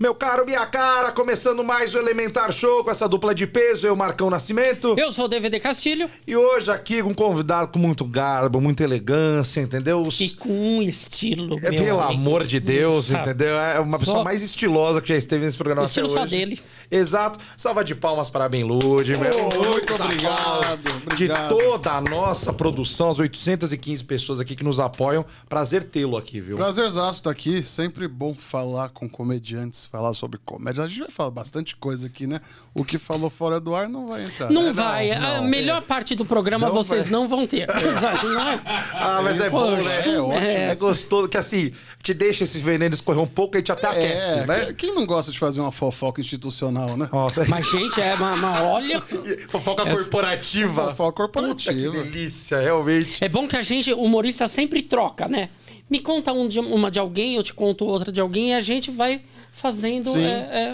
Meu caro, minha cara, começando mais o Elementar Show com essa dupla de peso, eu, Marcão Nascimento. Eu sou o DVD Castilho. E hoje aqui um convidado com muito garbo, muita elegância, entendeu? E com um estilo, é, Pelo amigo. amor de Deus, Isso. entendeu? É uma pessoa só... mais estilosa que já esteve nesse programa. estilo só dele. Exato. Salva de palmas para a Oh, muito obrigado. obrigado. De toda a nossa produção, as 815 pessoas aqui que nos apoiam. Prazer tê-lo aqui, viu? Prazerzaço estar tá aqui. Sempre bom falar com comediantes, falar sobre comédia. A gente vai falar bastante coisa aqui, né? O que falou fora do ar não vai entrar. Não é, vai. Não, a é. melhor é. parte do programa não vocês vai. não vão ter. É. Exato. ah, mas é, bom, né? É ótimo. É. gostoso que assim, te deixa esses venenos correr um pouco, a gente até aquece, né? Quem não gosta de fazer uma fofoca institucional né? Nossa. Mas, gente, é uma, uma olha. Fofoca é... corporativa. Fofoca corporativa. Puta, que delícia, realmente. É bom que a gente, humorista, sempre troca, né? Me conta um de, uma de alguém, eu te conto outra de alguém, e a gente vai fazendo. É,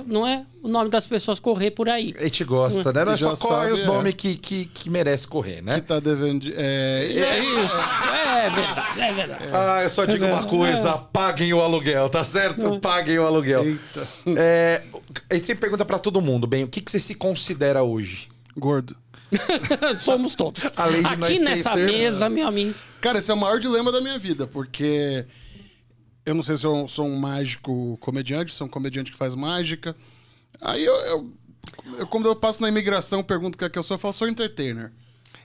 é, não é o nome das pessoas correr por aí. A gente gosta, né? Não é só corre os é. nomes que, que, que merece correr, né? Que tá devendo. É, é, é isso. É verdade, é verdade. Ah, eu só digo uma é. coisa: paguem o aluguel, tá certo? Paguem o aluguel. Eita. É, a gente pergunta pra todo mundo, bem, o que, que você se considera hoje? Gordo. Somos todos. Além de Aqui nessa mesa, meu amigo. Cara, esse é o maior dilema da minha vida, porque eu não sei se eu sou um mágico comediante, sou um comediante que faz mágica. Aí eu, eu, eu quando eu passo na imigração, pergunto o que é que eu sou, eu falo, sou entertainer.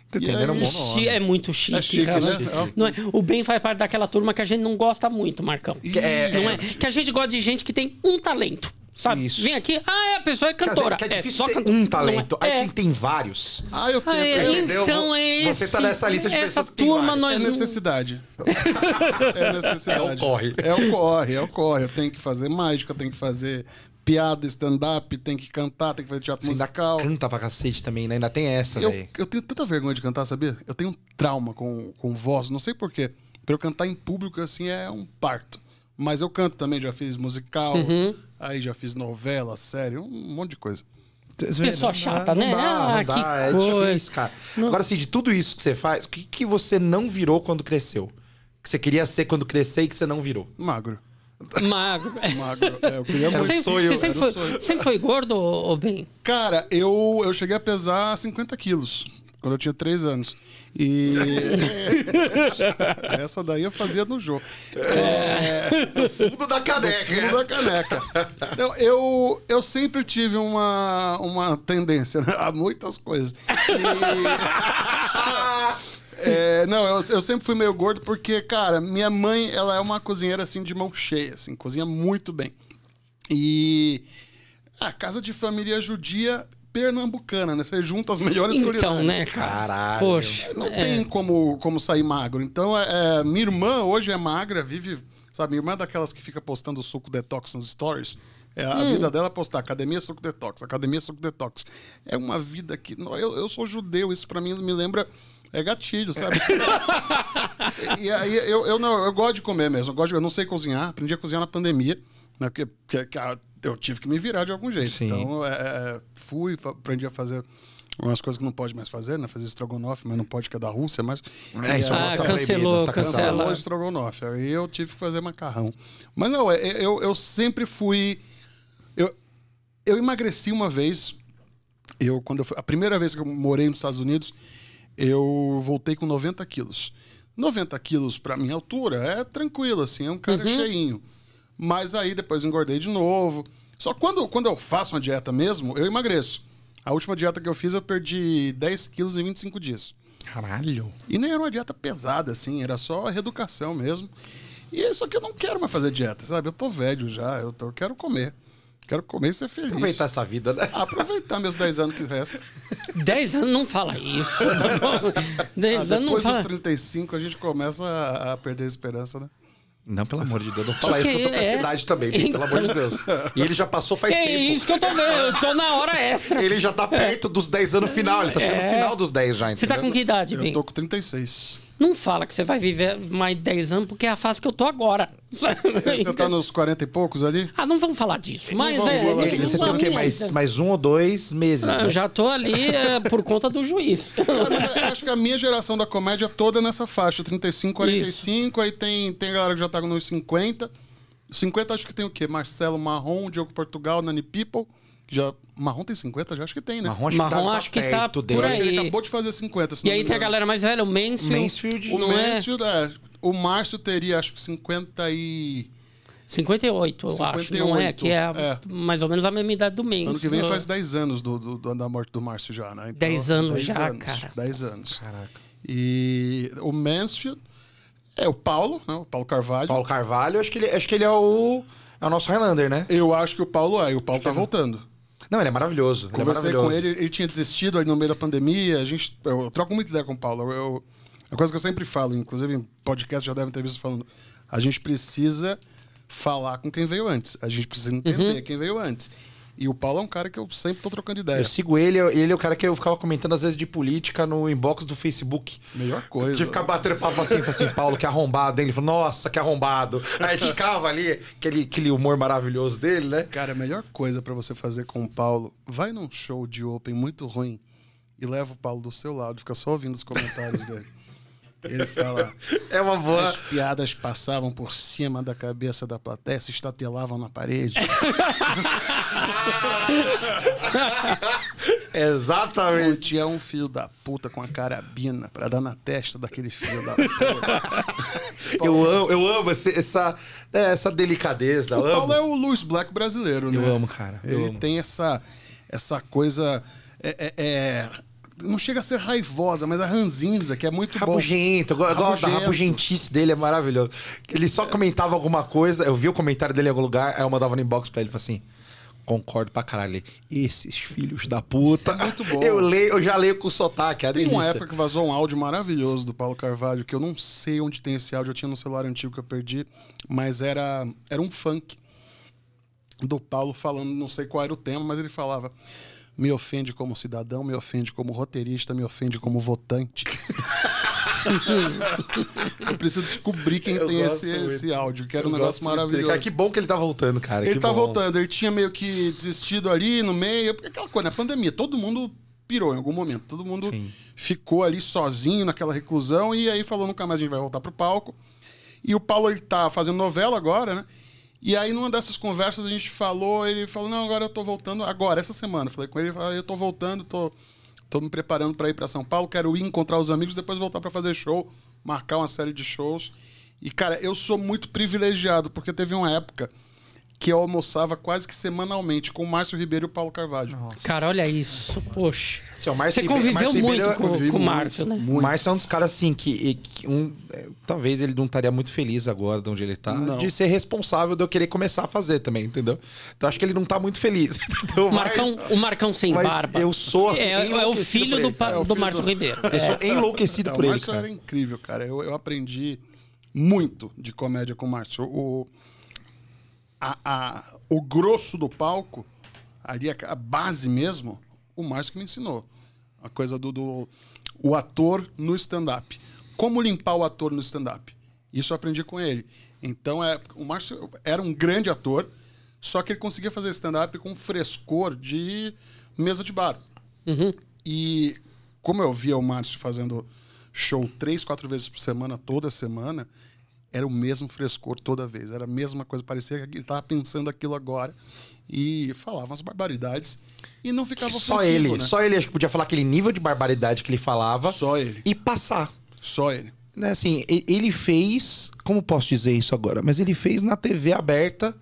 Entertainer é um bom nome. É muito chique, é né? chique cara. Né? É não é? O Ben faz parte daquela turma que a gente não gosta muito, Marcão. É, não é? Que a gente gosta de gente que tem um talento. Sabe? Isso. Vem aqui, ah, é, a pessoa é cantora. Que é, é difícil é, ter um talento. É. Aí quem tem vários. Ah, eu tenho. é. Entendeu? Então é isso. Você tá nessa lista de essa pessoas que turma nós... É necessidade. é necessidade. É o corre. É o corre, é o corre. Eu tenho que fazer mágica, eu tenho que fazer piada, stand-up, tem que cantar, tem que fazer teatro Você musical. canta pra cacete também, né? Ainda tem essa, velho. Eu, eu, tenho tanta vergonha de cantar, sabia? Eu tenho um trauma com, com voz, não sei porquê. Pra eu cantar em público, assim, é um parto. Mas eu canto também, já fiz musical. Uhum. Aí já fiz novela, série, um monte de coisa. Pessoa é chata, né? ah, é coisa. cara. Não. Agora, assim, de tudo isso que você faz, o que, que você não virou quando cresceu? Que você queria ser quando crescer e que você não virou? Magro. Magro. Magro. É, eu queria sonho. Você sempre foi, sempre foi gordo ou bem? Cara, eu, eu cheguei a pesar 50 quilos quando eu tinha 3 anos. E essa daí eu fazia no jogo. É... No fundo da caneca. No fundo essa. da caneca. Eu, eu, eu, sempre tive uma, uma tendência né? a muitas coisas. E... É, não, eu, eu, sempre fui meio gordo porque, cara, minha mãe, ela é uma cozinheira assim de mão cheia, assim, cozinha muito bem. E a casa de família judia pernambucana, né? Você junta as melhores então, culinárias. Então, né, cara? Caralho. Poxa. Não é... tem como, como sair magro. Então, é, é, minha irmã hoje é magra, vive... Sabe, minha irmã é daquelas que fica postando suco detox nos stories. É, a hum. vida dela é postar academia suco detox, academia suco detox. É uma vida que. eu, eu sou judeu, isso para mim me lembra. É gatilho, sabe? e aí eu, eu, não, eu gosto de comer mesmo. Eu, gosto de, eu não sei cozinhar, aprendi a cozinhar na pandemia, né? Porque, porque a, eu tive que me virar de algum jeito. Sim. Então, é, é fui, aprendi a fazer umas coisas que não pode mais fazer, né? Fazer estrogonofe, mas não pode, que é da Rússia, mas... É, isso, é ah, tá cancelou, tá cancelou. Cancelou estrogonofe. Aí eu tive que fazer macarrão. Mas não, eu, é, eu, eu sempre fui... Eu, eu emagreci uma vez. Eu, quando eu fui, a primeira vez que eu morei nos Estados Unidos, eu voltei com 90 quilos. 90 quilos, para minha altura, é tranquilo, assim. É um cara uhum. cheinho. Mas aí depois engordei de novo. Só quando, quando eu faço uma dieta mesmo, eu emagreço. A última dieta que eu fiz, eu perdi 10 quilos em 25 dias. Caralho! E nem era uma dieta pesada, assim, era só reeducação mesmo. E é só que eu não quero mais fazer dieta, sabe? Eu tô velho já, eu, tô, eu quero comer. Quero comer e ser feliz. Aproveitar essa vida, né? Aproveitar meus 10 anos que restam. 10 anos não fala isso. 10 ah, anos não fala. Depois dos 35 a gente começa a, a perder a esperança, né? Não, pelo amor de Deus, não fala que isso que eu tô com essa é? idade também, pelo amor de então- Deus. E ele já passou faz que tempo. É isso que eu tô vendo, eu tô na hora extra. Ele já tá perto dos 10 anos final, ele tá chegando é. no final dos 10 já, entendeu? Você tá com que idade, Bim? Eu tô com 36. Não fala que você vai viver mais 10 anos, porque é a fase que eu tô agora. Você está nos 40 e poucos ali? Ah, não vamos falar disso. Mas é. Falar é, Você tem o quê? Mais, mais um ou dois meses? Ah, né? Eu já tô ali é, por conta do juiz. Eu é, acho que a minha geração da comédia é toda nessa faixa: 35, 45, Isso. aí tem, tem galera que já tá nos 50. 50 acho que tem o quê? Marcelo Marrom, Diogo Portugal, Nani People já. Marrom tem 50? Já acho que tem, né? Marrom acho Marrom tá que tá, acho tá que tá por dele. aí. Ele acabou de fazer 50. E aí tem a galera mais velha, o Mansfield. Mansfield o não é? Mansfield, é... é. O Márcio teria, acho que 50 e... 58, eu 58, acho, não é? Que é, é, mais ou menos a mesma idade do Mansfield. Ano que vem faz 10 anos do, do, do, da morte do Márcio já, né? Então, 10 anos 10 já, anos, cara. 10 anos. Caraca. E o Mansfield é o Paulo, né? O Paulo Carvalho. Paulo Carvalho, acho que ele, acho que ele é o, é o nosso Highlander, né? Eu acho que o Paulo é, e o Paulo acho tá é. voltando. Não, ele é maravilhoso. Ele é Conversei é maravilhoso. com ele, ele tinha desistido no meio da pandemia. A gente, eu, eu troco muito ideia com o Paulo. Eu, é uma coisa que eu sempre falo, inclusive em podcast já devem ter visto falando. A gente precisa falar com quem veio antes. A gente precisa entender uhum. quem veio antes. E o Paulo é um cara que eu sempre tô trocando ideia. Eu sigo ele, ele é o cara que eu ficava comentando às vezes de política no inbox do Facebook. Melhor coisa. De ficar batendo papo assim, assim, Paulo, que arrombado. Hein? Ele falou, nossa, que arrombado. Aí ficava ali, aquele, aquele humor maravilhoso dele, né? Cara, a melhor coisa para você fazer com o Paulo, vai num show de open muito ruim e leva o Paulo do seu lado, fica só ouvindo os comentários dele. Ele fala. É uma boa. As piadas passavam por cima da cabeça da plateia, se estatelavam na parede. Exatamente. Tinha um filho da puta com a carabina pra dar na testa daquele filho da puta. eu amo, eu amo esse, essa, né, essa delicadeza. O Paulo amo. é o Luiz Black brasileiro, né? Eu amo, cara. Eu Ele amo. tem essa, essa coisa. é, é, é não chega a ser raivosa, mas a ranzinza, que é muito rabugento, bom. Eu gosto da rabugentice dele, é maravilhoso. Ele só é. comentava alguma coisa, eu vi o comentário dele em algum lugar, aí eu mandava no inbox pra ele, falei assim... Concordo pra caralho. Esses filhos da puta. É muito bom. Eu leio, eu já leio com sotaque, é Tem uma época que vazou um áudio maravilhoso do Paulo Carvalho, que eu não sei onde tem esse áudio, eu tinha no celular antigo que eu perdi, mas era, era um funk do Paulo falando, não sei qual era o tema, mas ele falava: me ofende como cidadão, me ofende como roteirista, me ofende como votante. eu preciso descobrir quem eu tem esse, esse áudio, que era um negócio maravilhoso. que bom que ele tá voltando, cara. Ele que tá bom. voltando, ele tinha meio que desistido ali no meio, porque aquela coisa, na né, pandemia, todo mundo pirou em algum momento, todo mundo Sim. ficou ali sozinho naquela reclusão e aí falou nunca mais a gente vai voltar pro palco. E o Paulo ele tá fazendo novela agora, né? E aí, numa dessas conversas, a gente falou, ele falou, não, agora eu tô voltando, agora, essa semana. Eu falei com ele, eu tô voltando, tô, tô me preparando para ir para São Paulo, quero ir encontrar os amigos, depois voltar para fazer show, marcar uma série de shows. E, cara, eu sou muito privilegiado, porque teve uma época que eu almoçava quase que semanalmente com o Márcio Ribeiro e o Paulo Carvalho. Nossa. Cara, olha isso. Poxa. Assim, Márcio Você conviveu Márcio muito Ribeiro, com, com o Márcio, né? Muito. O Márcio é um dos caras, assim, que, que um, é, talvez ele não estaria muito feliz agora de onde ele tá, não. de ser responsável de eu querer começar a fazer também, entendeu? Então acho que ele não tá muito feliz. Entendeu? Marcão, Mas, o Marcão sem barba. Eu sou assim. É, é o filho do, pa, é, o do filho Márcio do... Ribeiro. Eu sou é, enlouquecido por ele. O Márcio era é incrível, cara. Eu, eu aprendi muito de comédia com o Márcio. o a, a, o grosso do palco, ali a, a, base mesmo, o Márcio que me ensinou. A coisa do, do o ator no stand-up. Como limpar o ator no stand-up? Isso eu aprendi com ele. Então, é, o Márcio era um grande ator, só que ele conseguia fazer stand-up com frescor de mesa de bar. Uhum. E como eu via o Márcio fazendo show três, quatro vezes por semana, toda semana, era o mesmo frescor toda vez, era a mesma coisa, parecia que ele estava pensando aquilo agora e falava as barbaridades e não ficava só ele, né? só ele acho que podia falar aquele nível de barbaridade que ele falava, só ele e passar, só ele. Né, assim, ele fez, como posso dizer isso agora? Mas ele fez na TV aberta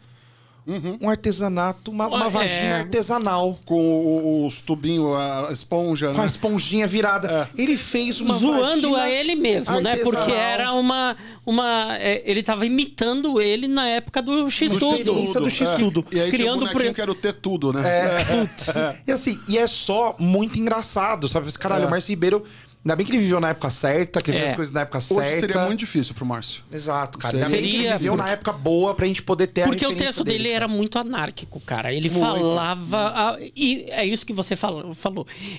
uhum. um artesanato, uma, uma é. vagina artesanal. Com os tubinhos, a esponja, né? Com a né? esponjinha virada. É. Ele fez uma Zoando a ele mesmo, artesanal. né? Porque era uma... uma é, ele estava imitando ele na época do X-Tudo. É do X-Tudo. É. criando o um quero ter tudo, né? É, é. E assim, e é só muito engraçado, sabe? Caralho, é. o Marcio Ribeiro Ainda bem que ele viveu na época certa, que ele é. fez as é. coisas na época Hoje certa. seria muito difícil pro Márcio. Exato, cara. Ainda seria... bem que ele viveu na época boa pra gente poder ter Porque a Porque o texto dele, dele era muito anárquico, cara. Ele muito. falava... A... E é isso que você falou.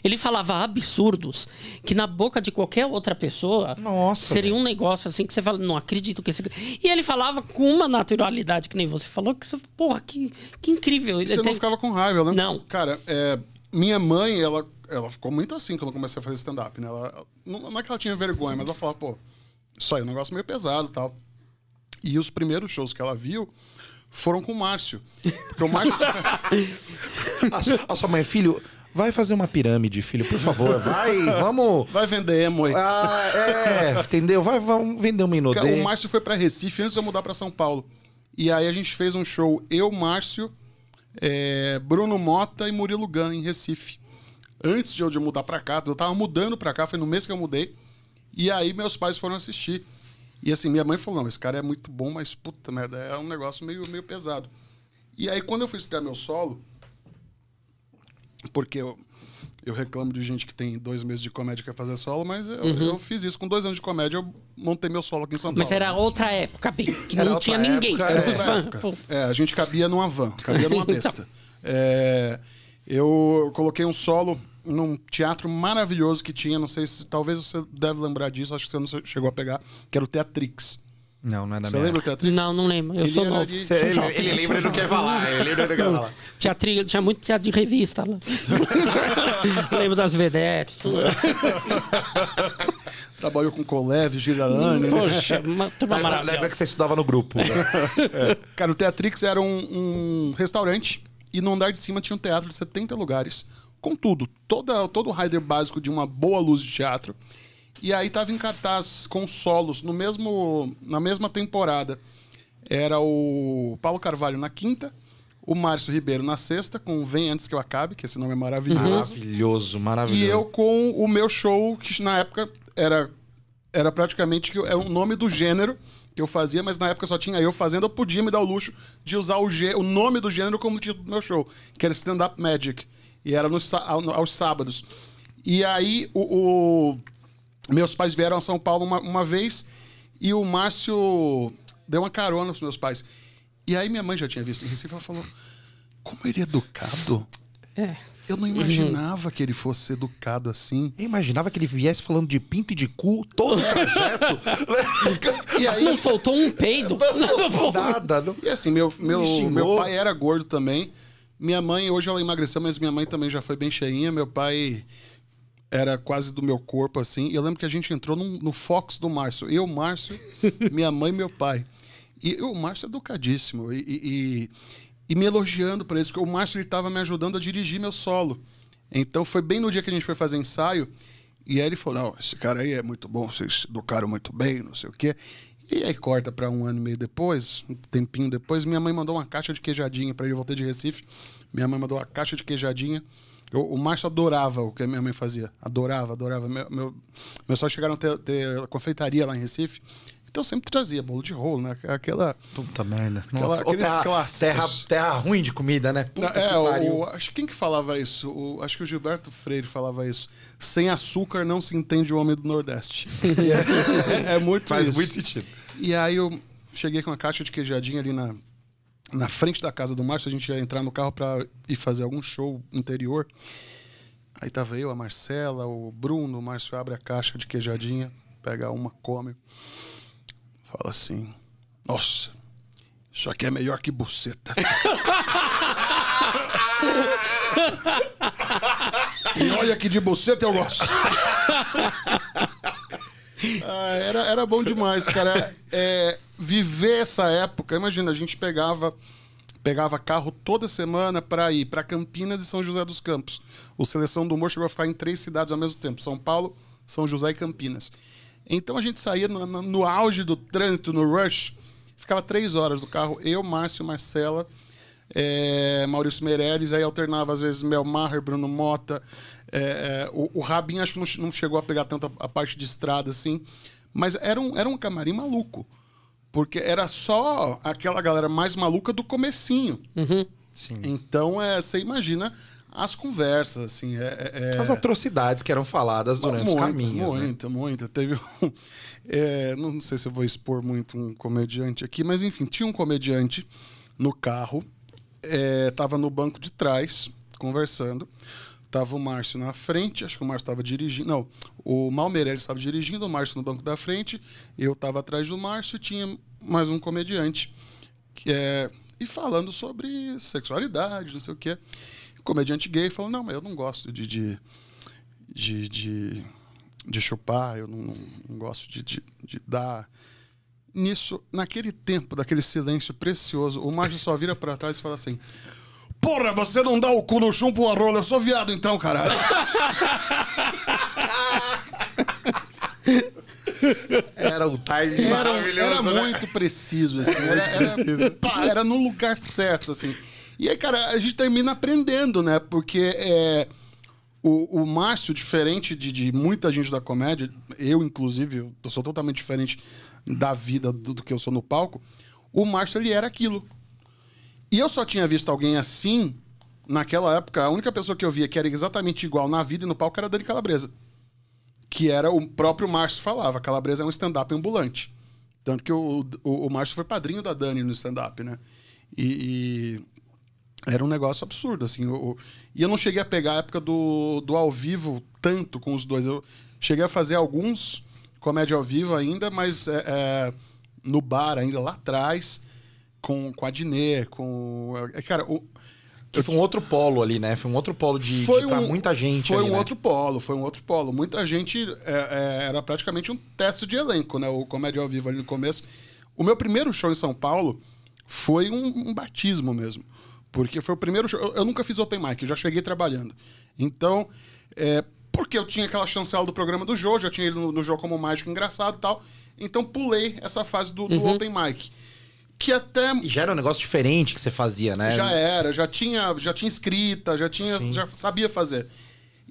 Ele falava absurdos que na boca de qualquer outra pessoa Nossa, seria um negócio assim que você fala, não acredito que esse... E ele falava com uma naturalidade, que nem você falou, que você... Porra, que, que incrível. Você não ficava com raiva, né? Não. Cara, é... minha mãe, ela ela ficou muito assim quando eu comecei a fazer stand-up, né? Ela, não, não é que ela tinha vergonha, mas ela falava, pô, isso aí é um negócio meio pesado e tal. E os primeiros shows que ela viu foram com o Márcio. Porque o Márcio. a, a sua mãe, filho, Vai fazer uma pirâmide, filho, por favor. Vai, vamos. Vai vender moi. Ah, é, entendeu? Vai, vamos vender uma inodê. O Márcio foi para Recife antes de eu mudar para São Paulo. E aí a gente fez um show, eu, Márcio, é, Bruno Mota e Murilo Gun em Recife antes de eu de mudar para cá, eu tava mudando para cá, foi no mês que eu mudei. E aí meus pais foram assistir. E assim, minha mãe falou: não, esse cara é muito bom, mas puta merda, é um negócio meio, meio pesado. E aí, quando eu fui estrear meu solo, porque eu, eu reclamo de gente que tem dois meses de comédia que quer fazer solo, mas eu, uhum. eu, fiz isso. Com dois anos de comédia, eu montei meu solo aqui em São Paulo. Mas era outra época, que não tinha época, ninguém. é, a gente cabia numa van, cabia numa então. besta. então... é, eu coloquei um solo num teatro maravilhoso que tinha, não sei se talvez você deve lembrar disso, acho que você não chegou a pegar, que era o Teatrix. Não, não é da Você minha lembra o Teatrix? Não, não lembro. Eu ele sou novo. De... Sou ele, jovem, ele lembra do que é falar. Ele lembra do que é falar. Teatri... Tinha muito teatro de revista lá. lembro das vedetes. Tudo. Trabalhou com Coleve, Giralane. Né? Poxa, uma turma maravilhosa. Lembra que você estudava no grupo. Né? é. Cara, o Teatrix era um, um restaurante e no andar de cima tinha um teatro de 70 lugares com tudo, toda, todo o rider básico de uma boa luz de teatro. E aí tava em cartaz com solos no mesmo na mesma temporada. Era o Paulo Carvalho na quinta, o Márcio Ribeiro na sexta, com Vem Antes Que Eu Acabe, que esse nome é maravilhoso. Maravilhoso, maravilhoso. E eu com o meu show, que na época era, era praticamente é o nome do gênero que eu fazia, mas na época só tinha eu fazendo, eu podia me dar o luxo de usar o, o nome do gênero como título do meu show, que era Stand Up Magic. E era nos, aos sábados. E aí o, o, meus pais vieram a São Paulo uma, uma vez e o Márcio deu uma carona pros meus pais. E aí minha mãe já tinha visto em Recife, ela falou: "Como ele é educado?" É. Eu não imaginava uhum. que ele fosse educado assim. Eu imaginava que ele viesse falando de pinto e de cu todo o trajeto. e aí, não soltou um peido. Não soltou nada. Não. E assim, meu, meu, meu pai era gordo também. Minha mãe, hoje ela emagreceu, mas minha mãe também já foi bem cheinha. Meu pai era quase do meu corpo, assim. E eu lembro que a gente entrou no, no Fox do Márcio. Eu, Márcio, minha mãe e meu pai. E eu, o Márcio é educadíssimo. E, e, e, me elogiando por isso, porque o Márcio estava me ajudando a dirigir meu solo. Então foi bem no dia que a gente foi fazer ensaio. E aí ele falou: Não, esse cara aí é muito bom, vocês educaram muito bem, não sei o quê. E aí corta para um ano e meio depois, um tempinho depois, minha mãe mandou uma caixa de queijadinha para ele voltar de Recife. Minha mãe mandou uma caixa de queijadinha. Eu, o Márcio adorava o que a minha mãe fazia. Adorava, adorava. Meu, meu, meus só chegaram a ter, ter confeitaria lá em Recife. Então sempre trazia bolo de rolo, né? Aquela. Puta merda. Aquela, aqueles terra, clássicos. Terra, terra ruim de comida, né? Puta é, o, acho quem que falava isso? O, acho que o Gilberto Freire falava isso. Sem açúcar não se entende o homem do Nordeste. é, é, muito Faz isso. muito sentido. E aí eu cheguei com uma caixa de queijadinha ali na, na frente da casa do Márcio, a gente ia entrar no carro para ir fazer algum show interior. Aí tava eu, a Marcela, o Bruno, o Márcio abre a caixa de queijadinha, pega uma, come. Fala assim: "Nossa, isso aqui é melhor que buceta". e olha que de buceta eu gosto. Ah, era, era bom demais, cara. É, viver essa época, imagina, a gente pegava pegava carro toda semana para ir para Campinas e São José dos Campos. O Seleção do Humor chegou a ficar em três cidades ao mesmo tempo: São Paulo, São José e Campinas. Então a gente saía no, no, no auge do trânsito, no rush, ficava três horas do carro, eu, Márcio, Marcela, é, Maurício Meirelles, aí alternava às vezes Mel Maher, Bruno Mota, é, é, o, o Rabin acho que não, não, chegou a pegar tanto a, parte de estrada assim, mas era um, era um camarim maluco. Porque era só aquela galera mais maluca do comecinho. Uhum. Então, é, você imagina as conversas, assim. É, é... é. As atrocidades que eram faladas durante muita, os caminhos. Né? Muita, né? muita. Teve um. É, não sei se eu vou expor muito um comediante aqui, mas enfim, tinha um comediante no carro, estava é, no banco de trás, conversando. Tava o Márcio na frente, acho que o Márcio estava dirigindo. Não, o Malmeireles estava dirigindo, o Márcio no banco da frente, eu estava atrás do Márcio e tinha mais um comediante. Que é, e falando sobre sexualidade, não sei o quê. O comediante gay falou: Não, mas eu não gosto de, de, de, de, de chupar, eu não, não gosto de, de, de dar nisso, naquele tempo, daquele silêncio precioso, o Márcio só vira para trás e fala assim: Porra, você não dá o cu no chumbo uma rola. Eu sou viado então, caralho. Era um timing era, maravilhoso. Era né? muito preciso, assim. Era, era, pá, era, no lugar certo, assim. E aí, cara, a gente termina aprendendo, né? Porque é, o, o Márcio, diferente de, de, muita gente da comédia, eu, inclusive, eu sou totalmente diferente da vida do, do que eu sou no palco. O Márcio, ele era aquilo. E eu só tinha visto alguém assim naquela época. A única pessoa que eu via que era exatamente igual na vida e no palco era Dani Calabresa. Que era o próprio Márcio falava. Calabresa é um stand-up ambulante. Tanto que o, o, o, Márcio foi padrinho da Dani no stand-up, né? E, e, era um negócio absurdo, assim. Eu, eu, e eu não cheguei a pegar a época do, do ao vivo tanto com os dois. Eu cheguei a fazer alguns comédia ao vivo ainda, mas é, é, no bar ainda lá atrás com, com a Diné, com. É, cara, o. Que foi um outro polo ali, né? Foi um outro polo de, foi de, um, muita gente. Foi ali, um né? outro polo, foi um outro polo. Muita gente é, é, era praticamente um teste de elenco, né? O Comédia ao Vivo ali no começo. O meu primeiro show em São Paulo foi um, um batismo mesmo. Porque foi o primeiro show. Eu, eu, nunca fiz open mic, eu já cheguei trabalhando. Então, é, porque eu tinha aquela chancela do programa do Jô, já tinha ele no, no jogo como mágico engraçado e tal. Então pulei essa fase do, do uhum. open mic que até. já era um negócio diferente que você fazia, né? Já era, já tinha, já tinha escrita, já tinha. Sim. já sabia fazer.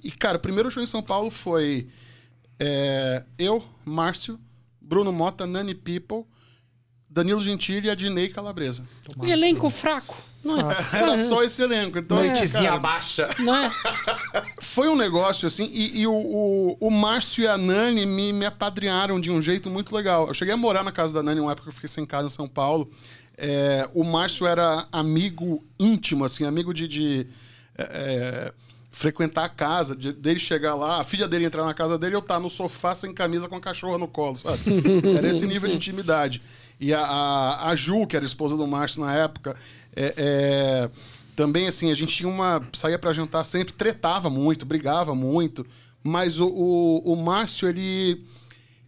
E, cara, o primeiro show em São Paulo foi é, eu, Márcio, Bruno Mota, Nani People, Danilo Gentili e a Dinei Calabresa. Um elenco fraco. É? Era só esse elenco. Então, Noitezinha cara, baixa. É? Foi um negócio assim, e, e o, o, o, Márcio e a Nani me, me apadrinharam de um jeito muito legal. Eu cheguei a morar na casa da Nani uma época que eu fiquei sem casa em São Paulo. É, o Márcio era amigo íntimo, assim, amigo de. de é, é, frequentar a casa, de, dele chegar lá, a filha dele entrar na casa dele, eu estar tá no sofá sem camisa com a cachorra no colo, sabe? Era esse nível de intimidade. E a, a, a Ju, que era esposa do Márcio na época, é, é, também, assim, a gente tinha uma. saía para jantar sempre, tretava muito, brigava muito. Mas o, o, o, Márcio, ele.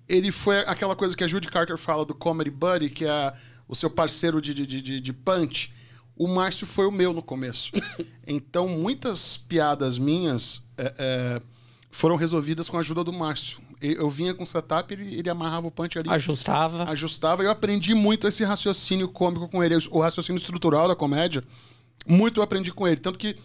Ele foi aquela coisa que a Judy Carter fala do Comedy Buddy, que é o seu parceiro de, de, de, de punch. O Márcio foi o meu no começo. Então, muitas piadas minhas é, é, foram resolvidas com a ajuda do Márcio. Eu vinha com o setup, ele, ele amarrava o punch ali. Ajustava. Ajustava. Eu aprendi muito esse raciocínio cômico com ele, o raciocínio estrutural da comédia. Muito eu aprendi com ele. Tanto que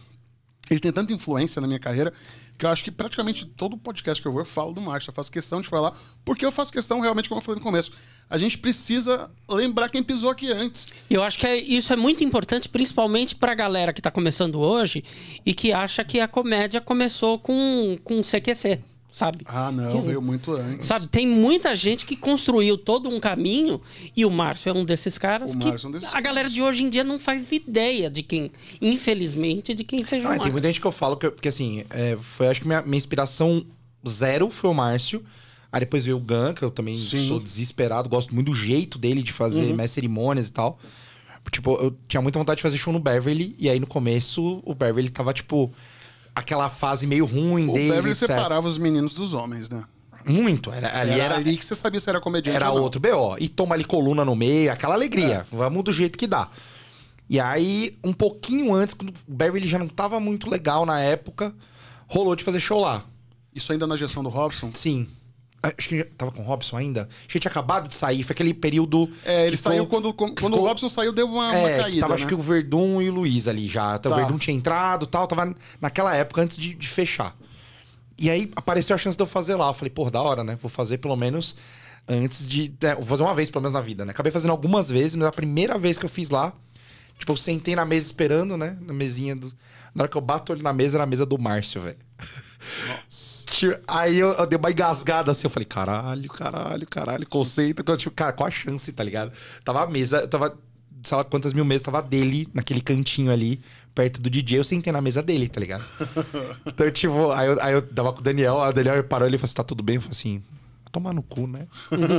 ele tem tanta influência na minha carreira que eu acho que praticamente todo podcast que eu vou eu falo do Márcio. Eu faço questão de falar, porque eu faço questão realmente, como eu falei no começo. A gente precisa lembrar quem pisou aqui antes. Eu acho que é, isso é muito importante, principalmente para a galera que está começando hoje e que acha que a comédia começou com, com CQC sabe? Ah, não, que, veio muito antes. Sabe, tem muita gente que construiu todo um caminho e o Márcio é um desses caras o que Márcio é um desses a galera de hoje em dia não faz ideia de quem, infelizmente, de quem seja ah, o Márcio. Tem muita gente que eu falo, que porque assim, é, foi acho que minha, minha inspiração zero foi o Márcio. Aí depois veio o Gun, que eu também Sim. sou desesperado, gosto muito do jeito dele de fazer uhum. cerimônias e tal. Tipo, eu tinha muita vontade de fazer show no Beverly, e aí no começo o Beverly tava tipo aquela fase meio ruim o dele. O Beverly etc. separava os meninos dos homens, né? Muito. Era, ali era, era, ali que você sabia se era comediante. Era outro BO. E toma ali coluna no meio, aquela alegria. É. Vamos do jeito que dá. E aí, um pouquinho antes, quando o Beverly já não tava muito legal na época, rolou de fazer show lá. Isso ainda na gestão do Robson? Sim. Ah, acho que tava com o Robson ainda. Acho que tinha acabado de sair. Foi aquele período. É, ele saiu quando, quando ficou, o Robson saiu, deu uma, é, uma caída. Tava né? acho que o Verdun e o Luiz ali já. Então, tá. O Verdun tinha entrado tal. Tava naquela época antes de, de fechar. E aí apareceu a chance de eu fazer lá. Eu falei, pô, da hora, né? Vou fazer pelo menos antes de. Né? Vou fazer uma vez pelo menos na vida, né? Acabei fazendo algumas vezes, mas a primeira vez que eu fiz lá, tipo, eu sentei na mesa esperando, né? Na mesinha do. Na hora que eu bato o olho na mesa, era a mesa do Márcio, velho. Nossa. Tipo, aí eu, eu, dei uma engasgada assim, eu falei, caralho, caralho, caralho, conceito. Então, tipo, cara, qual a chance, tá ligado? Tava a mesa, tava, sei lá quantas mil mesas, tava dele, naquele cantinho ali, perto do DJ, eu sentei na mesa dele, tá ligado? então, tipo, aí eu, aí eu dava com o Daniel, aí o Daniel parou ele falou assim, tá tudo bem? Eu falei assim, tomar no cu, né?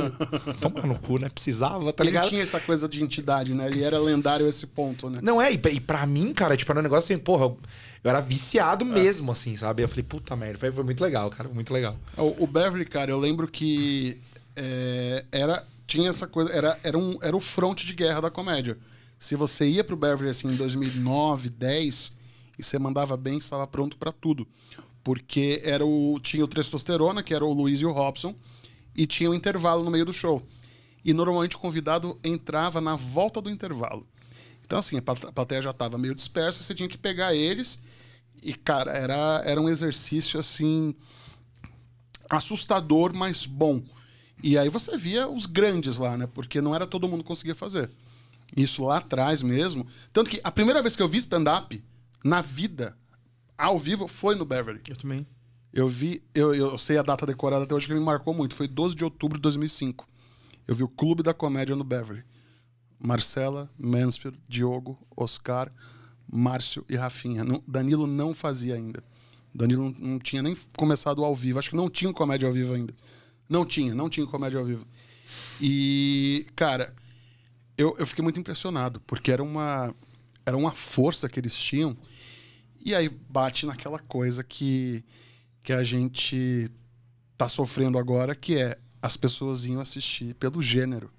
tomar no cu, né? Precisava, tá ligado? Ele tinha essa coisa de entidade, né? Ele era lendário esse ponto, né? Não é, e, e pra mim, cara, tipo, era um negócio assim, porra, eu era viciado é. mesmo, assim, sabe? Eu falei, puta merda, foi, foi muito legal, cara, muito legal. O, o Beverly, cara, eu lembro que é, era. Tinha essa coisa. Era, era, um, era o fronte de guerra da comédia. Se você ia pro Beverly assim em 2009, 10 e você mandava bem, estava pronto para tudo. Porque era o tinha o Testosterona, que era o Luiz e o Robson, e tinha um intervalo no meio do show. E normalmente o convidado entrava na volta do intervalo. Então, assim, a plateia já estava meio dispersa, você tinha que pegar eles. E, cara, era, era um exercício, assim, assustador, mas bom. E aí você via os grandes lá, né? Porque não era todo mundo que conseguia fazer. Isso lá atrás mesmo. Tanto que a primeira vez que eu vi stand-up na vida, ao vivo, foi no Beverly. Eu também. Eu vi, eu, eu sei a data decorada até hoje que me marcou muito. Foi 12 de outubro de 2005. Eu vi o Clube da Comédia no Beverly. Marcela, Mansfield, Diogo, Oscar, Márcio e Rafinha. Não, Danilo não fazia ainda. Danilo não, não tinha nem começado ao vivo. Acho que não tinha comédia ao vivo ainda. Não tinha, não tinha comédia ao vivo. E, cara, eu, eu fiquei muito impressionado, porque era uma, era uma força que eles tinham. E aí bate naquela coisa que, que a gente tá sofrendo agora, que é as pessoas iam assistir pelo gênero.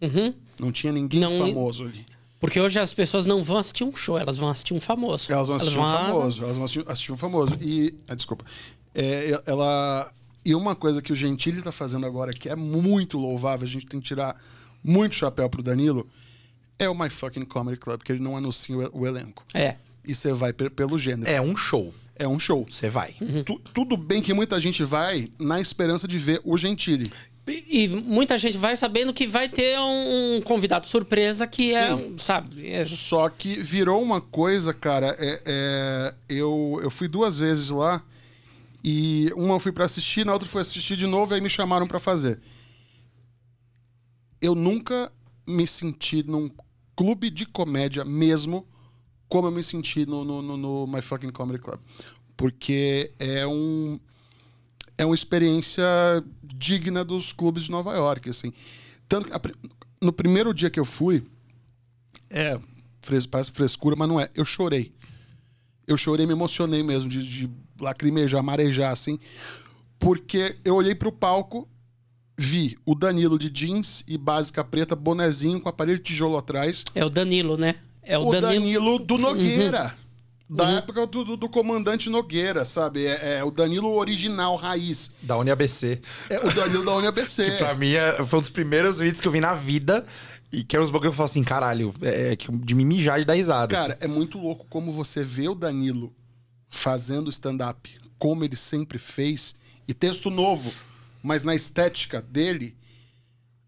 Uhum. Não tinha ninguém não, famoso ali. Porque hoje as pessoas não vão assistir um show, elas vão assistir um famoso. Elas vão assistir elas um vão... famoso, elas vão assistir, assistir um famoso. E. Ah, desculpa. É, ela. E uma coisa que o Gentili está fazendo agora, que é muito louvável, a gente tem que tirar muito chapéu pro Danilo, é o My Fucking Comedy Club, que ele não anuncia o elenco. É. E você vai pelo gênero. É um show. É um show. Você vai. Uhum. Tu, tudo bem que muita gente vai na esperança de ver o Gentili. E, muita gente vai sabendo que vai ter um, um convidado surpresa que é Sim. é, sabe? É... Só que virou uma coisa, cara. É, é, eu, eu fui duas vezes lá e uma eu fui para assistir, na outra fui assistir de novo e aí me chamaram para fazer. Eu nunca me senti num clube de comédia mesmo como eu me senti no, no, no, no My Fucking Comedy Club. Porque é um é uma experiência digna dos clubes de Nova York, assim. Tanto a, no primeiro dia que eu fui, é, fres, parece frescura, mas não é. Eu chorei. Eu chorei, me emocionei mesmo de, de lacrimejar, marejar, assim, porque eu olhei para o palco, vi o Danilo de jeans e básica preta, bonezinho com aparelho de tijolo atrás. É o Danilo, né? É o, o Danilo... Danilo do uhum. Nogueira. Uhum. Da uhum. época do, do, do, comandante Nogueira, sabe? É, é, o Danilo original, raiz. Da UniABC. É o Danilo da UniABC. que pra mim é, foi um dos primeiros vídeos que eu vi na vida. E que era é uns bagulho que eu falo assim, caralho, é, é de me mijar e dar risada. Cara, assim. é muito louco como você vê o Danilo fazendo stand-up, como ele sempre fez, e texto novo, mas na estética dele,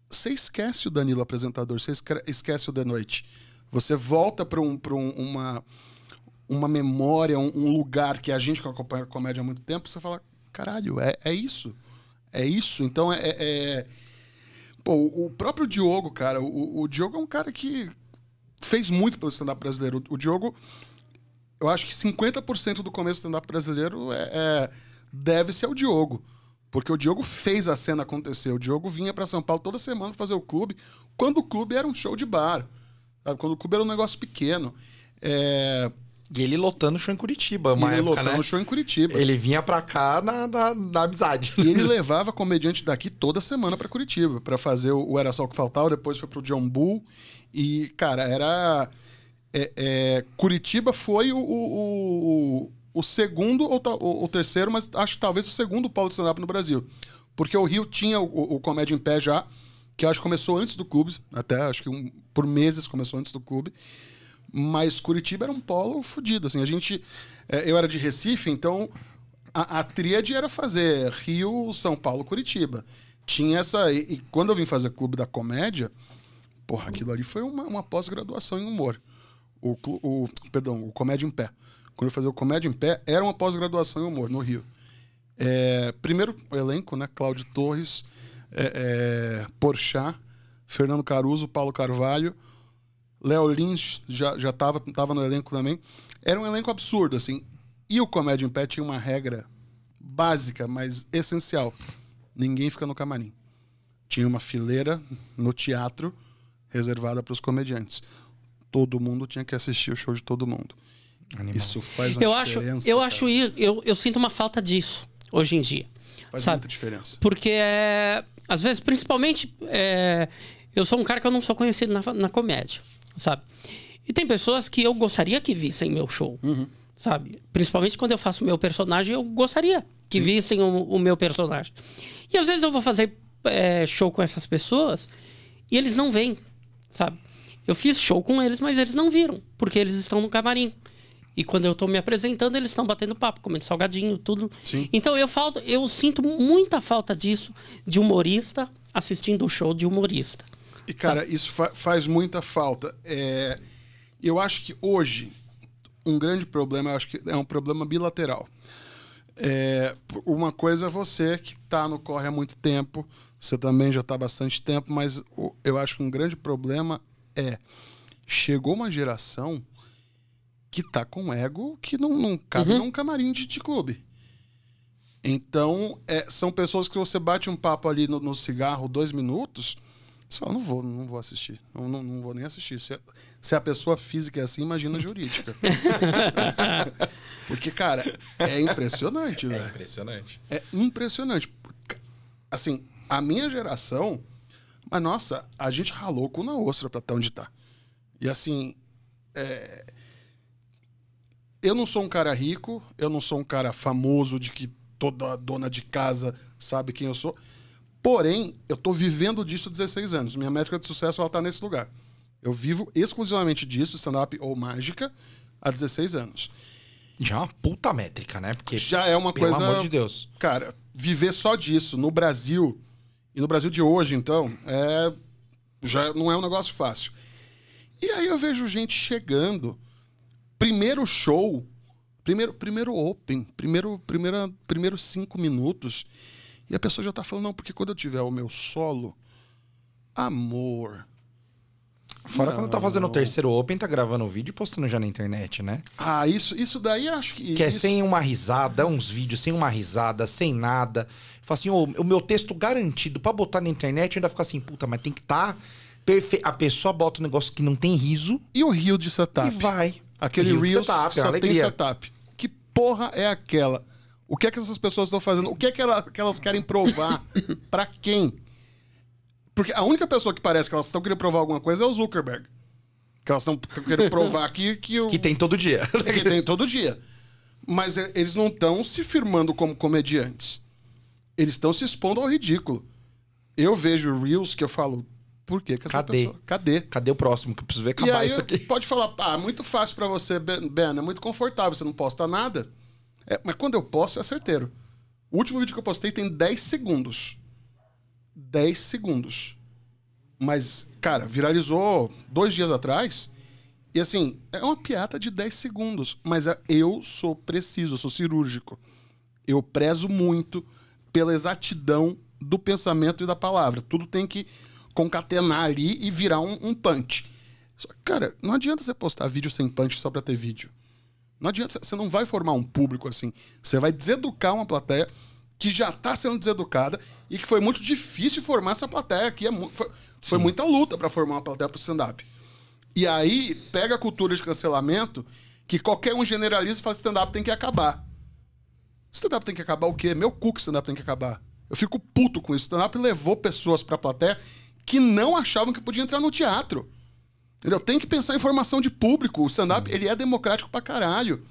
você esquece o Danilo apresentador, você esquece o The Noite. Você volta para um, pra um, uma uma memória, um, um, lugar que a gente que acompanha a comédia há muito tempo, você fala, caralho, é, é isso. É isso. Então é. é... é pô, o próprio Diogo, cara, o, o, Diogo é um cara que fez muito pelo stand-up brasileiro. O, o, Diogo, eu acho que 50% do começo do stand-up brasileiro é, é deve ser o Diogo. Porque o Diogo fez a cena acontecer. O Diogo vinha para São Paulo toda semana fazer o clube, quando o clube era um show de bar. Sabe? Quando o clube era um negócio pequeno. É... E ele lotando o show em Curitiba, uma Ele época, lotando né? show em Curitiba. Ele vinha pra cá na, na, na amizade. E ele levava comediante daqui toda semana pra Curitiba, pra fazer o, o Era Só o Que Faltava, depois foi pro John Bull. E, cara, era. É, é, Curitiba foi o, o, o, segundo ou o, o terceiro, mas acho que talvez o segundo Paulo de stand-up no Brasil. Porque o Rio tinha o, o Comédia em Pé já, que acho que começou antes do Clube, até acho que um, por meses começou antes do Clube. Mas Curitiba era um polo fodido. Assim, a gente. É, eu era de Recife, então a, a tríade era fazer Rio, São Paulo, Curitiba. Tinha essa. E, e, quando eu vim fazer Clube da Comédia, porra, aquilo ali foi uma, uma pós-graduação em humor. O, o, perdão, o Comédia em Pé. Quando eu fazia o Comédia em Pé, era uma pós-graduação em humor, no Rio. É, primeiro elenco, né? Cláudio Torres, é, é, Fernando Caruso, Paulo Carvalho, Léo Lynch já, já tava, tava no elenco também. Era um elenco absurdo, assim. E o Comédia em Pé tinha uma regra básica, mas essencial. Ninguém fica no camarim. Tinha uma fileira no teatro reservada para os comediantes. Todo mundo tinha que assistir o show de todo mundo. Animal. Isso faz uma eu diferença. Acho, eu cara. acho eu, eu sinto uma falta disso hoje em dia. Faz sabe? muita diferença. Porque é, às vezes, principalmente, é, eu sou um cara que eu não sou conhecido na, na comédia sabe? E tem pessoas que eu gostaria que vissem meu show, uhum. sabe? Principalmente quando eu faço meu personagem, eu gostaria que Sim. vissem o, o, meu personagem. E às vezes eu vou fazer é, show com essas pessoas e eles não vêm, sabe? Eu fiz show com eles, mas eles não viram, porque eles estão no camarim. E quando eu estou me apresentando, eles estão batendo papo, comendo salgadinho, tudo. Sim. Então eu falo, eu sinto muita falta disso de humorista assistindo o show de humorista. E, cara, Sabe? isso fa faz muita falta. É, eu acho que hoje, um grande problema, eu acho que é um problema bilateral. É, uma coisa é você que está no corre há muito tempo, você também já está há bastante tempo, mas eu acho que um grande problema é chegou uma geração que está com ego que não, não cabe uhum. num camarim de, de clube. Então, é, são pessoas que você bate um papo ali no, no cigarro dois minutos, você fala, não vou, não vou assistir. Não, não, não vou nem assistir. Se a, é, se é a, pessoa física é assim, imagina a jurídica. Porque, cara, é impressionante, velho. É né? impressionante. É impressionante. Assim, a minha geração, mas nossa, a gente ralou com na ostra pra estar onde tá. E assim, é... eu não sou um cara rico, eu não sou um cara famoso de que toda dona de casa sabe quem eu sou. Porém, eu estou vivendo disso há 16 anos. Minha métrica de sucesso ela está nesse lugar. Eu vivo exclusivamente disso, stand-up ou mágica, há 16 anos. Já é uma puta métrica, né? Porque, Já é uma pelo coisa. Pelo amor de Deus. Cara, viver só disso no Brasil, e no Brasil de hoje, então, é... já não é um negócio fácil. E aí eu vejo gente chegando, primeiro show, primeiro, primeiro open, primeiro, primeira, primeiro cinco minutos e a pessoa já está falando, não, porque quando eu tiver o meu solo, amor. Fora não. quando tá fazendo o terceiro Open, tá gravando o vídeo e postando já na internet, né? Ah, isso, isso daí acho que. Que é sem uma risada, uns vídeos sem uma risada, sem nada. Fala assim, oh, o meu texto garantido para botar na internet ainda fica assim, puta, mas tem que estar tá A pessoa bota um negócio que não tem riso. E o rio de setup. E vai. Aquele rio, rio de setup, só é tem setup. Que porra é aquela? O que é que essas pessoas estão fazendo? O que é que, ela, que elas querem provar? para quem? Porque a única pessoa que parece que elas estão querendo provar alguma coisa é o Zuckerberg. Que elas estão querendo provar aqui que o... Que tem todo dia. que tem todo dia. Mas é, eles não estão se firmando como comediantes. Eles estão se expondo ao ridículo. Eu vejo Reels que eu falo, por quê? Que essa Cadê? Pessoa? Cadê? Cadê o próximo? Que eu preciso ver acabar e aí, isso aqui. Pode falar, ah, muito fácil para você, Ben, Ben, é muito confortável, você não posta nada. É, mas quando eu posto, é certeiro. O último vídeo que eu postei tem 10 segundos. 10 segundos. Mas, cara, viralizou dois dias atrás. E assim, é uma piada de 10 segundos. Mas é, eu sou preciso, eu sou cirúrgico. Eu prezo muito pela exatidão do pensamento e da palavra. Tudo tem que concatenar ali e virar um, um punch. Cara, não adianta você postar vídeo sem punch só pra ter vídeo. Não adianta, você não vai formar um público assim. Você vai deseducar uma plateia que já está sendo deseducada e que foi muito difícil formar essa plateia aqui. É foi, foi, muita luta para formar uma plateia para o stand-up. E aí pega a cultura de cancelamento que qualquer um generaliza e fala stand-up tem que acabar. Stand-up tem que acabar o quê? Meu cu que stand-up tem que acabar. Eu fico puto com isso. Stand-up levou pessoas para a plateia que não achavam que podia entrar no teatro. Entendeu? Tem que pensar em formação de público. O stand-up, ele é democrático pra caralho.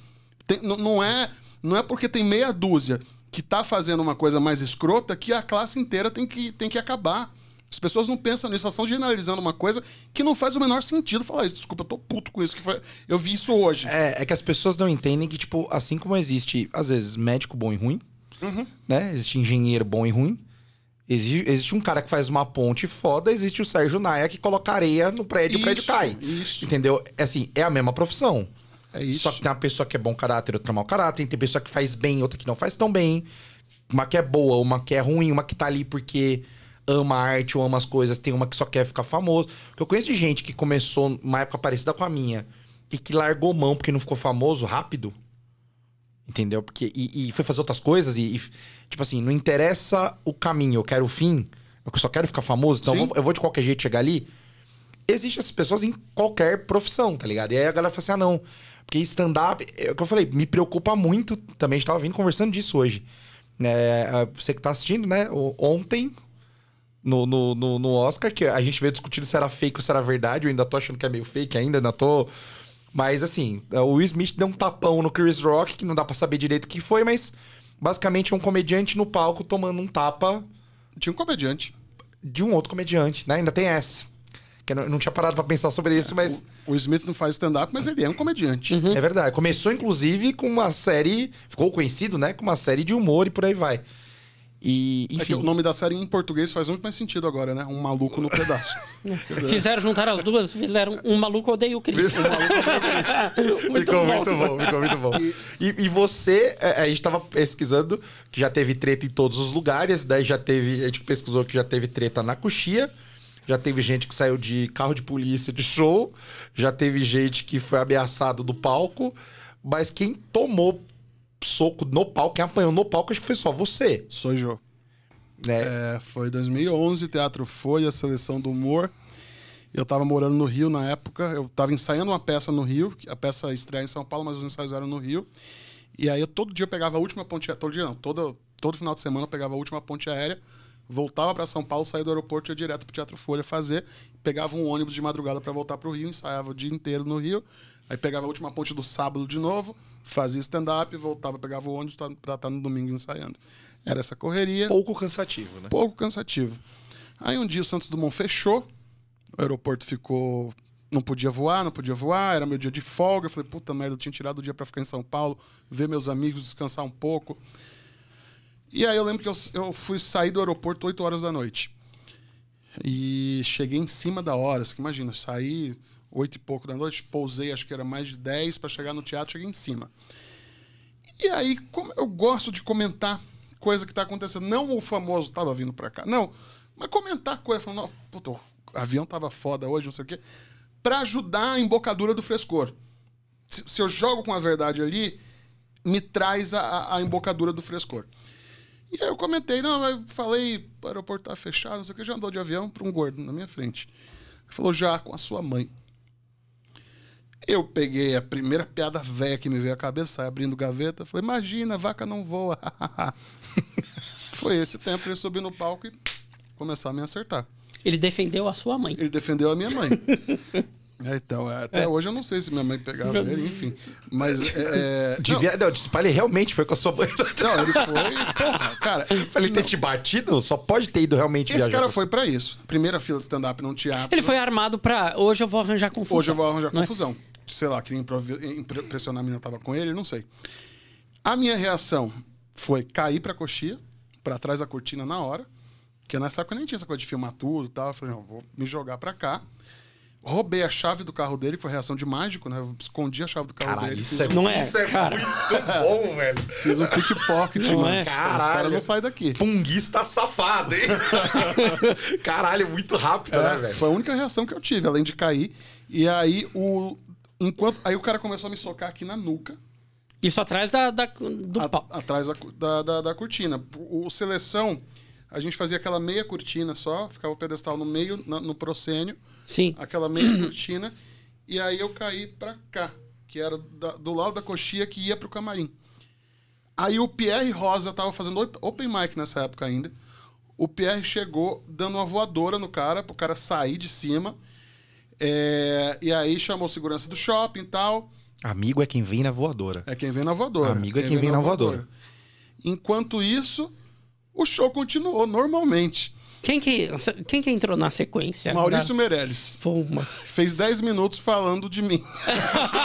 Tem, não, é, não é porque tem meia dúzia que tá fazendo uma coisa mais escrota que a classe inteira tem que, tem que acabar. As pessoas não pensam nisso, elas estão generalizando uma coisa que não faz o menor sentido falar isso. Desculpa, eu tô puto com isso. que foi... Eu vi isso hoje. É, é que as pessoas não entendem que, tipo, assim como existe, às vezes, médico bom e ruim, uhum. né? Existe engenheiro bom e ruim, Existe, existe, um cara que faz uma ponte foda, existe o Sérgio Naia que coloca areia no prédio e o prédio cai. Isso. Entendeu? É assim, é a mesma profissão. É isso. Só que tem uma pessoa que é bom caráter, outra mau caráter, tem pessoa que faz bem, outra que não faz tão bem. Uma que é boa, uma que é ruim, uma que tá ali porque ama a arte ou ama as coisas, tem uma que só quer ficar famoso. Porque eu conheço de gente que começou numa época parecida com a minha e que largou mão porque não ficou famoso rápido. Entendeu? Porque. E, e foi fazer outras coisas e, e, Tipo assim, não interessa o caminho, eu quero o fim. Eu só quero ficar famoso, então eu vou de qualquer jeito chegar ali. Existem essas pessoas em qualquer profissão, tá ligado? E aí a galera fala assim: ah, não. Porque stand-up, é o que eu falei, me preocupa muito também. A gente tava vindo conversando disso hoje. É, você que tá assistindo, né? Ontem, no, no, no, no, Oscar, que a gente veio discutindo se era fake ou se era verdade. Eu ainda tô achando que é meio fake, ainda, ainda tô mas assim, é, o Will Smith deu um tapão no Chris Rock, que não dá para saber direito o que foi, mas basicamente é um comediante no palco tomando um tapa. De um comediante. De um outro comediante, né? Ainda tem essa. Que eu não tinha parado para pensar sobre isso, é, mas. O, o Smith não faz stand-up, mas ele é um comediante. Uhum. É verdade. Começou, inclusive, com uma série. Ficou conhecido, né? Com uma série de humor e por aí vai. E, enfim. É que o nome da série em português faz muito mais sentido agora, né? Um maluco no pedaço. fizeram juntar as duas, fizeram um maluco odeia o Chris. Um maluco odeia o Chris. muito ficou bom. muito bom, ficou muito bom. E, e você, é, é, a gente tava pesquisando que já teve treta em todos os lugares, daí já teve, a gente pesquisou que já teve treta na coxia. Já teve gente que saiu de carro de polícia de show, já teve gente que foi ameaçado do palco, mas quem tomou soco no palco, quem apanhou no palco acho que foi só você. Sou eu. Né? É, foi 2011, Teatro Folha, Seleção do Humor. Eu estava morando no Rio na época, eu estava ensaiando uma peça no Rio, a peça estreia em São Paulo, mas os ensaios eram no Rio. E aí eu todo dia eu pegava a última ponte aérea, todo dia não, todo, todo final de semana eu pegava a última ponte aérea, voltava para São Paulo, saía do aeroporto, ia direto pro Teatro Folha fazer, pegava um ônibus de madrugada para voltar pro Rio, ensaiava o dia inteiro no Rio. Aí pegava a última ponte do sábado de novo, fazia stand-up, voltava, pegava o ônibus para estar tá no domingo ensaiando. Era essa correria. Pouco cansativo, né? Pouco cansativo. Aí um dia o Santos Dumont fechou, o aeroporto ficou. Não podia voar, não podia voar, era meu dia de folga. Eu falei, puta merda, eu tinha tirado o dia para ficar em São Paulo, ver meus amigos, descansar um pouco. E aí eu lembro que eu, eu fui sair do aeroporto 8 horas da noite. E cheguei em cima da hora, você imagina, saí oito e pouco da noite, pousei, acho que era mais de dez, para chegar no teatro, cheguei em cima. E aí, como eu gosto de comentar coisa que está acontecendo, não o famoso estava vindo para cá, não, mas comentar coisa, falando, puta, o avião tava foda hoje, não sei o quê, para ajudar a embocadura do frescor. Se, se, eu jogo com a verdade ali, me traz a, a embocadura do frescor. E aí eu comentei, não, eu falei, o aeroporto tá fechado, não sei o que, já andou de avião para um gordo na minha frente. Ele falou, já, com a sua mãe. Eu peguei a primeira piada velha que me veio à cabeça, abrindo gaveta, falei: imagina, vaca não voa. Foi esse tempo ele subir no palco e começar a me acertar. Ele defendeu a sua mãe. Ele defendeu a minha mãe. É, então, é, até é. hoje eu não sei se minha mãe pegava ele, enfim. Mas. É, é Devia, não, não disse, ele realmente foi com a sua mãe. Não, ele foi. Porra, cara. ele ter te batido? Só pode ter ido realmente. Esse cara foi para isso. Primeira fila de stand-up num teatro. Ele foi armado para Hoje eu vou arranjar confusão. Hoje eu vou arranjar é? confusão. É? Sei lá, queria impressionar a menina tava com ele, não sei. A minha reação foi cair pra coxia, para trás da cortina na hora. Porque nessa época eu nem tinha essa coisa de filmar tudo e tal. Eu falei, não, vou me jogar pra cá roubei a chave do carro dele, foi reação de mágico, né? Eu escondi a chave do carro Caralho, dele. Isso é, um... não é, isso é cara. muito bom, velho. Fiz um pickpocket, não mano. É. Caralho. Esse cara não sai daqui. Punguista safado, hein? Caralho, é muito rápido, é, né, velho? Foi a única reação que eu tive, além de cair. E aí o. Enquanto. Aí o cara começou a me socar aqui na nuca. Isso atrás da, da do a, pau. Atrás da, da, da, da cortina. O seleção a gente fazia aquela meia cortina só, ficava o pedestal no meio, no, no proscênio. Sim. Aquela meia cortina. E aí eu caí para cá, que era da, do lado da coxia que ia pro camarim. Aí o Pierre Rosa tava fazendo open mic nessa época ainda. O Pierre chegou dando uma voadora no cara, pro cara sair de cima. É, e aí chamou segurança do shopping e tal. Amigo é quem vem na voadora. É quem vem na voadora. Amigo é quem, quem vem, vem, na, voadora. voadora. Enquanto isso, o show continuou normalmente. Quem que, quem que entrou na sequência? Maurício da... Meirelles. Fumas. Fez 10 minutos falando de mim.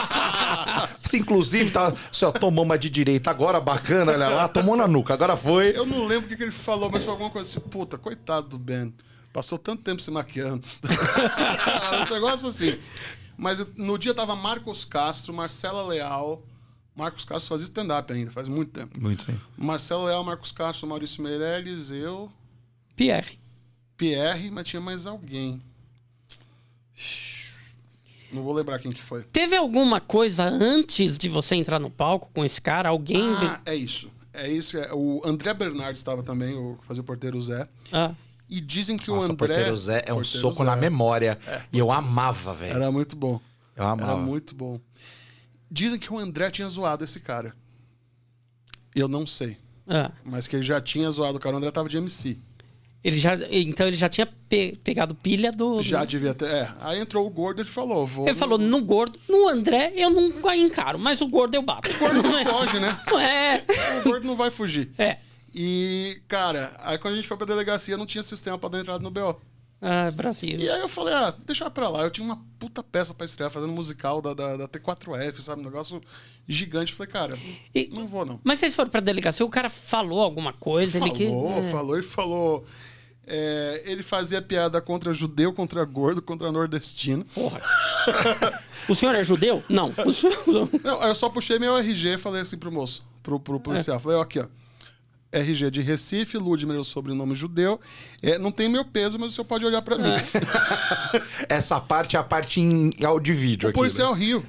Inclusive, tá, só tomou uma de direita agora, bacana, olha lá, tomou na nuca, agora foi. Eu não lembro o que, que ele falou, mas foi alguma coisa assim, puta, coitado do Ben. Passou tanto tempo se maquiando. um negócio assim. Mas no dia tava Marcos Castro, Marcela Leal, Marcos Castro fazia stand-up ainda, faz muito tempo. Muito tempo. Marcelo Leal, Marcos Castro, Maurício Meirelles, eu. Pierre. Pierre, mas tinha mais alguém. Não vou lembrar quem que foi. Teve alguma coisa antes de você entrar no palco com esse cara? Alguém. Ah, é isso. É isso. É. O André Bernard estava também, o, fazia o porteiro Zé. Ah. E dizem que Nossa, o André. O porteiro Zé é um soco Zé. na memória. É. E eu amava, velho. Era muito bom. Eu amava. Era muito bom. Dizem que o André tinha zoado esse cara. Eu não sei. Ah. Mas que ele já tinha zoado o cara. O André tava de MC. Ele já, então ele já tinha pe pegado pilha do. Já do... devia ter. É. Aí entrou o gordo e falou: vou. Ele falou: no gordo, no André eu não encaro, mas o gordo eu bato. O gordo não é. foge, né? É. O gordo não vai fugir. É. E, cara, aí quando a gente foi pra delegacia não tinha sistema pra dar entrada no BO. Ah, Brasil. E aí eu falei, ah, deixa pra lá. Eu tinha uma puta peça pra estrear, fazendo musical da, da, da T4F, sabe? Um negócio gigante. Eu falei, cara, e, não vou não. Mas vocês foram pra delegacia, o cara falou alguma coisa? É. Falou, ele que... É. falou e falou. É, ele fazia piada contra judeu, contra gordo, contra nordestino. Porra. o senhor é judeu? Não. Eu só puxei meu RG e falei assim pro moço, pro, pro policial. É. Falei, ó, aqui, ó. RG de Recife, Ludmer é o sobrenome judeu. É, não tem meu peso, mas o senhor pode olhar para mim. É. Essa parte é a parte em áudio vídeo. O aqui, policial né? Rio.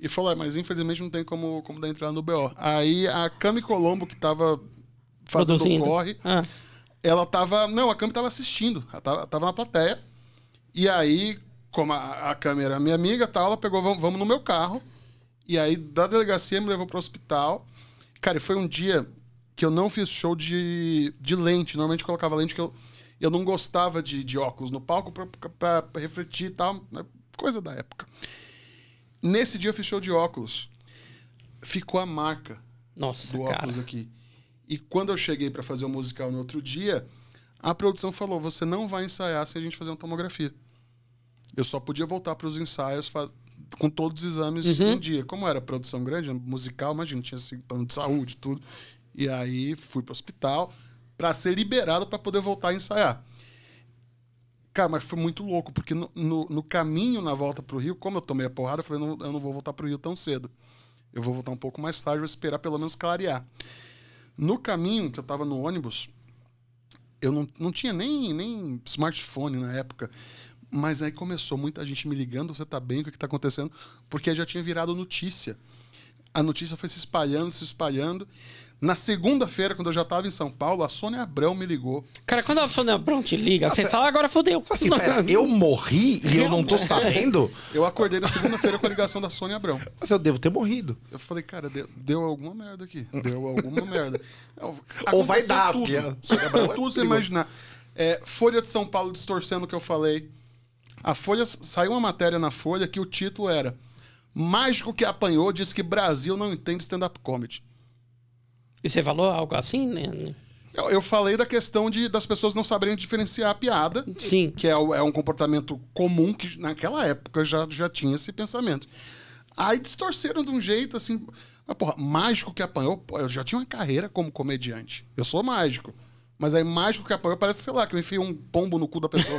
E falou, ah, mas infelizmente não tem como, como dar entrada no BO. Aí a Cami Colombo, que tava fazendo Produzindo. o corre, ah. ela tava... Não, a Cami tava assistindo. Ela tava, tava na plateia. E aí, como a, a câmera minha amiga tal, ela pegou, vamos, vamos no meu carro. E aí, da delegacia, me levou para o hospital. Cara, e foi um dia que eu não fiz show de, de lente. Normalmente eu colocava lente que eu, eu não gostava de, de óculos no palco para refletir e tal. Né? Coisa da época. Nesse dia eu fiz show de óculos. Ficou a marca Nossa, do óculos aqui. E quando eu cheguei para fazer o um musical no outro dia, a produção falou: você não vai ensaiar sem a gente fazer uma tomografia. Eu só podia voltar para os ensaios faz... com todos os exames uhum. em dia. Como era produção grande, musical, imagina, tinha esse plano de saúde, tudo. E aí fui pro hospital para ser liberado para poder voltar a ensaiar. Cara, mas foi muito louco, porque no, no, no, caminho na volta pro Rio, como eu tomei a porrada, eu falei, não, eu não vou voltar pro Rio tão cedo. Eu vou voltar um pouco mais tarde, vou esperar pelo menos clarear. No caminho que eu tava no ônibus, eu não, não tinha nem, nem smartphone na época. Mas aí começou muita gente me ligando, você tá bem, o que, que tá acontecendo? Porque já tinha virado notícia. A notícia foi se espalhando, se espalhando. Na segunda-feira, quando eu já estava em São Paulo, a Sônia Abrão me ligou. Cara, quando a Sônia Abrão te liga, você fala, agora fodeu. Assim, pera, eu morri e eu não tô sabendo? Eu acordei na segunda-feira com a ligação da Sônia Abrão. Mas eu devo ter morrido. Eu falei, cara, deu, deu alguma merda aqui. Deu alguma merda. Ou vai dar, tudo, porque a Sônia Abrão é tudo você imaginar. É, Folha de São Paulo distorcendo o que eu falei. A Folha saiu uma matéria na Folha que o título era Mágico que apanhou diz que Brasil não entende stand-up comedy. E você falou algo assim, né? Eu, eu falei da questão de, das pessoas não saberem diferenciar a piada. Sim. Que é, é um comportamento comum que naquela época já, já tinha esse pensamento. Aí distorceram de um jeito assim. Mas, porra, mágico que apanhou. Eu já tinha uma carreira como comediante. Eu sou mágico. Mas aí, mágico que apanhou, parece, sei lá, que eu enfio um pombo no cu da pessoa.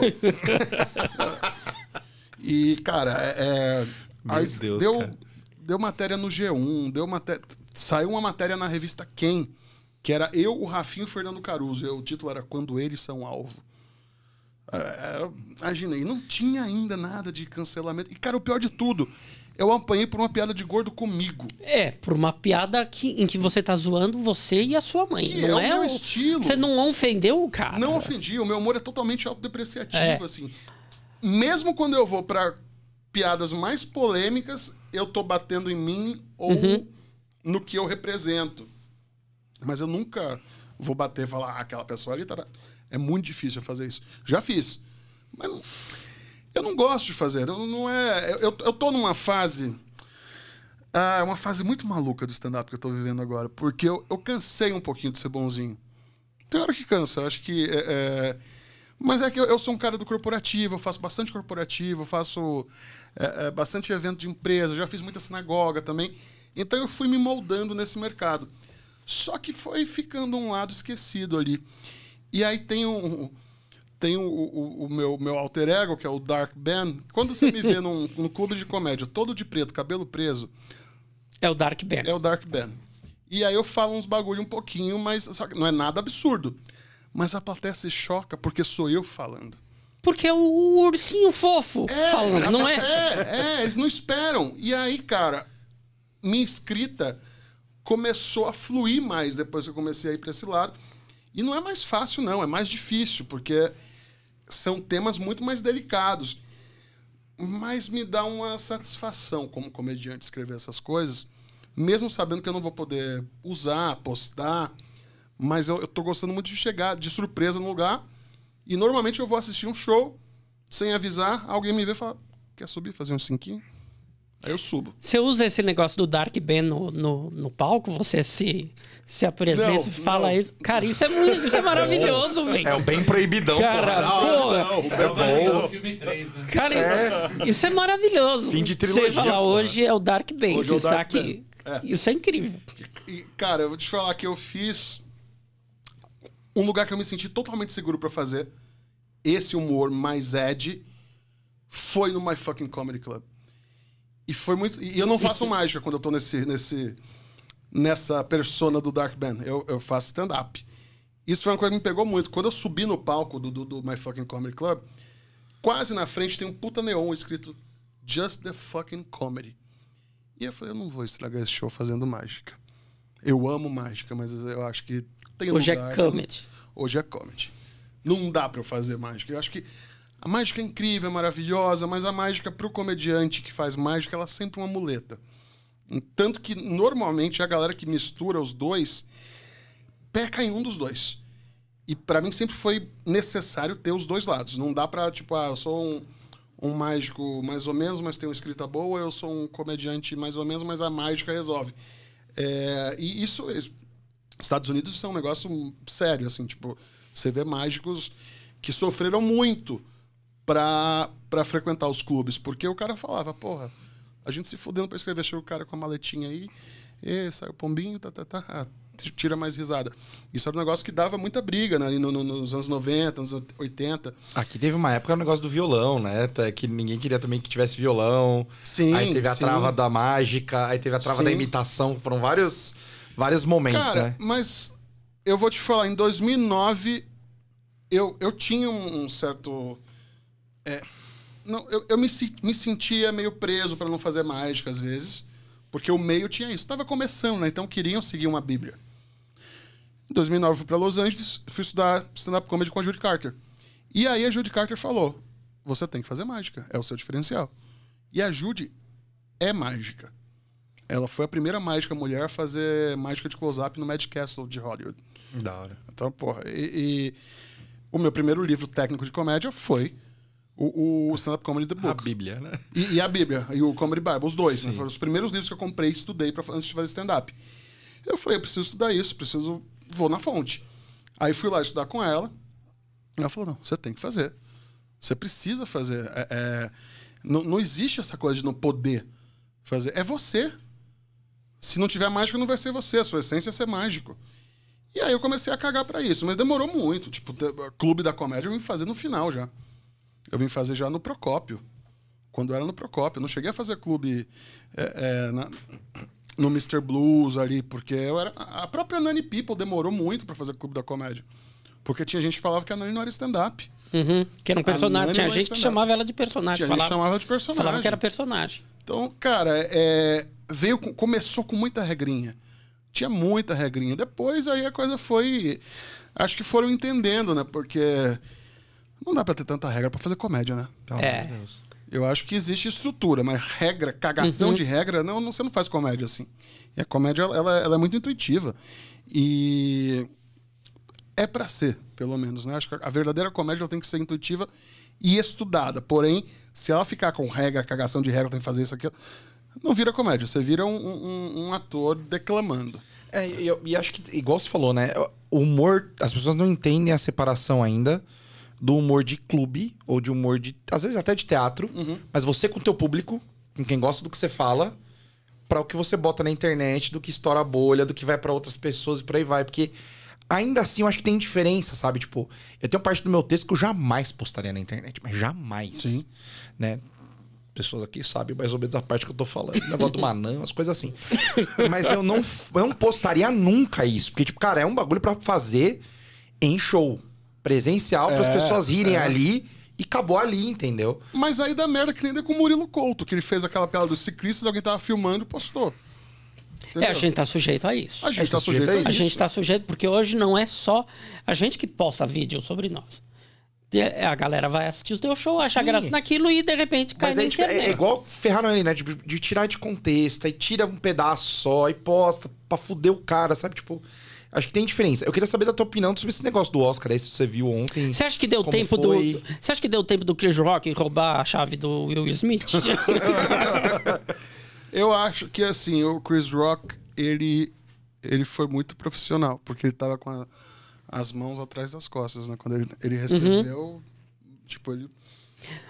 e, cara, é, é. Meu aí Deus, deu, cara. deu matéria no G1, deu matéria saiu uma matéria na revista Quem, que era eu, o Rafinho e o Fernando Caruso. E o título era Quando Eles São Alvo. É, é, imagina, e não tinha ainda nada de cancelamento. E, cara, o pior de tudo, eu apanhei por uma piada de gordo comigo. É, por uma piada que, em que você tá zoando você e a sua mãe. Que não é, é o meu estilo. Você não ofendeu o cara. Não ofendi, o meu humor é totalmente autodepreciativo, é. assim. Mesmo quando eu vou para piadas mais polêmicas, eu tô batendo em mim ou uhum no que eu represento. Mas eu nunca vou bater e falar, ah, aquela pessoa ali tá. É muito difícil fazer isso. Já fiz. Mas não, eu não gosto de fazer. Eu, não é, eu, eu, tô numa fase. Ah, é uma fase muito maluca do stand-up que eu tô vivendo agora, porque eu, eu cansei um pouquinho de ser bonzinho. Tem hora que cansa, eu acho que. É, é, mas é que eu, eu, sou um cara do corporativo, eu faço bastante corporativo, eu faço é, é, bastante evento de empresa, já fiz muita sinagoga também. Então eu fui me moldando nesse mercado. Só que foi ficando um lado esquecido ali. E aí tem um. Tem o, o, o meu, meu alter ego, que é o Dark Ben. Quando você me vê num, num clube de comédia todo de preto, cabelo preso. É o Dark Ben. É o Dark Ben. E aí eu falo uns bagulho um pouquinho, mas não é nada absurdo. Mas a plateia se choca porque sou eu falando. Porque é o, o ursinho fofo é, falando, não é? É, é, eles não esperam. E aí, cara, minha escrita começou a fluir mais depois que eu comecei a ir para esse lado. E não é mais fácil, não, é mais difícil, porque são temas muito mais delicados. Mas me dá uma satisfação como comediante escrever essas coisas, mesmo sabendo que eu não vou poder usar, postar. Mas eu, estou gostando muito de chegar de surpresa no lugar. E normalmente eu vou assistir um show sem avisar, alguém me vê e fala: quer subir, fazer um cinquinho? Aí eu subo. Você usa esse negócio do Dark Ben no, no, no, palco? Você se, se apresenta e fala não. isso? Cara, isso é, muito, isso é, é maravilhoso, é velho. É o bem é proibidão, cara. Não, pô, não, é bom. Filme 3, né? Cara, é. isso é maravilhoso. Fim de trilogia. Você falar, hoje é o Dark Ben hoje que é está Dark aqui. É. Isso é incrível. E, cara, eu vou te falar que eu fiz um lugar que eu me senti totalmente seguro para fazer esse humor mais Ed foi no My Fucking Comedy Club. E foi muito. E eu não faço mágica quando eu tô nesse, nesse, nessa persona do Dark Ben Eu, eu faço stand-up. Isso foi uma coisa que me pegou muito. Quando eu subi no palco do, do, do My Fucking Comedy Club, quase na frente tem um puta neon escrito Just the Fucking Comedy. E eu falei, eu não vou estragar esse show fazendo mágica. Eu amo mágica, mas eu acho que tem Hoje é lugar, é comedy. Hoje é comedy. Não dá para eu fazer mágica. Eu acho que a mágica é incrível, é maravilhosa, mas a mágica para o comediante que faz mágica, ela é sempre uma muleta. Tanto que, normalmente, a galera que mistura os dois peca em um dos dois. E para mim sempre foi necessário ter os dois lados. Não dá para tipo, ah, eu sou um, um mágico mais ou menos, mas tenho escrita boa, eu sou um comediante mais ou menos, mas a mágica resolve. É, e isso, Estados Unidos, isso é um negócio sério, assim, tipo, você vê mágicos que sofreram muito pra, pra frequentar os clubes. Porque o cara falava, porra, a gente se fudendo pra escrever, chega o cara com a maletinha aí, e sai o pombinho, tá, tá, tá, tira mais risada. Isso era um negócio que dava muita briga né? no, no, nos anos 90, nos 80. Aqui teve uma época o um negócio do violão, né? Tá, que ninguém queria também que tivesse violão. Sim. Aí teve a sim. trava da mágica, aí teve a trava sim. da imitação. Foram vários, vários momentos, Cara, né? Mas eu vou te falar, em 2009 eu, eu tinha um certo é, não, eu, eu me, me sentia meio preso para não fazer mágica às vezes, porque o meio tinha isso. Estava começando, né? Então queriam seguir uma Bíblia. Em 2009 fui para Los Angeles, fui estudar stand-up comedy com a Judy Carter. E aí a Judy Carter falou: você tem que fazer mágica, é o seu diferencial. E a Judy é mágica. Ela foi a primeira mágica mulher a fazer mágica de close-up no Mad Castle de Hollywood. Da hora. Então, porra. E, e, o meu primeiro livro técnico de comédia foi o, o stand-up comedy the book. A Bíblia, né? E, e, a Bíblia, e o Comedy Bible, os dois. Né? Foram os primeiros livros que eu comprei e estudei pra, antes de fazer stand-up. Eu falei, eu preciso estudar isso, preciso. Vou na fonte. Aí fui lá estudar com ela. Ela falou: não, você tem que fazer. Você precisa fazer. É, é... não, não existe essa coisa de não poder fazer. É você. Se não tiver mágica, não vai ser você. A sua essência é ser mágico. E aí eu comecei a cagar para isso, mas demorou muito. Tipo, Clube da Comédia eu me fazer no final já. Eu vim fazer já no Procópio, quando era no Procópio. Eu não cheguei a fazer clube é, é, na, no Mr. Blues ali, porque eu era. A própria Nani People demorou muito para fazer clube da comédia. Porque tinha gente que falava que a Nani não era stand-up. Uhum, que era um personagem. Tinha gente que chamava ela de personagem. Tinha falava, gente chamava de personagem. Falava que era personagem. Então, cara, é, veio, começou com muita regrinha. Tinha muita regrinha. Depois aí a coisa foi. Acho que foram entendendo, né? Porque não dá pra ter tanta regra pra fazer comédia, né? Pelo então, É. Deus. Eu acho que existe estrutura, mas regra, cagação uhum. de regra, não, não- você não faz comédia assim. E a comédia, ela, ela- é muito intuitiva. E é para ser, pelo menos, né? Acho que a verdadeira comédia ela tem que ser intuitiva e estudada. Porém, se ela ficar com regra, cagação de regra, tem que fazer isso aqui, não vira comédia. Você vira um, um- um ator declamando. É, e eu, e acho que, igual você falou, né? O humor, as pessoas não entendem a separação ainda do humor de clube ou de humor de às vezes até de teatro, uhum. mas você com o teu público, com quem gosta do que você fala, para o que você bota na internet, do que estoura a bolha, do que vai para outras pessoas e por aí vai, porque ainda assim eu acho que tem diferença, sabe? Tipo, eu tenho parte do meu texto que eu jamais postaria na internet, mas jamais, Sim. né? Pessoas aqui sabem mais ou menos a parte que eu tô falando, o negócio do Manã, as coisas assim. Mas eu não, eu não postaria nunca isso, porque tipo, cara, é um bagulho para fazer em show presencial para as é, pessoas rirem é. ali e acabou ali, entendeu? Mas aí dá merda que nem deu com o Murilo Couto, que ele fez aquela piada dos ciclistas, alguém tava filmando e postou. Entendeu? É, a gente tá sujeito a isso. A gente, a é, gente tá sujeito, sujeito a, isso. A gente tá sujeito, porque hoje não é só a gente que posta vídeo sobre nós. É, a galera vai assistir o teu show, achar Sim. graça naquilo e de repente cai Mas tipo, é, internet. tipo, é, igual ferrar ele, né? De, de tirar de contexto, aí tira um pedaço só e posta pra fuder o cara, sabe? Tipo, Acho que tem diferença. Eu queria saber da tua opinião sobre esse negócio do Oscar, aí se você viu ontem. Você acha que deu tempo foi? do. Você acha que deu tempo do Chris Rock roubar a chave do Will Smith? eu acho que assim, o Chris Rock, ele, ele foi muito profissional, porque ele tava com a, as mãos atrás das costas, né? Quando ele, ele uhum. recebeu. Uhum. Tipo, ele.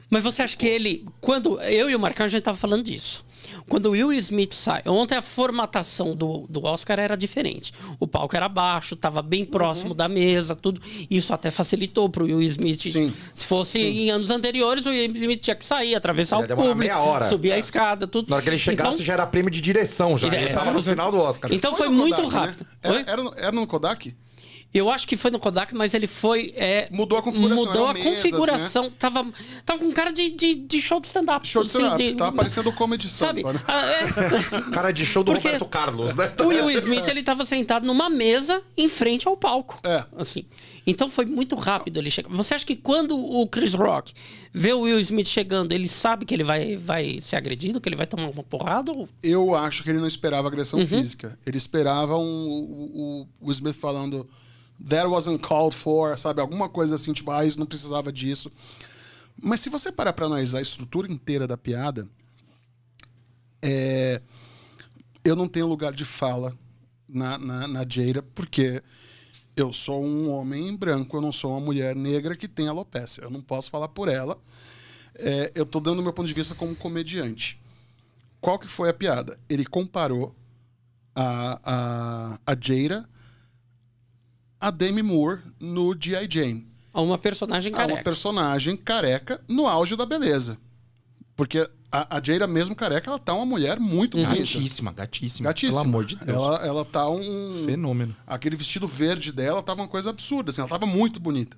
Mas você acha que ele. Quando eu e o Marcão, a gente tava falando disso. Quando o Will Smith sai, ontem a formatação do, do Oscar era diferente. O palco era baixo, estava bem próximo uhum. da mesa, tudo. Isso até facilitou para o Will Smith. Sim. Se fosse Sim. em anos anteriores, o Will Smith tinha que sair, atravessar ele o público, meia hora. subir a é. escada, tudo. Na hora que ele chegasse, então, já era prêmio de direção já. É. Ele, estava tava no final do Oscar. Então foi, foi Kodak, muito né? rápido. Né? Era, era no Kodak? Eu acho que foi no Kodak, mas ele foi. É, mudou a configuração. Mudou a mesas, configuração. Né? Tava, tava com cara de, de, de show de stand-up. Show de assim, stand-up. Assim, tava parecendo o Comedy sabe? Né? Ah, é... cara de show do Porque Roberto Carlos, né? O Will Smith, ele tava sentado numa mesa em frente ao palco. É. Assim. Então foi muito rápido ele chegar. Você acha que quando o Chris Rock vê o Will Smith chegando, ele sabe que ele vai, vai ser agredido, que ele vai tomar uma porrada? Eu acho que ele não esperava agressão uhum. física. Ele esperava um, o, o, o Smith falando that wasn't called for, sabe? Alguma coisa assim, tipo, ah, isso não precisava disso. Mas se você parar para analisar a estrutura inteira da piada, é... eu não tenho lugar de fala na, na, na Jaira, porque eu sou um homem branco, eu não sou uma mulher negra que tem alopecia. Eu não posso falar por ela. É, eu estou dando meu ponto de vista como comediante. Qual que foi a piada? Ele comparou a, a, a Jaira a Demi Moore no G.I. Jane. A uma personagem careca. A uma personagem careca no auge da beleza. Porque a, a Jada, mesmo careca, ela tá uma mulher muito uhum. Gatíssima, gatíssima. Gatíssima. Pelo amor de Deus. Ela, ela tá um... Fenômeno. Aquele vestido verde dela tava uma coisa absurda, assim. Ela tava muito bonita.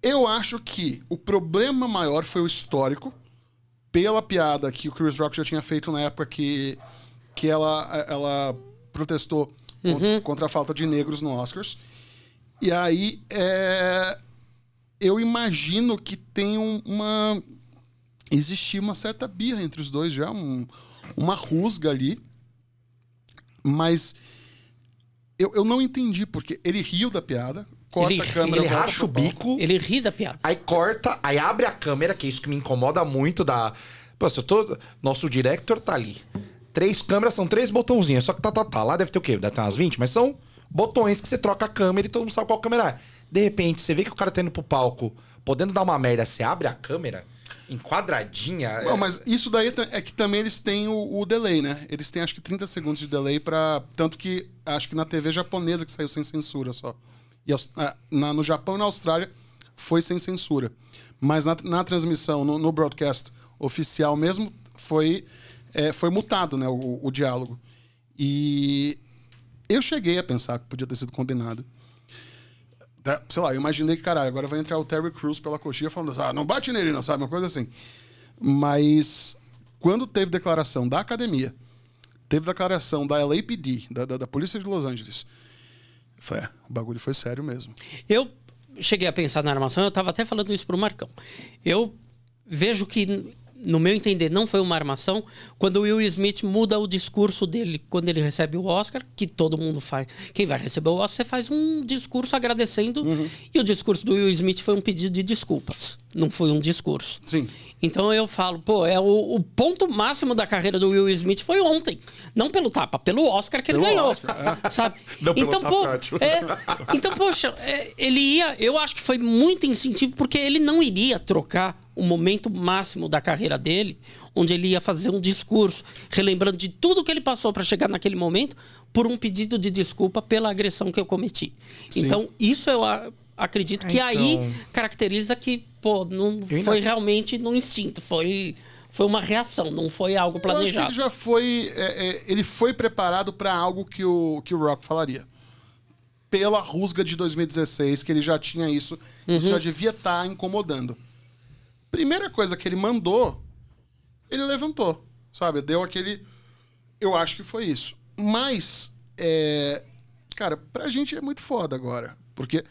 Eu acho que o problema maior foi o histórico, pela piada que o Chris Rock já tinha feito na época que, que ela, ela protestou uhum. contra, contra, a falta de negros no Oscars. E aí é, eu imagino que tem uma. Existia uma certa birra entre os dois já, um, uma rusga ali. Mas eu, eu não entendi, porque ele riu da piada, corta ele, a câmera. Ele racha o bico. Ele ri da piada. Aí corta, aí abre a câmera, que é isso que me incomoda muito da. Pô, eu tô... Nosso director tá ali. Três câmeras são três botãozinhos. Só que tá, tá, tá. Lá deve ter o quê? Deve ter umas 20, mas são botões que você troca a câmera e todo mundo sabe qual câmera é. De repente, você vê que o cara tá indo pro palco, podendo dar uma merda, você abre a câmera enquadradinha. É- Não, é... mas isso daí é que também eles têm o, o, delay, né? Eles têm acho que 30 segundos de delay para Tanto que acho que na TV japonesa que saiu sem censura só. E na, no Japão e na Austrália foi sem censura. Mas na, na transmissão, no, no broadcast oficial mesmo, foi é, foi mutado né, o, o, diálogo. E eu cheguei a pensar que podia ter sido combinado. sei lá, eu imaginei que, caralho, agora vai entrar o Terry Crews pela coxinha falando assim, ah, não bate nele, não sabe? Uma coisa assim. Mas quando teve declaração da academia, teve declaração da LAPD, da, da, da Polícia de Los Angeles, foi, é, o bagulho foi sério mesmo. Eu cheguei a pensar na armação, eu estava até falando isso pro Marcão. Eu vejo que no meu entender, não foi uma armação, quando o Will Smith muda o discurso dele quando ele recebe o Oscar, que todo mundo faz. Quem vai receber o Oscar, você faz um discurso agradecendo. Uhum. E o discurso do Will Smith foi um pedido de desculpas, não foi um discurso. Sim. Então eu falo, pô, é o, o ponto máximo da carreira do Will Smith foi ontem. Não pelo tapa, pelo Oscar que pelo ele ganhou. Oscar, é. Sabe? Não então, pô, é, é, então, poxa, é, ele ia. Eu acho que foi muito incentivo, porque ele não iria trocar o momento máximo da carreira dele, onde ele ia fazer um discurso, relembrando de tudo que ele passou para chegar naquele momento, por um pedido de desculpa pela agressão que eu cometi. Sim. Então, isso eu acredito que ah, então... aí caracteriza que, pô, não foi realmente no instinto, foi foi uma reação, não foi algo planejado. Eu acho que ele já foi. É, é, ele foi preparado para algo que o, que o Rock falaria. Pela rusga de 2016, que ele já tinha isso, uhum. isso já devia estar tá incomodando. Primeira coisa que ele mandou, ele levantou, sabe? Deu aquele. Eu acho que foi isso. Mas, é... cara, pra gente é muito foda agora. Porque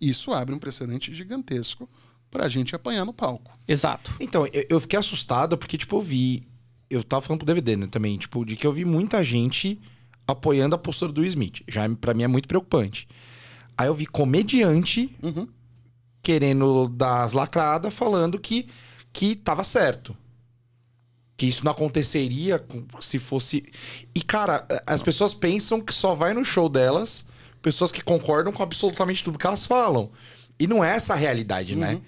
isso abre um precedente gigantesco pra gente apanhar no palco. Exato. Então, eu fiquei assustado porque, tipo, eu vi. Eu tava falando pro DVD né, também, tipo, de que eu vi muita gente apoiando a postura do Smith. Já é, para mim é muito preocupante. Aí eu vi comediante uhum querendo dar as lacradas, falando que que tava certo. Que isso não aconteceria se fosse. E, cara, as pessoas pensam que só vai no show delas pessoas que concordam com absolutamente tudo que elas falam. E não é essa a realidade, né? uhum. né?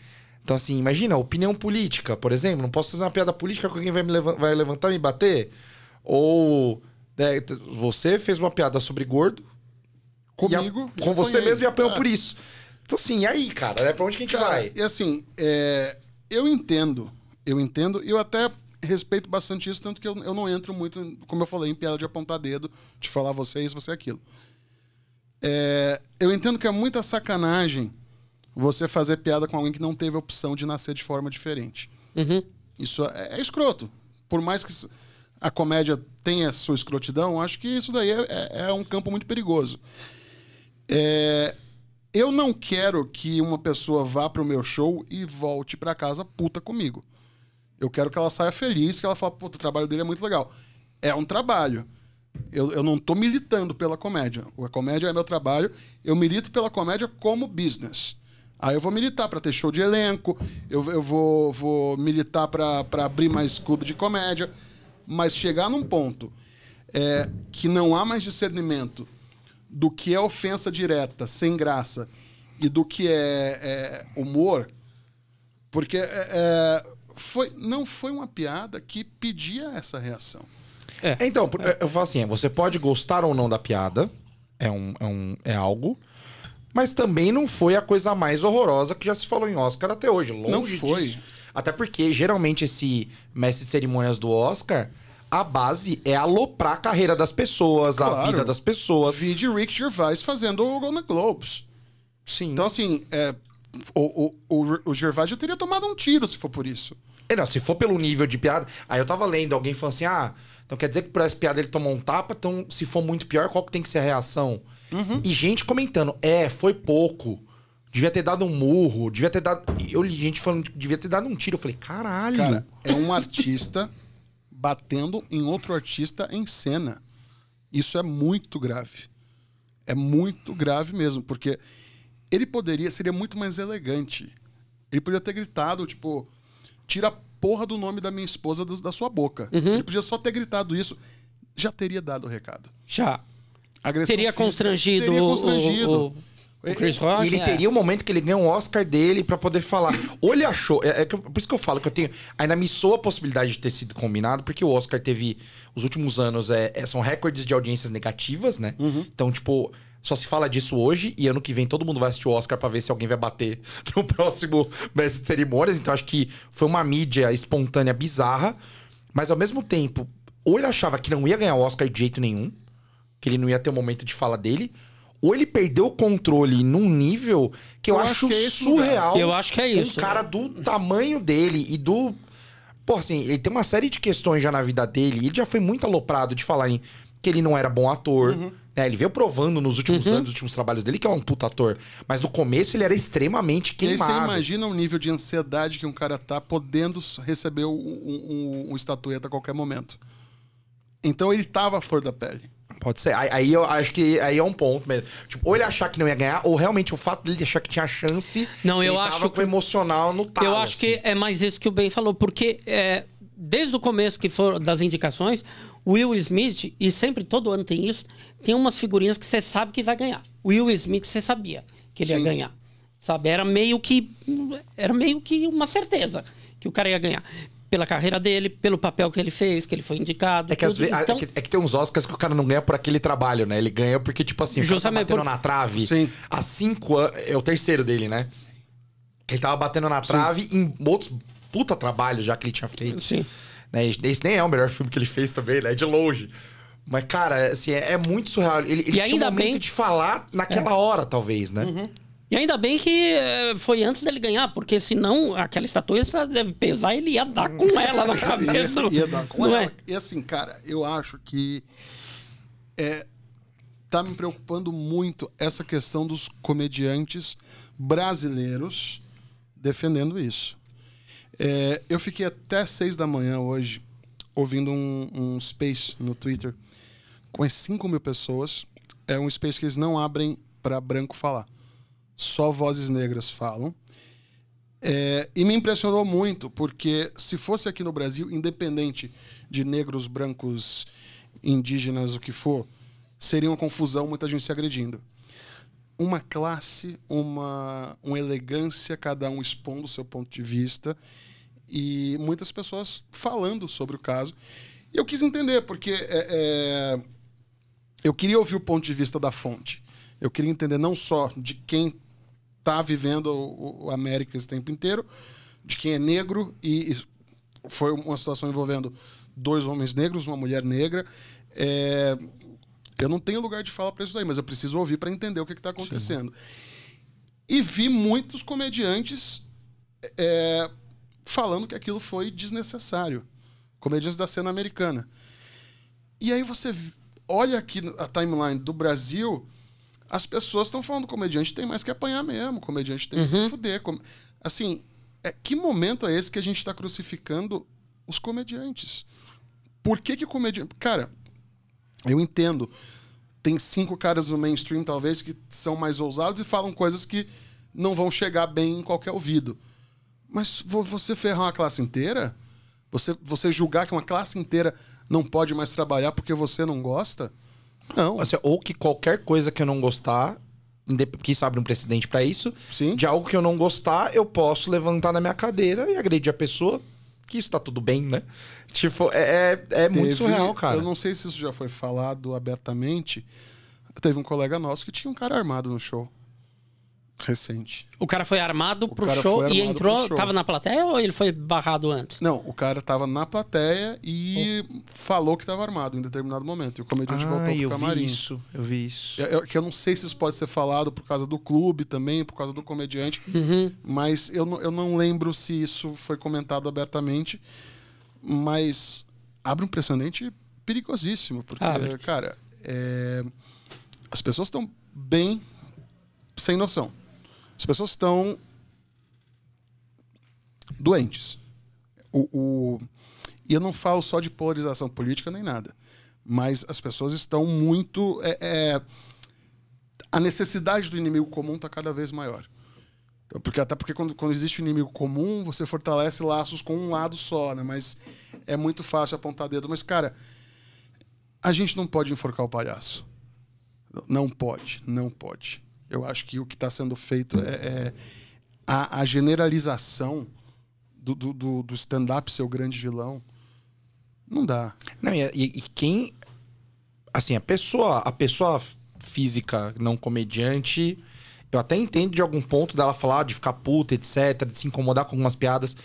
Então, assim, imagina, opinião política, por exemplo. Não posso fazer uma piada política que alguém vai, me levantar, vai levantar e me bater. Ou né, você fez uma piada sobre gordo. Comigo. A, com você mesmo e apanhou ah. por isso. Então, assim, e aí, cara? Né? Pra onde que a gente cara, vai? E assim, é, eu entendo. Eu entendo. E eu até respeito bastante isso, tanto que eu, eu não entro muito, como eu falei, em piada de apontar dedo, de falar você é isso, você é aquilo. É, eu entendo que é muita sacanagem você fazer piada com alguém que não teve a opção de nascer de forma diferente. Uhum. Isso é, é, escroto. Por mais que a comédia tenha sua escrotidão, acho que isso daí é, é, é um campo muito perigoso. É, eu não quero que uma pessoa vá pro meu show e volte para casa puta comigo. Eu quero que ela saia feliz, que ela fale, puta, o trabalho dele é muito legal. É um trabalho. Eu, eu não tô militando pela comédia. A comédia é meu trabalho. Eu milito pela comédia como business. Aí eu vou militar para ter show de elenco, eu, eu vou, vou militar para abrir mais clube de comédia. Mas chegar num ponto é, que não há mais discernimento do que é ofensa direta, sem graça, e do que é, é humor, porque é, é foi, não foi uma piada que pedia essa reação. É. Então, eu falo assim: é, você pode gostar ou não da piada, é, um, é, um, é algo. Mas também não foi a coisa mais horrorosa que já se falou em Oscar até hoje. Longe não foi. Disso. Até porque geralmente esse mestre de cerimônias do Oscar a base é aloprar a carreira das pessoas, claro. a vida das pessoas. de Rick Gervais fazendo o Golden Globes. Sim. Então, assim, é, o, o, o, Gervais já teria tomado um tiro se for por isso. É, não, se for pelo nível de piada. Aí eu tava lendo alguém falando assim: ah, então quer dizer que por essa piada ele tomou um tapa, então se for muito pior, qual que tem que ser a reação? Uhum. E gente comentando: é, foi pouco. Devia ter dado um murro, devia ter dado. Eu li gente falando, devia ter dado um tiro. Eu falei: caralho. Cara, é um artista batendo em outro artista em cena. Isso é muito grave. É muito grave mesmo, porque ele poderia, seria muito mais elegante. Ele poderia ter gritado, tipo, tira a porra do nome da minha esposa do, da sua boca. Uhum. Ele podia só ter gritado isso. Já teria dado o recado. Já. Agressão teria física, constrangido. Teria constrangido. o, o... O Chris Rock. E ele é. teria o um momento que ele ganha um Oscar dele para poder falar. Ou ele achou. É, é, por isso que eu falo que eu tenho. Ainda me soa a possibilidade de ter sido combinado, porque o Oscar teve. Os últimos anos é, é são recordes de audiências negativas, né? Uhum. Então, tipo. Só se fala disso hoje e ano que vem todo mundo vai assistir o Oscar para ver se alguém vai bater no próximo mestre de cerimônias. Então acho que foi uma mídia espontânea bizarra, mas ao mesmo tempo, ou ele achava que não ia ganhar o Oscar de jeito nenhum, que ele não ia ter o um momento de fala dele, ou ele perdeu o controle num nível que eu, eu acho é surreal. Eu acho que é isso. Um cara do tamanho dele e do. Pô, assim, ele tem uma série de questões já na vida dele. Ele já foi muito aloprado de falar em que ele não era bom ator. Uhum. Né? Ele veio provando nos últimos uhum. anos, nos últimos trabalhos dele, que é um puta ator. Mas no começo ele era extremamente queimado. E aí você imagina o nível de ansiedade que um cara tá podendo receber um, um, um estatueta a qualquer momento. Então ele tava fora flor da pele. Pode ser. Aí, aí, eu acho que aí é um ponto mesmo. Tipo, ou ele achar que não ia ganhar, ou realmente o fato dele achar que tinha chance. Não, eu acho. Tava que o emocional no talo, Eu acho assim. que é mais isso que o Ben falou, porque é, desde o começo que foram das indicações, Will Smith, e sempre todo ano tem isso, tem umas figurinhas que você sabe que vai ganhar. Will Smith, você sabia que ele Sim. ia ganhar. Sabe? Era meio que. Era meio que uma certeza que o cara ia ganhar pela carreira dele, pelo papel que ele fez, que ele foi indicado. É que, então... é que, é que tem uns Oscars que o cara não ganha por aquele trabalho, né? Ele ganha porque, tipo assim, Justamente o cara tá batendo por... na trave Sim. há cinco anos. É o terceiro dele, né? Ele tava batendo na trave Sim. em outros puta trabalho já que ele tinha feito. Sim. Né? Esse nem é o melhor filme que ele fez também, né? De longe. Mas, cara, assim, é, é muito surreal. Ele, ele e ainda tinha um momento bem... de falar naquela é. hora, talvez, né? Uhum. E ainda bem que eh, foi antes dele ganhar, porque senão aquela estatueta deve pesar, ele ia dar com ela na cabeça. ia, ia dar com é? ela. É? E assim, cara, eu acho que é, tá me preocupando muito essa questão dos comediantes brasileiros defendendo isso. É, eu fiquei até seis da manhã hoje ouvindo um, um space no Twitter com as 5 mil pessoas. É um space que eles não abrem para branco falar só vozes negras falam. É, e me impressionou muito, porque se fosse aqui no Brasil, independente de negros, brancos, indígenas, o que for, seria uma confusão, muita gente se agredindo. Uma classe, uma, uma elegância, cada um expondo o seu ponto de vista e muitas pessoas falando sobre o caso. E eu quis entender, porque é, é, eu queria ouvir o ponto de vista da fonte. Eu queria entender não só de quem está vivendo o, o América esse tempo inteiro, de quem é negro, e, e, foi uma situação envolvendo dois homens negros, uma mulher negra. É, eu não tenho lugar de fala para isso aí, mas eu preciso ouvir para entender o que está acontecendo. Sim. E vi muitos comediantes é, falando que aquilo foi desnecessário. Comediantes da cena americana. E aí você olha aqui a timeline do Brasil as pessoas estão falando comediante tem mais que apanhar mesmo, comediante tem uhum. que se uhum. fuder. Com... Assim, é, que momento é esse que a gente está crucificando os comediantes? Por que que comediante... Cara, eu entendo. Tem cinco caras no mainstream, talvez, que são mais ousados e falam coisas que não vão chegar bem em qualquer ouvido. Mas você ferrar uma classe inteira? Você, você julgar que uma classe inteira não pode mais trabalhar porque você não gosta? Não. Assim, ou que qualquer coisa que eu não gostar, que isso abre um precedente para isso, Sim. de algo que eu não gostar, eu posso levantar na minha cadeira e agredir a pessoa, que isso tá tudo bem, né? Tipo, é, é, é muito surreal, cara. Eu não sei se isso já foi falado abertamente. Teve um colega nosso que tinha um cara armado no show recente. O cara foi armado o pro show armado e entrou, show. tava na plateia ou ele foi barrado antes? Não, o cara tava na plateia e oh. falou que tava armado em determinado momento. E o comediante ah, voltou pro eu camarim. Vi isso, eu vi isso. Eu, é, eu, é, que eu não sei se isso pode ser falado por causa do clube também, por causa do comediante, uhum. mas eu, eu não lembro se isso foi comentado abertamente. Mas abre um precedente perigosíssimo, porque, abre. cara, é, as pessoas estão bem sem noção. As pessoas estão doentes. O, o, e eu não falo só de polarização política nem nada, mas as pessoas estão muito. É, é, a necessidade do inimigo comum está cada vez maior. Então, porque, até porque quando, quando existe um inimigo comum, você fortalece laços com um lado só, né? Mas é muito fácil apontar dedo. Mas, cara, a gente não pode enforcar o palhaço. Não pode, não pode. Eu acho que o que está sendo feito é, é a, a, generalização do, do, do stand-up ser o grande vilão. Não dá. Não, e, e, quem. Assim, a pessoa, a pessoa física não comediante, eu até entendo de algum ponto dela falar, de ficar puta, etc., de se incomodar com algumas piadas,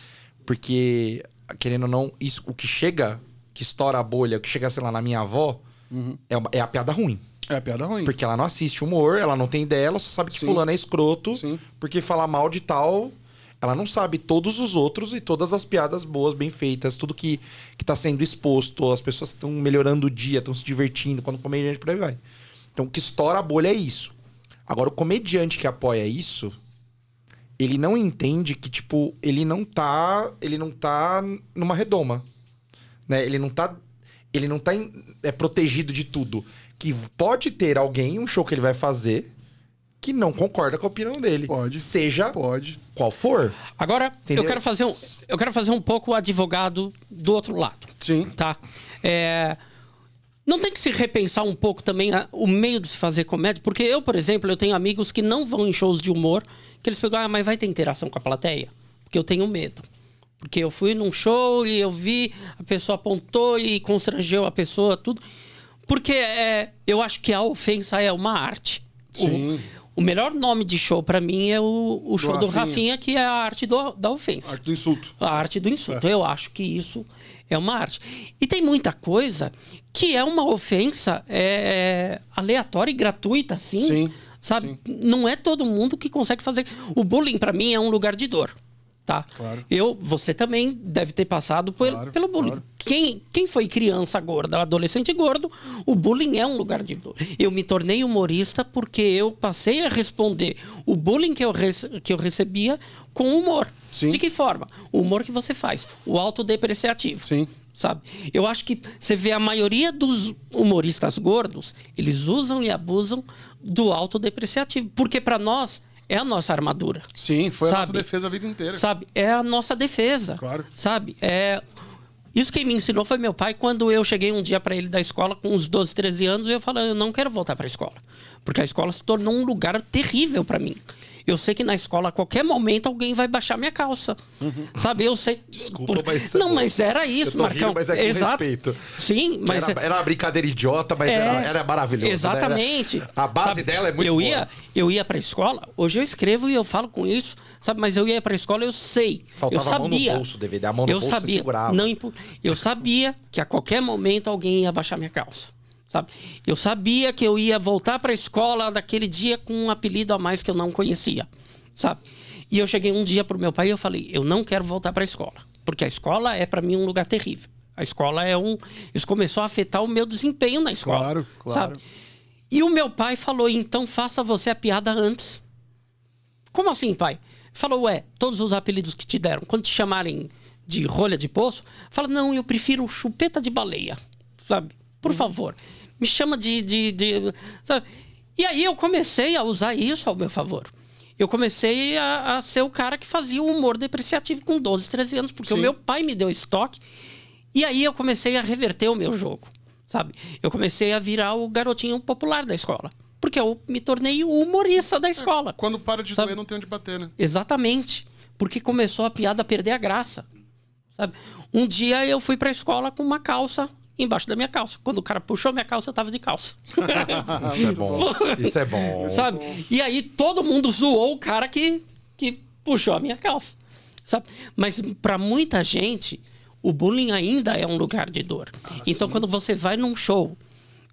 porque, querendo ou não, isso, o que chega, que estoura a bolha, o que chega, sei lá, na minha avó, uhum. é, uma, é a piada ruim. É piada ruim. Porque ela não assiste humor, ela não tem ideia, ela só sabe que Sim. fulano é escroto, Sim. porque falar mal de tal, ela não sabe todos os outros e todas as piadas boas, bem feitas, tudo que, que tá sendo exposto, as pessoas estão melhorando o dia, estão se divertindo, quando o comediante por aí vai. Então o que estoura a bolha é isso. Agora, o comediante que apoia isso, ele não entende que, tipo, ele não tá. Ele não tá numa redoma. Né? Ele não tá. Ele não tá em, é protegido de tudo que pode ter alguém, um show que ele vai fazer, que não concorda com a opinião dele. Pode. Seja pode. qual for. Agora, Entendeu? eu quero, fazer um, eu quero fazer um pouco o advogado do outro lado. Sim. Tá? É, não tem que se repensar um pouco também a, o meio de se fazer comédia? Porque eu, por exemplo, eu tenho amigos que não vão em shows de humor, que eles pegam, ah, mas vai ter interação com a plateia? Porque eu tenho medo. Porque eu fui num show e eu vi, a pessoa apontou e constrangeu a pessoa, tudo. Porque é, eu acho que a ofensa é uma arte. Sim. O, o melhor nome de show para mim é o, o show do, do Rafinha. Rafinha. que é a arte do, da ofensa. A arte do insulto. A arte do insulto. É. Eu acho que isso é uma arte. E tem muita coisa que é uma ofensa é, é aleatória e gratuita, assim. Sim. Sabe? Sim. Não é todo mundo que consegue fazer. O bullying, para mim, é um lugar de dor. Tá? Claro. Eu, você também deve ter passado por, claro, pelo bullying. Claro quem, quem foi criança gorda, adolescente gordo, o bullying é um lugar de dor. Eu me tornei humorista porque eu passei a responder o bullying que eu, que eu recebia com humor. Sim. De que forma? O humor que você faz, o autodepreciativo. Sim. Sabe? Eu acho que você vê a maioria dos humoristas gordos, eles usam e abusam do autodepreciativo. Porque para nós é a nossa armadura. Sim, foi sabe? a nossa defesa a vida inteira. Sabe? É a nossa defesa. Claro. Sabe? É isso quem me ensinou foi meu pai quando eu cheguei um dia para ele da escola com uns 12, 13 anos e eu falei, eu não quero voltar para a escola, porque a escola se tornou um lugar terrível para mim. Eu sei que na escola, a qualquer momento, alguém vai baixar minha calça. Uhum. Sabe? Eu sei. Desculpa, Por... mas. É Não, mas era isso, Marcão. Rindo, mas é com Exato. respeito. Sim, mas. Era, é- era uma brincadeira idiota, mas é... era, era maravilhoso. Exatamente. Né? Era... A base sabe, dela é muito eu boa. Ia, eu ia pra escola, hoje eu escrevo e eu falo com isso, sabe? Mas eu ia pra escola, eu sei. Faltava eu sabia. a mão no bolso, DVD. A mão no eu bolso sabia. segurava. Não, eu sabia que a qualquer momento alguém ia baixar minha calça sabe? Eu sabia que eu ia voltar para a escola daquele dia com um apelido a mais que eu não conhecia, sabe? E eu cheguei um dia pro meu pai e eu falei: "Eu não quero voltar para a escola, porque a escola é para mim um lugar terrível. A escola é um, isso começou a afetar o meu desempenho na escola". Claro, claro. Sabe? E o meu pai falou: "Então faça você a piada antes". Como assim, pai? Falou: "Ué, todos os apelidos que te deram, quando te chamarem de rolha de poço, fala: "Não, eu prefiro chupeta de baleia". Sabe? Por uhum. favor, me chama de. de, de sabe? E aí eu comecei a usar isso ao meu favor. Eu comecei a, a ser o cara que fazia o humor depreciativo com 12, 13 anos, porque Sim. o meu pai me deu estoque. E aí eu comecei a reverter o meu jogo, sabe? Eu comecei a virar o garotinho popular da escola. Porque eu me tornei o humorista da é, escola. É, quando para de sabe? doer, não tem onde bater, né? Exatamente. Porque começou a piada a perder a graça. Sabe? Um dia eu fui para a escola com uma calça embaixo da minha calça. Quando o cara puxou minha calça, eu tava de calça. Isso é bom. Isso é bom. Sabe? E aí todo mundo zoou o cara que, que puxou a minha calça. Sabe? Mas para muita gente, o bullying ainda é um lugar de dor. Ah, então sim. quando você vai num show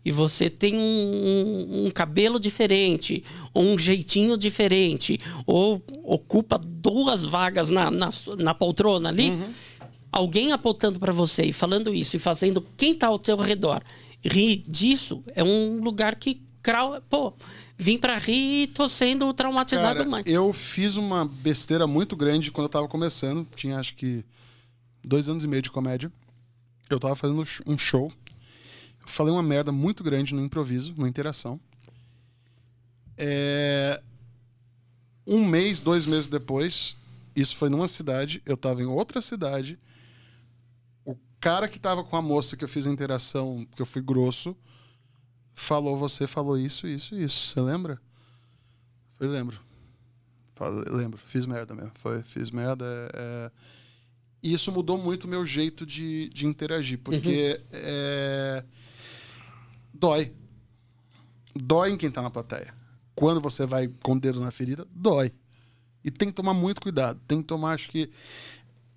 e você tem um, um, cabelo diferente, ou um jeitinho diferente, ou ocupa duas vagas na, na, na poltrona ali. Uhum alguém apontando para você e falando isso e fazendo quem está ao teu redor rir disso, é um lugar que pô, vim para rir e tô sendo traumatizado Cara, mais. Eu fiz uma besteira muito grande quando eu tava começando, tinha acho que dois anos e meio de comédia. Eu tava fazendo um show. Eu falei uma merda muito grande no improviso, na interação. É... Um mês, dois meses depois, isso foi numa cidade, eu tava em outra cidade cara que tava com a moça que eu fiz a interação, que eu fui grosso, falou: Você falou isso, isso, isso. Você lembra? Eu lembro. Falei, lembro. Fiz merda mesmo. Foi, fiz merda. É, é... E isso mudou muito o meu jeito de, de interagir, porque uhum. é... dói. Dói em quem tá na plateia. Quando você vai com o dedo na ferida, dói. E tem que tomar muito cuidado. Tem que tomar, acho que.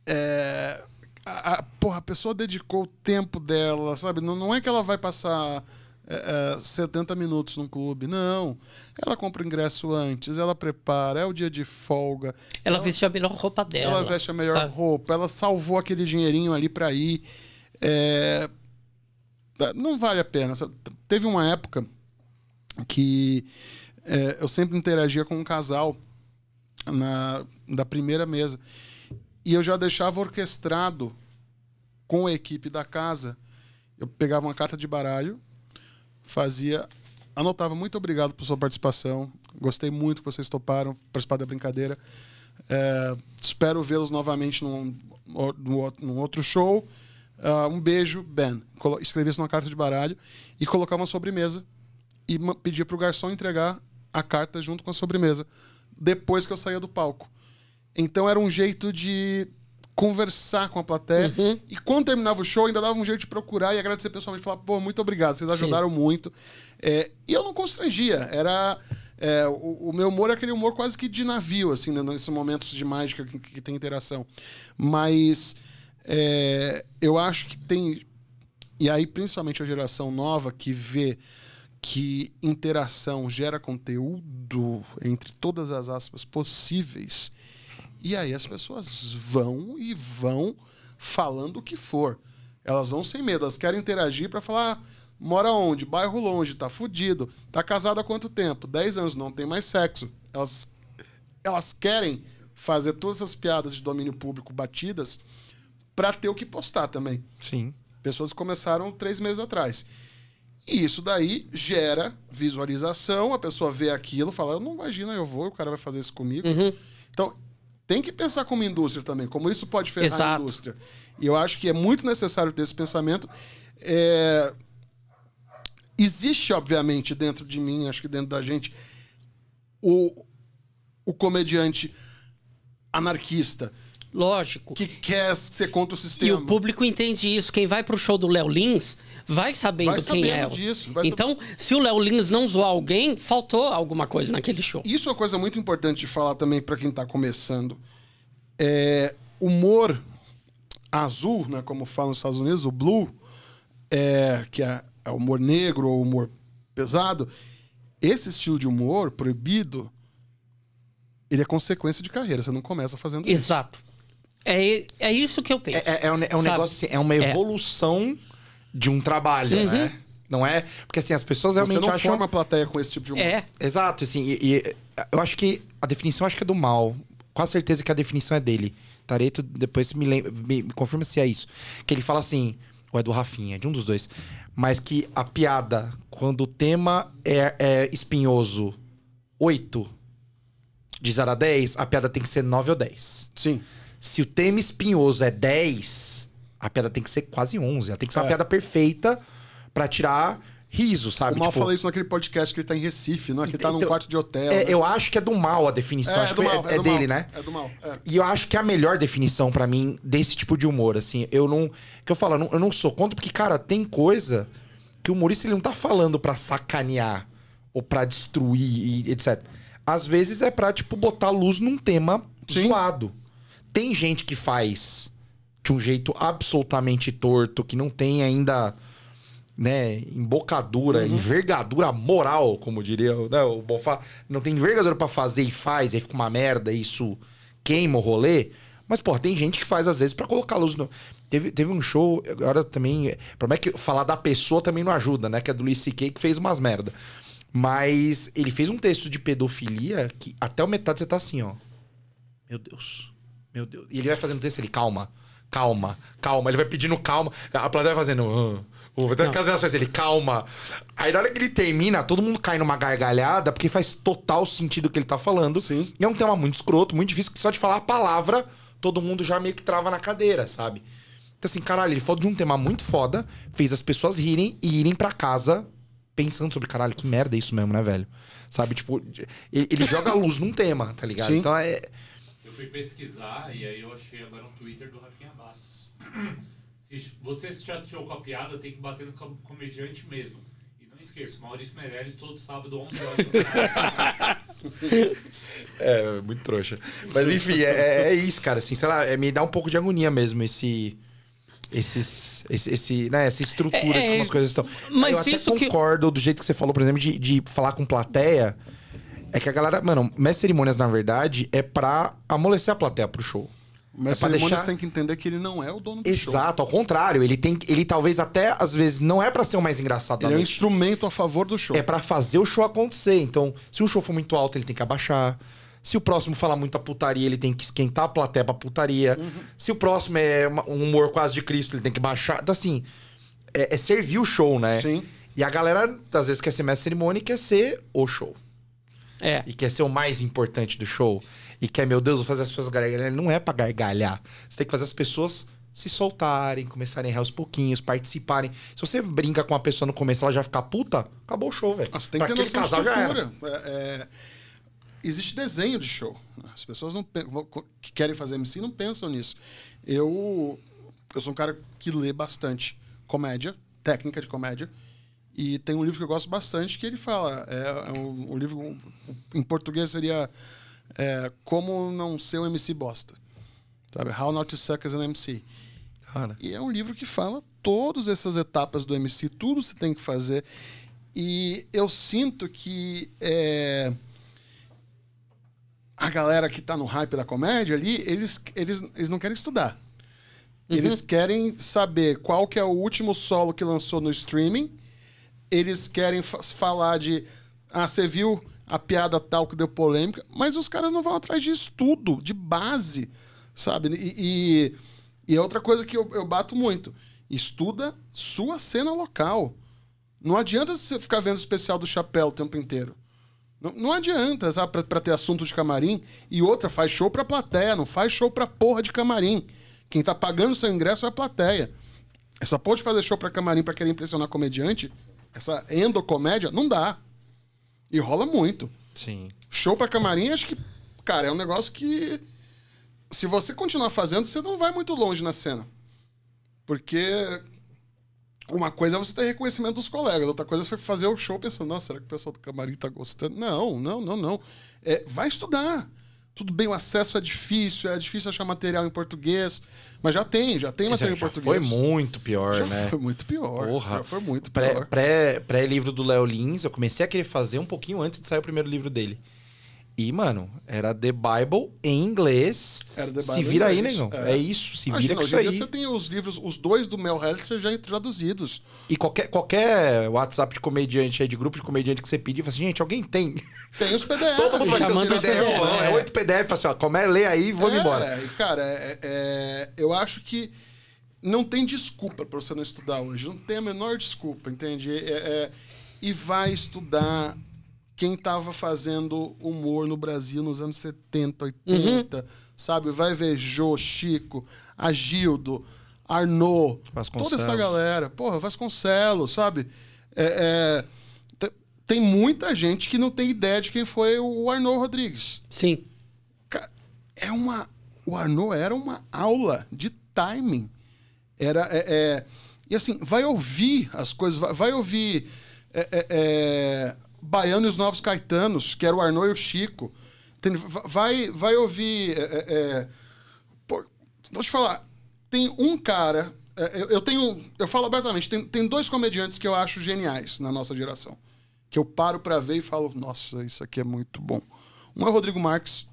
É a, a, porra, a pessoa dedicou o tempo dela, sabe? Não, não é que ela vai passar é, é, 70 minutos num clube, não. Ela compra o ingresso antes, ela prepara, é o dia de folga. Ela, ela veste a melhor roupa dela. Ela veste a melhor sabe? roupa, ela salvou aquele dinheirinho ali para ir. É, tá, não vale a pena. Teve uma época que é, eu sempre interagia com um casal na, da primeira mesa. E eu já deixava orquestrado com a equipe da casa. Eu pegava uma carta de baralho, fazia, anotava muito obrigado por sua participação. Gostei muito que vocês toparam participar da brincadeira. É, espero vê-los novamente num, num, outro show. Uh, um beijo, Ben. Escrevi isso numa carta de baralho e colocava uma sobremesa e pedia para o garçom entregar a carta junto com a sobremesa depois que eu saía do palco. Então era um jeito de conversar com a plateia. Uhum. E quando terminava o show, ainda dava um jeito de procurar e agradecer pessoalmente. Falar, pô, muito obrigado, vocês ajudaram Sim. muito. É, e eu não constrangia. Era. É, o, o, meu humor é aquele humor quase que de navio, assim, né, nesses momentos de mágica que, que tem interação. Mas é, eu acho que tem. E aí, principalmente a geração nova que vê que interação gera conteúdo entre todas as aspas possíveis e aí as pessoas vão e vão falando o que for. Elas vão sem medo, elas querem interagir para falar: ah, mora onde? Bairro longe, tá fudido, tá casado há quanto tempo? 10 anos, não tem mais sexo. Elas, elas querem fazer todas essas piadas de domínio público batidas para ter o que postar também. Sim. Pessoas começaram três meses atrás. E isso daí gera visualização, a pessoa vê aquilo, fala, eu não imagino, eu vou, o cara vai fazer isso comigo. Uhum. Então, tem que pensar como indústria também, como isso pode ferrar Exato. a indústria. E eu acho que é muito necessário ter esse pensamento. É... Existe, obviamente, dentro de mim, acho que dentro da gente, o, o comediante anarquista Lógico. Que quer ser contra o sistema. E o público entende isso. Quem vai pro show do Léo Lins vai sabendo vai quem é sabendo é. Disso, vai então, se o Léo Lins não zoou alguém, faltou alguma coisa naquele show. Isso é uma coisa muito importante de falar também para quem tá começando. É, humor azul, né, como falam nos Estados Unidos, o blue, é, que é, é humor negro ou humor pesado, esse estilo de humor proibido, ele é consequência de carreira. Você não começa fazendo Exato. isso. Exato. É, é isso que eu penso. É, é, é um, é um negócio assim, é uma é. evolução de um trabalho, uhum. né? Não é. Porque assim, as pessoas realmente. Você não acham... forma a plateia com esse tipo de humor. É. Exato, assim. E, e, eu acho que a definição acho que é do mal. Com certeza que a definição é dele. Tareto, depois me, me, me confirma se é isso. Que ele fala assim, ou é do Rafinha, é de um dos dois. Mas que a piada, quando o tema é, é espinhoso, 8 de 0 a 10, a piada tem que ser 9 ou 10. Sim. Se o tema espinhoso é 10, a piada tem que ser quase 11. Ela tem que ser uma é. piada perfeita para tirar riso, sabe? O Mal tipo... falou isso naquele podcast que ele tá em Recife, não é? Que ele tá então, num quarto de hotel. É, né? Eu acho que é do Mal a definição. É, acho é, do mal, é, é, é do dele, mal, né? É do Mal. É. E eu acho que é a melhor definição para mim desse tipo de humor, assim. Eu não. Que eu falo, eu não, eu não sou contra, porque, cara, tem coisa que o humorista ele não tá falando para sacanear ou para destruir e etc. Às vezes é pra, tipo, botar luz num tema Sim. zoado tem gente que faz de um jeito absolutamente torto, que não tem ainda né, embocadura, uhum. envergadura moral, como diria né, o Bofá. não tem envergadura para fazer e faz, aí fica uma merda, isso queima o rolê. Mas, pô, tem gente que faz às vezes para colocar luz no. Teve, teve um show, agora também. É, o problema é que falar da pessoa também não ajuda, né? Que é do Luis C.K. que fez umas merda. Mas ele fez um texto de pedofilia que até o metade você tá assim, ó. Meu Deus. Meu Deus. E ele vai fazendo texto, ele, calma, calma, calma. Ele vai pedindo calma. A plateia vai fazendo. Uh, uh, vai dando ele, calma. Aí na hora que ele termina, todo mundo cai numa gargalhada, porque faz total sentido o que ele tá falando. Sim. E é um tema muito escroto, muito difícil, que só de falar a palavra, todo mundo já meio que trava na cadeira, sabe? Então, assim, caralho, ele falou de um tema muito foda, fez as pessoas rirem e irem para casa pensando sobre, caralho, que merda é isso mesmo, né, velho? Sabe, tipo, ele, ele joga a luz num tema, tá ligado? Sim. Então é fui pesquisar e aí eu achei agora um Twitter do Rafinha Bastos. Se você se chateou com a piada, tem que bater no comediante mesmo. E não esqueça, Maurício Meirelles todo sábado, 11 horas. é, muito trouxa. Mas enfim, é, é, é, isso, cara. Assim, sei lá, é, me dá um pouco de agonia mesmo esse esses, esse, esse, né, essa estrutura é, de como as é, coisas estão. Mas eu até isso concordo que... do jeito que você falou, por exemplo, de, de falar com plateia. É que a galera. Mano, mestre cerimônias, na verdade, é pra amolecer a plateia pro show. O mestre é cerimônias deixar... tem que entender que ele não é o dono do Exato, show. Exato, ao contrário. Ele tem ele talvez até, às vezes, não é para ser o mais engraçado Ele é um instrumento a favor do show. É para fazer o show acontecer. Então, se o show for muito alto, ele tem que abaixar. Se o próximo falar muita putaria, ele tem que esquentar a plateia pra putaria. Uhum. Se o próximo é um humor quase de Cristo, ele tem que baixar. Então, assim, é, é servir o show, né? Sim. E a galera, às vezes, quer ser mestre cerimônia e quer ser o show. É. E quer ser o mais importante do show. E quer, meu Deus, vou fazer as pessoas gargalharem. Não é pra gargalhar. Você tem que fazer as pessoas se soltarem, começarem a errar os pouquinhos, participarem. Se você brinca com uma pessoa no começo ela já ficar puta, acabou o show, velho. Você tem pra que ter noção casal de estrutura. É, é... Existe desenho de show. As pessoas não que querem fazer MC não pensam nisso. Eu, eu sou um cara que lê bastante comédia, técnica de comédia. E tem um livro que eu gosto bastante que ele fala. É, é um, um, livro em português seria é, Como Não Ser um MC Bosta. Sabe? How Not to Suck as an MC. Cara. E é um livro que fala todas essas etapas do MC, tudo você tem que fazer. E eu sinto que é, a galera que está no hype da comédia ali, eles, eles, eles não querem estudar. Uhum. Eles querem saber qual que é o último solo que lançou no streaming eles querem falar de. Ah, você viu a piada tal que deu polêmica, mas os caras não vão atrás de estudo, de base, sabe? E, e, e é outra coisa que eu, eu bato muito: estuda sua cena local. Não adianta você ficar vendo o especial do Chapéu o tempo inteiro. Não, não adianta, sabe, pra, pra, ter assunto de camarim. E outra, faz show pra plateia, não faz show pra porra de camarim. Quem tá pagando seu ingresso é a plateia. Essa porra de fazer show pra camarim pra querer impressionar comediante essa endocomédia, não dá. E rola muito. Sim. Show pra camarim, acho que, cara, é um negócio que. Se você continuar fazendo, você não vai muito longe na cena. Porque uma coisa é você ter reconhecimento dos colegas, outra coisa é você fazer o show pensando, nossa, será que o pessoal do camarim tá gostando? Não, não, não, não. É, vai estudar. Tudo bem, o acesso é difícil, é difícil achar material em português, mas já tem, já tem material já em português. Foi muito pior, já né? Foi muito pior. Porra. Já foi muito pior. Pré-livro pré, pré do Léo Lins, eu comecei a querer fazer um pouquinho antes de sair o primeiro livro dele. E, mano, era The Bible em inglês. Era The Bible se vira aí, negão. É. é. isso, se Imagina, vira com isso aí. Você tem os livros, os dois do Mel Hester já traduzidos. E qualquer, qualquer WhatsApp de comediante aí, de grupo de comediante que você pedir, fala assim, gente, alguém tem? Tem os PDFs. Todo mundo chamando os PDF. PDF né? é oito PDFs, assim, ó, como é, lê aí e vamos é, embora. Cara, é, é, é, eu acho que não tem desculpa para você não estudar hoje. Não tem a menor desculpa, entende? É, e vai estudar quem estava fazendo humor no Brasil nos anos 70, 80, uhum. sabe? Vai ver Jô, Chico, Agildo, Arnaud, toda essa galera. Porra, Vasconcelos, sabe? É, é, tem muita gente que não tem ideia de quem foi o Arnaud Rodrigues. Sim. É uma... O Arnaud era uma aula de timing. Era... É, é, e assim, vai ouvir as coisas, vai, vai ouvir... É, é, é, Baiano e os Novos Caetanos, que era o Arnô e o Chico. Vai, vai ouvir. É, é, é vou te falar, tem um cara. É, é, eu, eu, tenho. Eu falo abertamente, tem, tem dois comediantes que eu acho geniais na nossa geração. Que eu paro para ver e falo, nossa, isso aqui é muito bom. Um é o Rodrigo Marques,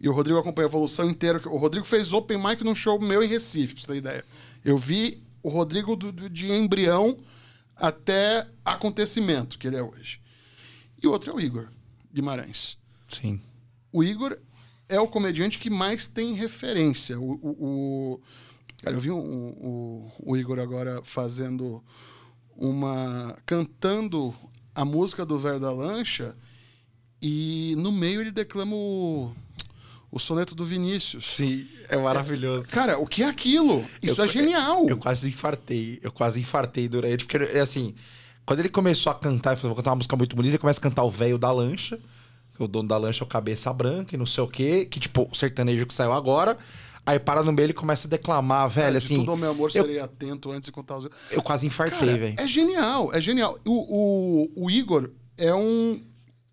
e o Rodrigo acompanhou a evolução inteira. O Rodrigo fez open mic num show meu em Recife, pra você ter ideia. Eu vi o Rodrigo do, do, de embrião até acontecimento que ele é hoje. E o outro é o Igor Guimarães. Sim. O Igor é o comediante que mais tem referência. O, o, o... Cara, eu vi o, o Igor agora fazendo uma. cantando a música do Velho da Lancha e no meio ele declama o, o soneto do Vinícius. Sim, é maravilhoso. É, cara, o que é aquilo? Isso eu, é, é genial. Eu, eu, quase infartei, eu quase infartei durante, porque é assim, quando ele começou a cantar, eu falei, vou cantar uma música muito bonita, ele começa a cantar o velho da lancha, que o dono da lancha é o cabeça branca e não sei o quê, que tipo, o sertanejo que saiu agora. Aí para no meio ele começa a declamar, velho, é, assim. Tudo, meu amor, eu, serei atento antes de contar os. Eu quase infartei, velho. É genial, é genial. O, o, o Igor é um.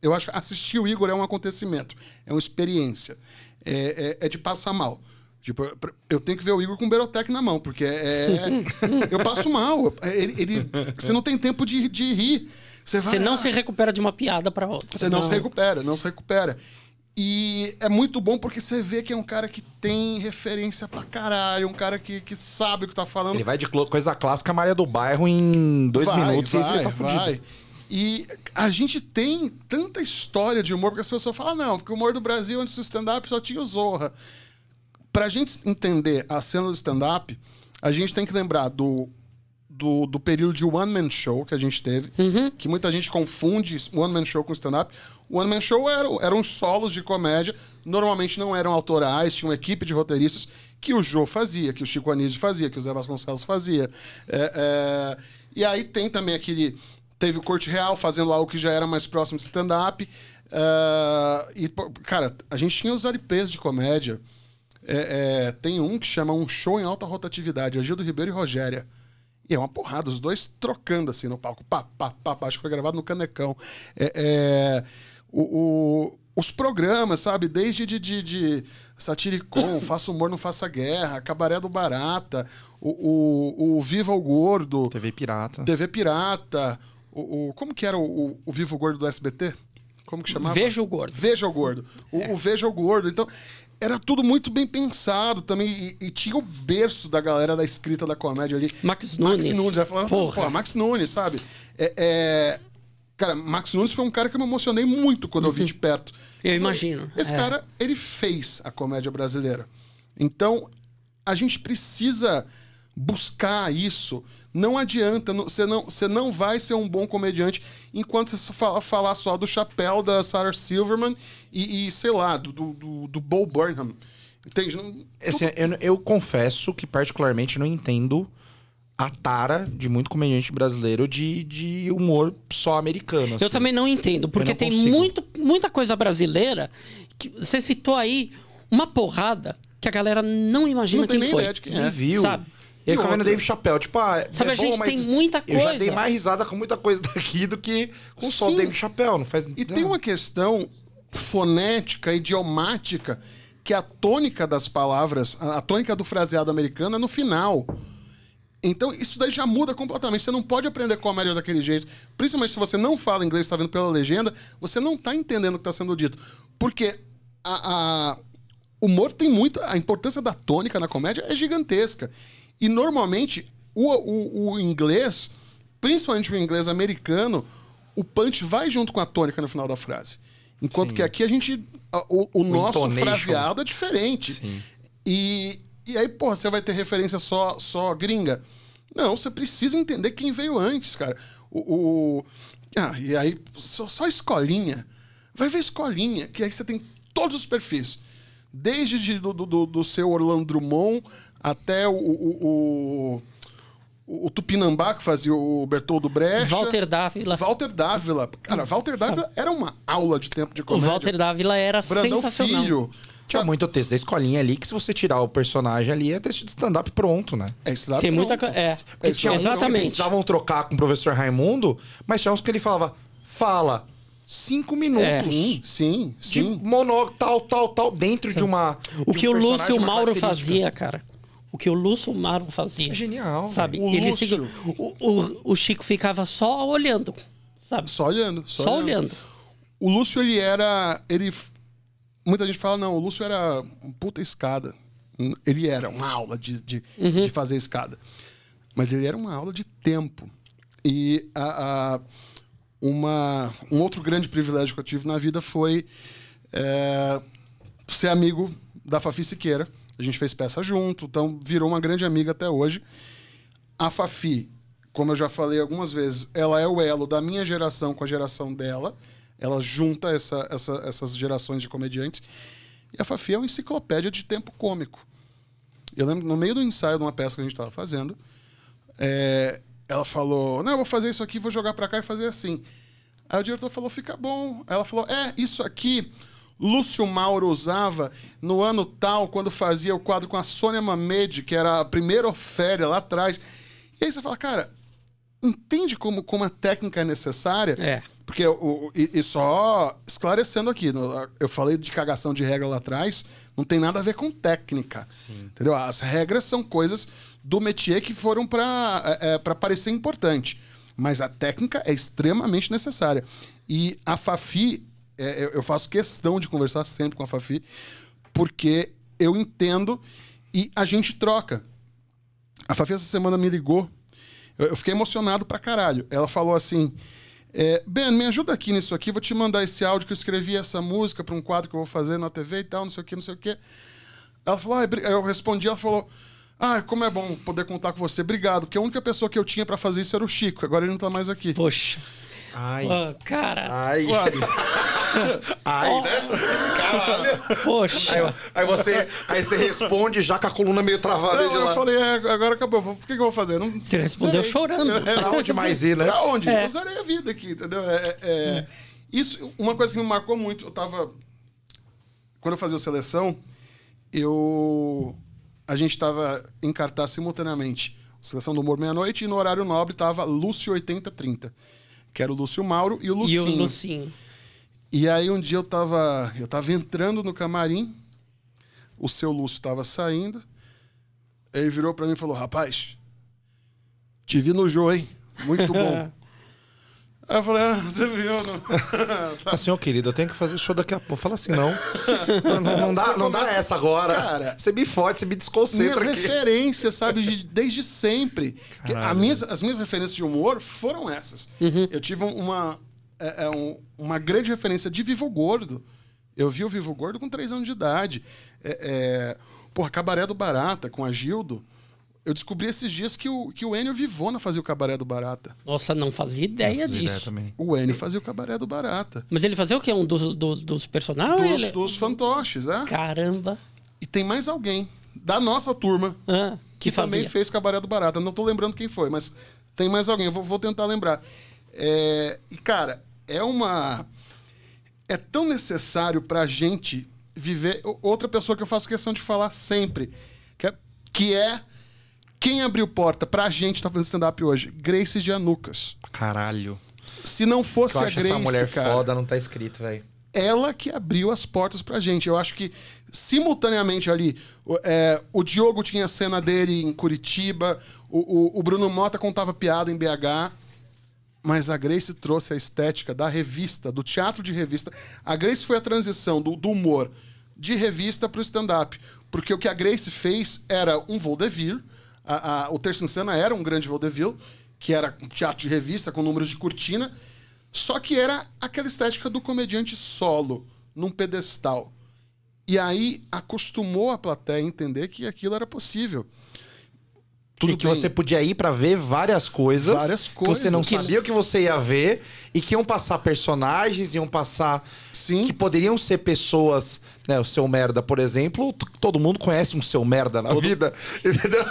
Eu acho que assistir o Igor é um acontecimento, é uma experiência. É, é, é de passar mal. Tipo, eu tenho que ver o Igor com o Berotec na mão, porque é, é. eu passo mal. Ele, ele, você não tem tempo de, de rir. Você, vai, você não ah, se recupera de uma piada para outra. Você não, não se recupera, não se recupera. E é muito bom porque você vê que é um cara que tem referência pra caralho, um cara que, que sabe o que tá falando. Ele vai de coisa clássica Maria do Bairro em dois vai, minutos vai, e tá fudido. E a gente tem tanta história de humor, porque as pessoas falam, ah, não, porque o humor do Brasil antes do stand-up só tinha o Zorra. Para a gente entender a cena do stand-up, a gente tem que lembrar do, do, do, período de One Man Show que a gente teve, uhum. que muita gente confunde One Man Show com stand-up. One Man Show era, eram solos de comédia, normalmente não eram autorais, tinha uma equipe de roteiristas que o Joe fazia, que o Chico Anísio fazia, que o Zé Vasconcelos fazia. É, é... E aí tem também aquele. Teve o Corte Real fazendo algo que já era mais próximo de stand-up. É, e, cara, a gente tinha os LPs de comédia. É, é, tem um que chama Um Show em Alta Rotatividade, Agildo Ribeiro e Rogéria. E é uma porrada, os dois trocando assim no palco. Pá, pá, pá, pá. Acho que foi gravado no Canecão. É, é o, o, os programas, sabe? Desde de, de, de Satiricon, Faça Humor, Não Faça Guerra, Cabaré do Barata, o, o, o Viva o Gordo. TV Pirata. TV Pirata. O, o como que era o, o Viva o Gordo do SBT? Como que chamava? Veja o Gordo. Veja o Gordo. O, é. o Veja o Gordo. Então, era tudo muito bem pensado também. E, e, tinha o berço da galera da escrita da comédia ali. Max Nunes. Max Nunes. Falava, Porra. Pô, Max Nunes, sabe? É, é... Cara, Max Nunes foi um cara que eu me emocionei muito quando uhum. eu vi uhum. de perto. Eu imagino. Esse é. cara, ele fez a comédia brasileira. Então, a gente precisa buscar isso. Não adianta, você não, você não, vai ser um bom comediante enquanto você fala, falar só do chapéu da Sarah Silverman e, e sei lá, do, do, do Bo Burnham. Entende? Não, assim, eu, eu, confesso que particularmente não entendo a tara de muito comediante brasileiro de, de humor só americano. Assim. Eu também não entendo, porque não tem muito, muita coisa brasileira que você citou aí uma porrada que a galera não imagina não quem foi. Ideia de quem é. viu. Sabe? E, e fica vendo Dave Chappelle, tipo, ah, é Sabe, é a bom, gente tem muita coisa. Eu já dei mais risada com muita coisa daqui do que com só o Dave Chappelle, não faz E não. tem uma questão fonética, idiomática, que a tônica das palavras, a tônica do fraseado americano é no final. Então, isso daí já muda completamente. Você não pode aprender comédia daquele jeito. Principalmente se você não fala inglês, está vendo pela legenda, você não está entendendo o que está sendo dito. Porque a, a, humor tem muito. A importância da tônica na comédia é gigantesca. E normalmente o, o, o inglês, principalmente o inglês americano, o punch vai junto com a tônica no final da frase. Enquanto Sim. que aqui a gente. O, o, o nosso intonation. fraseado é diferente. Sim. E, e aí, porra, você vai ter referência só, só gringa. Não, você precisa entender quem veio antes, cara. O. o... Ah, e aí, só, só, escolinha. Vai ver escolinha, que aí você tem todos os perfis. Desde de, do, do, do seu Orlando Drummond até o, o, o, o Tupinambá, que fazia o Bertoldo Brecht. Walter Dávila. Walter Dávila. Cara, Walter Dávila era uma aula de tempo de comédia. O Walter Dávila era Brandão sensacional. Filho. Tinha muito texto da escolinha ali que se você tirar o personagem ali é texto de stand-up pronto, né? É stand-up Tem pronto. muita É. é tinha Exatamente. Uns que precisavam trocar com o professor Raimundo, mas tinha uns que ele falava, fala cinco minutos. É. Sim, sim, sim. De mono, tal, tal, tal, dentro sim. de uma. O de que um o Lúcio Mauro fazia, cara o que o Lúcio Mauro fazia. É genial. Sabe? O, ele Lúcio... o, o, o, Chico ficava só olhando, sabe? Só olhando. Só, só olhando. olhando. O Lúcio, ele era... Ele... Muita gente fala, não, o Lúcio era puta escada. Ele era uma aula de, de, uhum. de fazer escada. Mas ele era uma aula de tempo. E a, a, uma, um outro grande privilégio que eu tive na vida foi é, ser amigo da Fafi Siqueira a gente fez peça junto, então virou uma grande amiga até hoje. A Fafi, como eu já falei algumas vezes, ela é o elo da minha geração com a geração dela. Ela junta essa, essa, essas gerações de comediantes. E a Fafi é uma enciclopédia de tempo cômico. Eu lembro, no meio do ensaio de uma peça que a gente estava fazendo, é, ela falou: Não, eu vou fazer isso aqui, vou jogar para cá e fazer assim. Aí o diretor falou: Fica bom. Aí ela falou: É, isso aqui Lúcio Mauro usava no ano tal, quando fazia o quadro com a Sônia Mamede, que era a primeira oféria lá atrás. E aí você fala, cara, entende como, como a técnica é necessária? É. Porque, o, e, e, só esclarecendo aqui, eu falei de cagação de regra lá atrás, não tem nada a ver com técnica. Sim. Entendeu? As regras são coisas do métier que foram para é, é parecer importante. Mas a técnica é extremamente necessária. E a Fafi, é, eu faço questão de conversar sempre com a Fafi, porque eu entendo e a gente troca. A Fafi essa semana me ligou, eu, eu fiquei emocionado pra caralho. Ela falou assim: é, Ben, me ajuda aqui nisso aqui, vou te mandar esse áudio que eu escrevi essa música pra um quadro que eu vou fazer na TV e tal, não sei o que, não sei o que. Ela falou, ah, eu respondi, ela falou. Ah, como é bom poder contar com você. Obrigado, porque a única pessoa que eu tinha para fazer isso era o Chico. Agora ele não tá mais aqui. Poxa. Ai. Oh, cara. Ai. Suave. Ai, oh. né? Caralho. Poxa. Aí, aí, você, aí você responde já com a coluna meio travada. Não, eu lá. falei, é, agora acabou. O que, que eu vou fazer? Não, você respondeu zerei. chorando. É, pra onde mais ir, né? Pra onde? É. Eu zerei a vida aqui, entendeu? É, é, é, isso, uma coisa que me marcou muito, eu tava. Quando eu fazia a seleção, eu. A gente tava em cartaz simultaneamente. Seleção do Humor Meia-Noite e no horário nobre tava Lúcio 8030. Que era o Lúcio Mauro e o Lucinho. E o Lucinho. E aí um dia eu estava eu tava entrando no camarim, o seu Lúcio estava saindo, ele virou para mim e falou: Rapaz, te vi no jogo, hein? Muito bom. Aí eu falei, ah, você viu? Não? tá. Senhor querido, eu tenho que fazer show daqui a pouco. Fala assim, não. não, não, dá, não dá essa agora. Cara, você me fode, você me desconcentra minhas referências, sabe? De, desde sempre. as minhas referências de humor foram essas. Uhum. Eu tive uma, é, é um, uma grande referência de Vivo Gordo. Eu vi o Vivo Gordo com 3 anos de idade. É, é... Porra, Cabaré do Barata, com a Gildo. Eu descobri esses dias que o, que o Enio Vivona fazia o Cabaré do Barata. Nossa, não fazia ideia não disso. Ideia o Enio fazia o Cabaré do Barata. Mas ele fazia o quê? Um dos, dos, dos personagens? Dos, ele... dos fantoches, é. Caramba. E tem mais alguém da nossa turma ah, que, que também fez o Cabaré do Barata. Não tô lembrando quem foi, mas tem mais alguém. Eu vou, vou tentar lembrar. É... E, cara, é uma. É tão necessário para a gente viver. Outra pessoa que eu faço questão de falar sempre, que é, que é quem abriu porta para a gente estar tá fazendo stand-up hoje? Grace Anucas Caralho. Se não fosse a Grace. Essa mulher cara, foda não tá escrito, velho ela que abriu as portas pra gente. Eu acho que, simultaneamente ali, é, o Diogo tinha cena dele em Curitiba, o, o, o, Bruno Mota contava piada em BH mas a Grace trouxe a estética da revista, do teatro de revista. A Grace foi a transição do, do humor de revista para o stand-up. Porque o que a Grace fez era um vaudeville. A, a, o Terça Insana era um grande vaudeville, que era um teatro de revista com números de cortina. Só que era aquela estética do comediante solo, num pedestal. E aí acostumou a plateia a entender que aquilo era possível tudo e que bem. você podia ir para ver várias coisas, várias coisas que você não que... sabia o que você ia ver e que iam passar personagens, iam passar Sim. que poderiam ser pessoas, né, o seu merda, por exemplo, todo mundo conhece um seu merda na todo... vida, entendeu?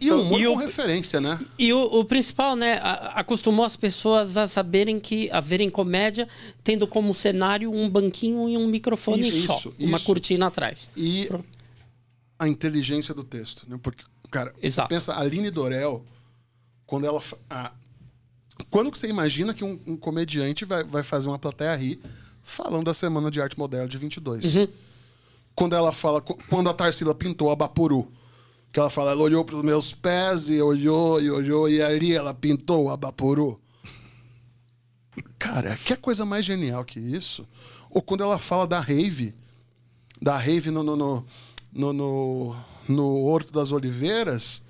E o então, um com referência, né? E o, o principal, né, acostumou as pessoas a saberem que a verem comédia tendo como cenário um banquinho e um microfone isso, só, isso, uma isso. cortina atrás. E Pronto. a inteligência do texto, né? Porque cara. Exato. Você pensa, a Aline Dorel, quando ela. A, quando você imagina que um, um, comediante vai, vai fazer uma plateia rir falando da Semana de Arte Moderna de 22? Uhum. Quando ela fala. Quando a Tarsila pintou a Bapuru. Que ela fala, ela olhou para os meus pés e olhou e olhou, e ali ela pintou a Bapuru. Cara, que é coisa mais genial que isso? Ou quando ela fala da rave, da rave no, no, no, no, no no Horto das Oliveiras,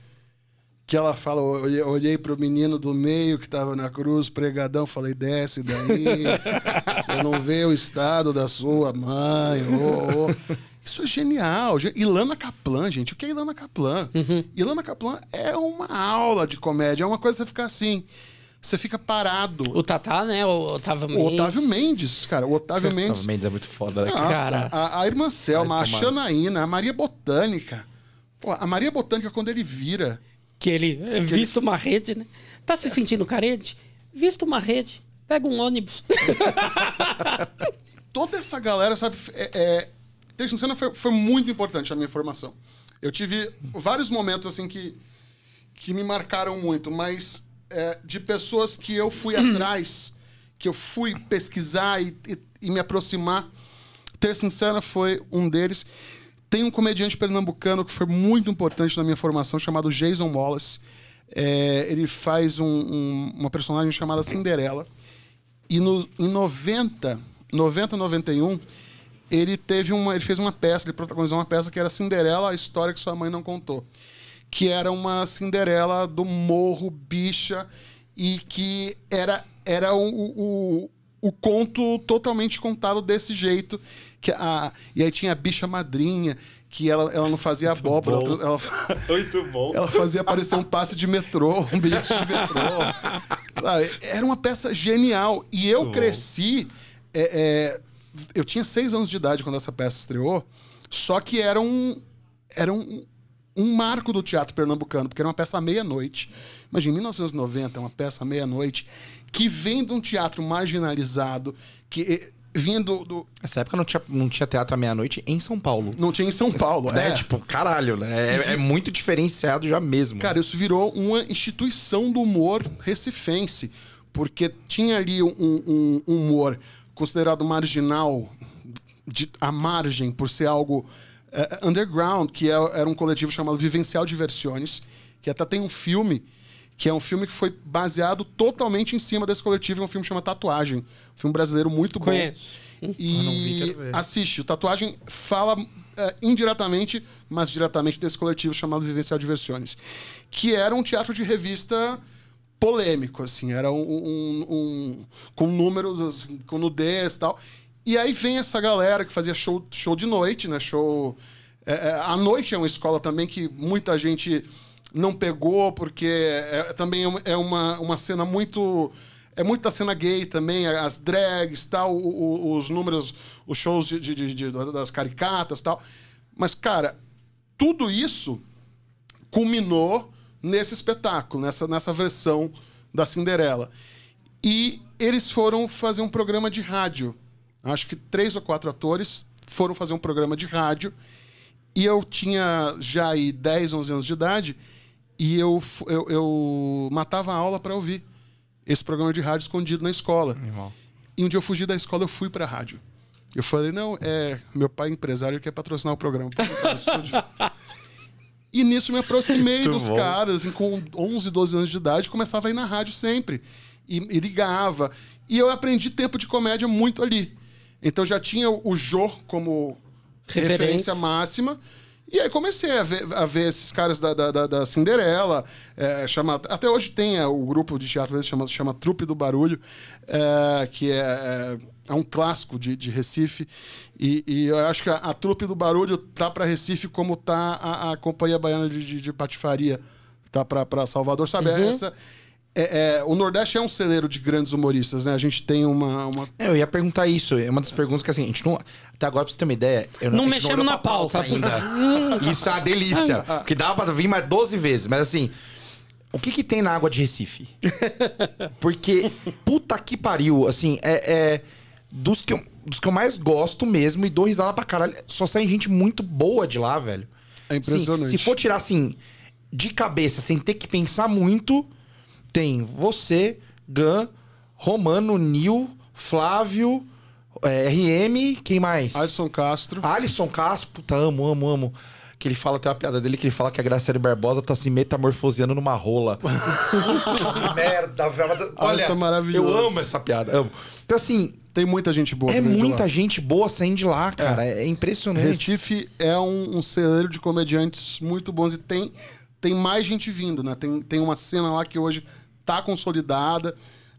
que ela fala, eu olhei pro menino do meio que estava na cruz, pregadão, falei, desce daí, você não vê o estado da sua mãe, oh, oh. Isso é genial. Ilana Kaplan, gente, o que é Ilana Kaplan? Uhum. Ilana Kaplan é uma aula de comédia, é uma coisa que você ficar assim, você fica parado. O Tatá, né? O Otávio Mendes. O Otávio Mendes, cara. O Otávio Mendes. O Otávio Mendes é muito foda, né? Nossa, cara. A, a irmã Selma, a Xanaína, a Maria Botânica a Maria Botânica, quando ele vira. Que ele, que eh, visto ele... uma rede, né? Tá se é. sentindo carente? Visto uma rede, pega um ônibus. Toda essa galera, sabe? É, é, Cena foi, foi muito importante a minha formação. Eu tive vários momentos, assim, que, que me marcaram muito, mas é, de pessoas que eu fui atrás, que eu fui pesquisar e, e, e me aproximar. Terça Insana foi um deles. Tem um comediante pernambucano que foi muito importante na minha formação, chamado Jason Wallace. É, ele faz um, um, uma personagem chamada Cinderela. E no, em 90, 90, 91, ele teve uma. Ele fez uma peça, ele protagonizou uma peça que era Cinderela, a história que sua mãe não contou. Que era uma Cinderela do morro, bicha, e que era, era o, o o conto totalmente contado desse jeito. Que a, e aí tinha a bicha madrinha, que ela, ela não fazia Muito abóbora. Bom. Ela, Muito bom. Ela fazia aparecer um passe de metrô, um bilhete de metrô. Era uma peça genial. E eu Muito cresci. É, é, eu tinha seis anos de idade quando essa peça estreou, só que era um. Era um, um marco do teatro pernambucano, porque era uma peça à meia-noite. Imagina, em 1990, uma peça à meia-noite que vem de um teatro marginalizado, que eh, vindo do. Nessa época não tinha, não tinha teatro à meia-noite em São Paulo. Não tinha em São Paulo, né? É, tipo, caralho, né? É, é, muito diferenciado já mesmo. Cara, né? isso virou uma instituição do humor recifense, porque tinha ali um, um humor considerado marginal, de, à margem, por ser algo uh, underground, que é, era um coletivo chamado Vivencial Diversiones, que até tem um filme que é um filme que foi baseado totalmente em cima desse coletivo, é um filme que chama Tatuagem. Um filme brasileiro muito bom. Conheço. E vi, assiste. O Tatuagem fala é, indiretamente, mas diretamente desse coletivo chamado Vivencial Diversões, que era um teatro de revista polêmico, assim, era um, um, um com números, assim, com nudez e tal. E aí vem essa galera que fazia show, show de noite, né? Show. É, é, a noite é uma escola também que muita gente não pegou, porque é, é também é, é uma, uma cena muito. É muita cena gay também, as drags, tal, os, números, os shows de, de, de, das caricatas tal. Mas, cara, tudo isso culminou nesse espetáculo, nessa, nessa versão da Cinderela. E eles foram fazer um programa de rádio. Acho que três ou quatro atores foram fazer um programa de rádio. E eu tinha já aí 10, 11 anos de idade e eu, eu, eu matava a aula para ouvir esse programa de rádio escondido na escola. Irmão. E um dia eu fugi da escola, eu fui para a rádio. Eu falei, não, é meu pai é empresário quer patrocinar o programa. e nisso me aproximei dos bom. caras, com 11, 12 anos de idade, começava a ir na rádio sempre. E, e ligava. E eu aprendi tempo de comédia muito ali. Então já tinha o Jô como referência máxima. E aí comecei a ver, a ver esses caras da, da, da, da Cinderela, é, chama, até hoje tem é, o grupo de teatro deles, chama, chama Trupe do Barulho, é, que é, é, é um clássico de, de Recife. E, e, eu acho que a, a Trupe do Barulho tá para Recife como tá a, a Companhia Baiana de, de, de Patifaria tá para Salvador, sabe? É uhum. Essa, é, é, o Nordeste é um celeiro de grandes humoristas, né? A gente tem uma. uma... É, eu ia perguntar isso. É uma das perguntas que assim, a gente não. Até agora, pra você ter uma ideia. Eu não, não mexemos na pauta, pauta ainda. isso é uma delícia. Porque ah. dava pra vir mais 12 vezes. Mas assim, o que que tem na água de Recife? Porque, puta que pariu. Assim, é. é dos, que eu, dos que eu mais gosto mesmo e dou risada pra caralho. Só sai gente muito boa de lá, velho. É impressionante. Assim, se for tirar assim, de cabeça, sem ter que pensar muito tem você, Gan, Romano, Nil, Flávio, é, RM, quem mais? Alisson Castro. Alisson Castro, puta, amo, amo, amo. Que ele fala, tem uma piada dele que ele fala que a Graciela Barbosa tá se metamorfoseando numa rola. que merda, velho. Ah, é olha, é maravilhoso. eu amo essa piada, amo. Então, assim, tem muita gente boa. É muita gente boa saindo de lá, é. cara. É, é impressionante. Recife é um, um celeiro de comediantes muito bons e tem, tem mais gente vindo, né? Tem, tem uma cena lá que hoje está consolidada.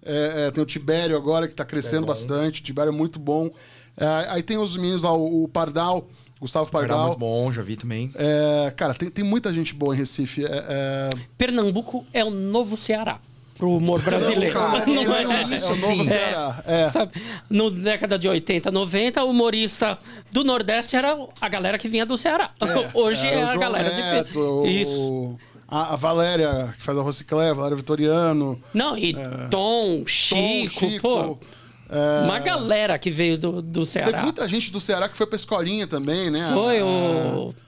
É, é, tem o Tibério agora, que está crescendo é bastante. O Tibério é muito bom. É, aí tem os meninos lá, o, o Pardal, Gustavo Pardal. É Pardal muito bom, já vi também. É, cara, tem, tem muita gente boa em Recife. Pernambuco é o novo Ceará pro humor brasileiro. Não, cara, não é, é, isso, é, Ceará, é. Sabe, no década de 80, 90, o humorista do Nordeste era a galera que vinha do Ceará. Hoje é, a galera Neto, de Pernambuco Isso a, a Valéria, que faz a Rociclé, a Valéria Vitoriano. Não, e é, Tom, Chico, Tom, Chico, pô. É, uma galera que veio do, do Ceará. Teve muita gente do Ceará que foi pra escolinha também, né? Foi a, o. É.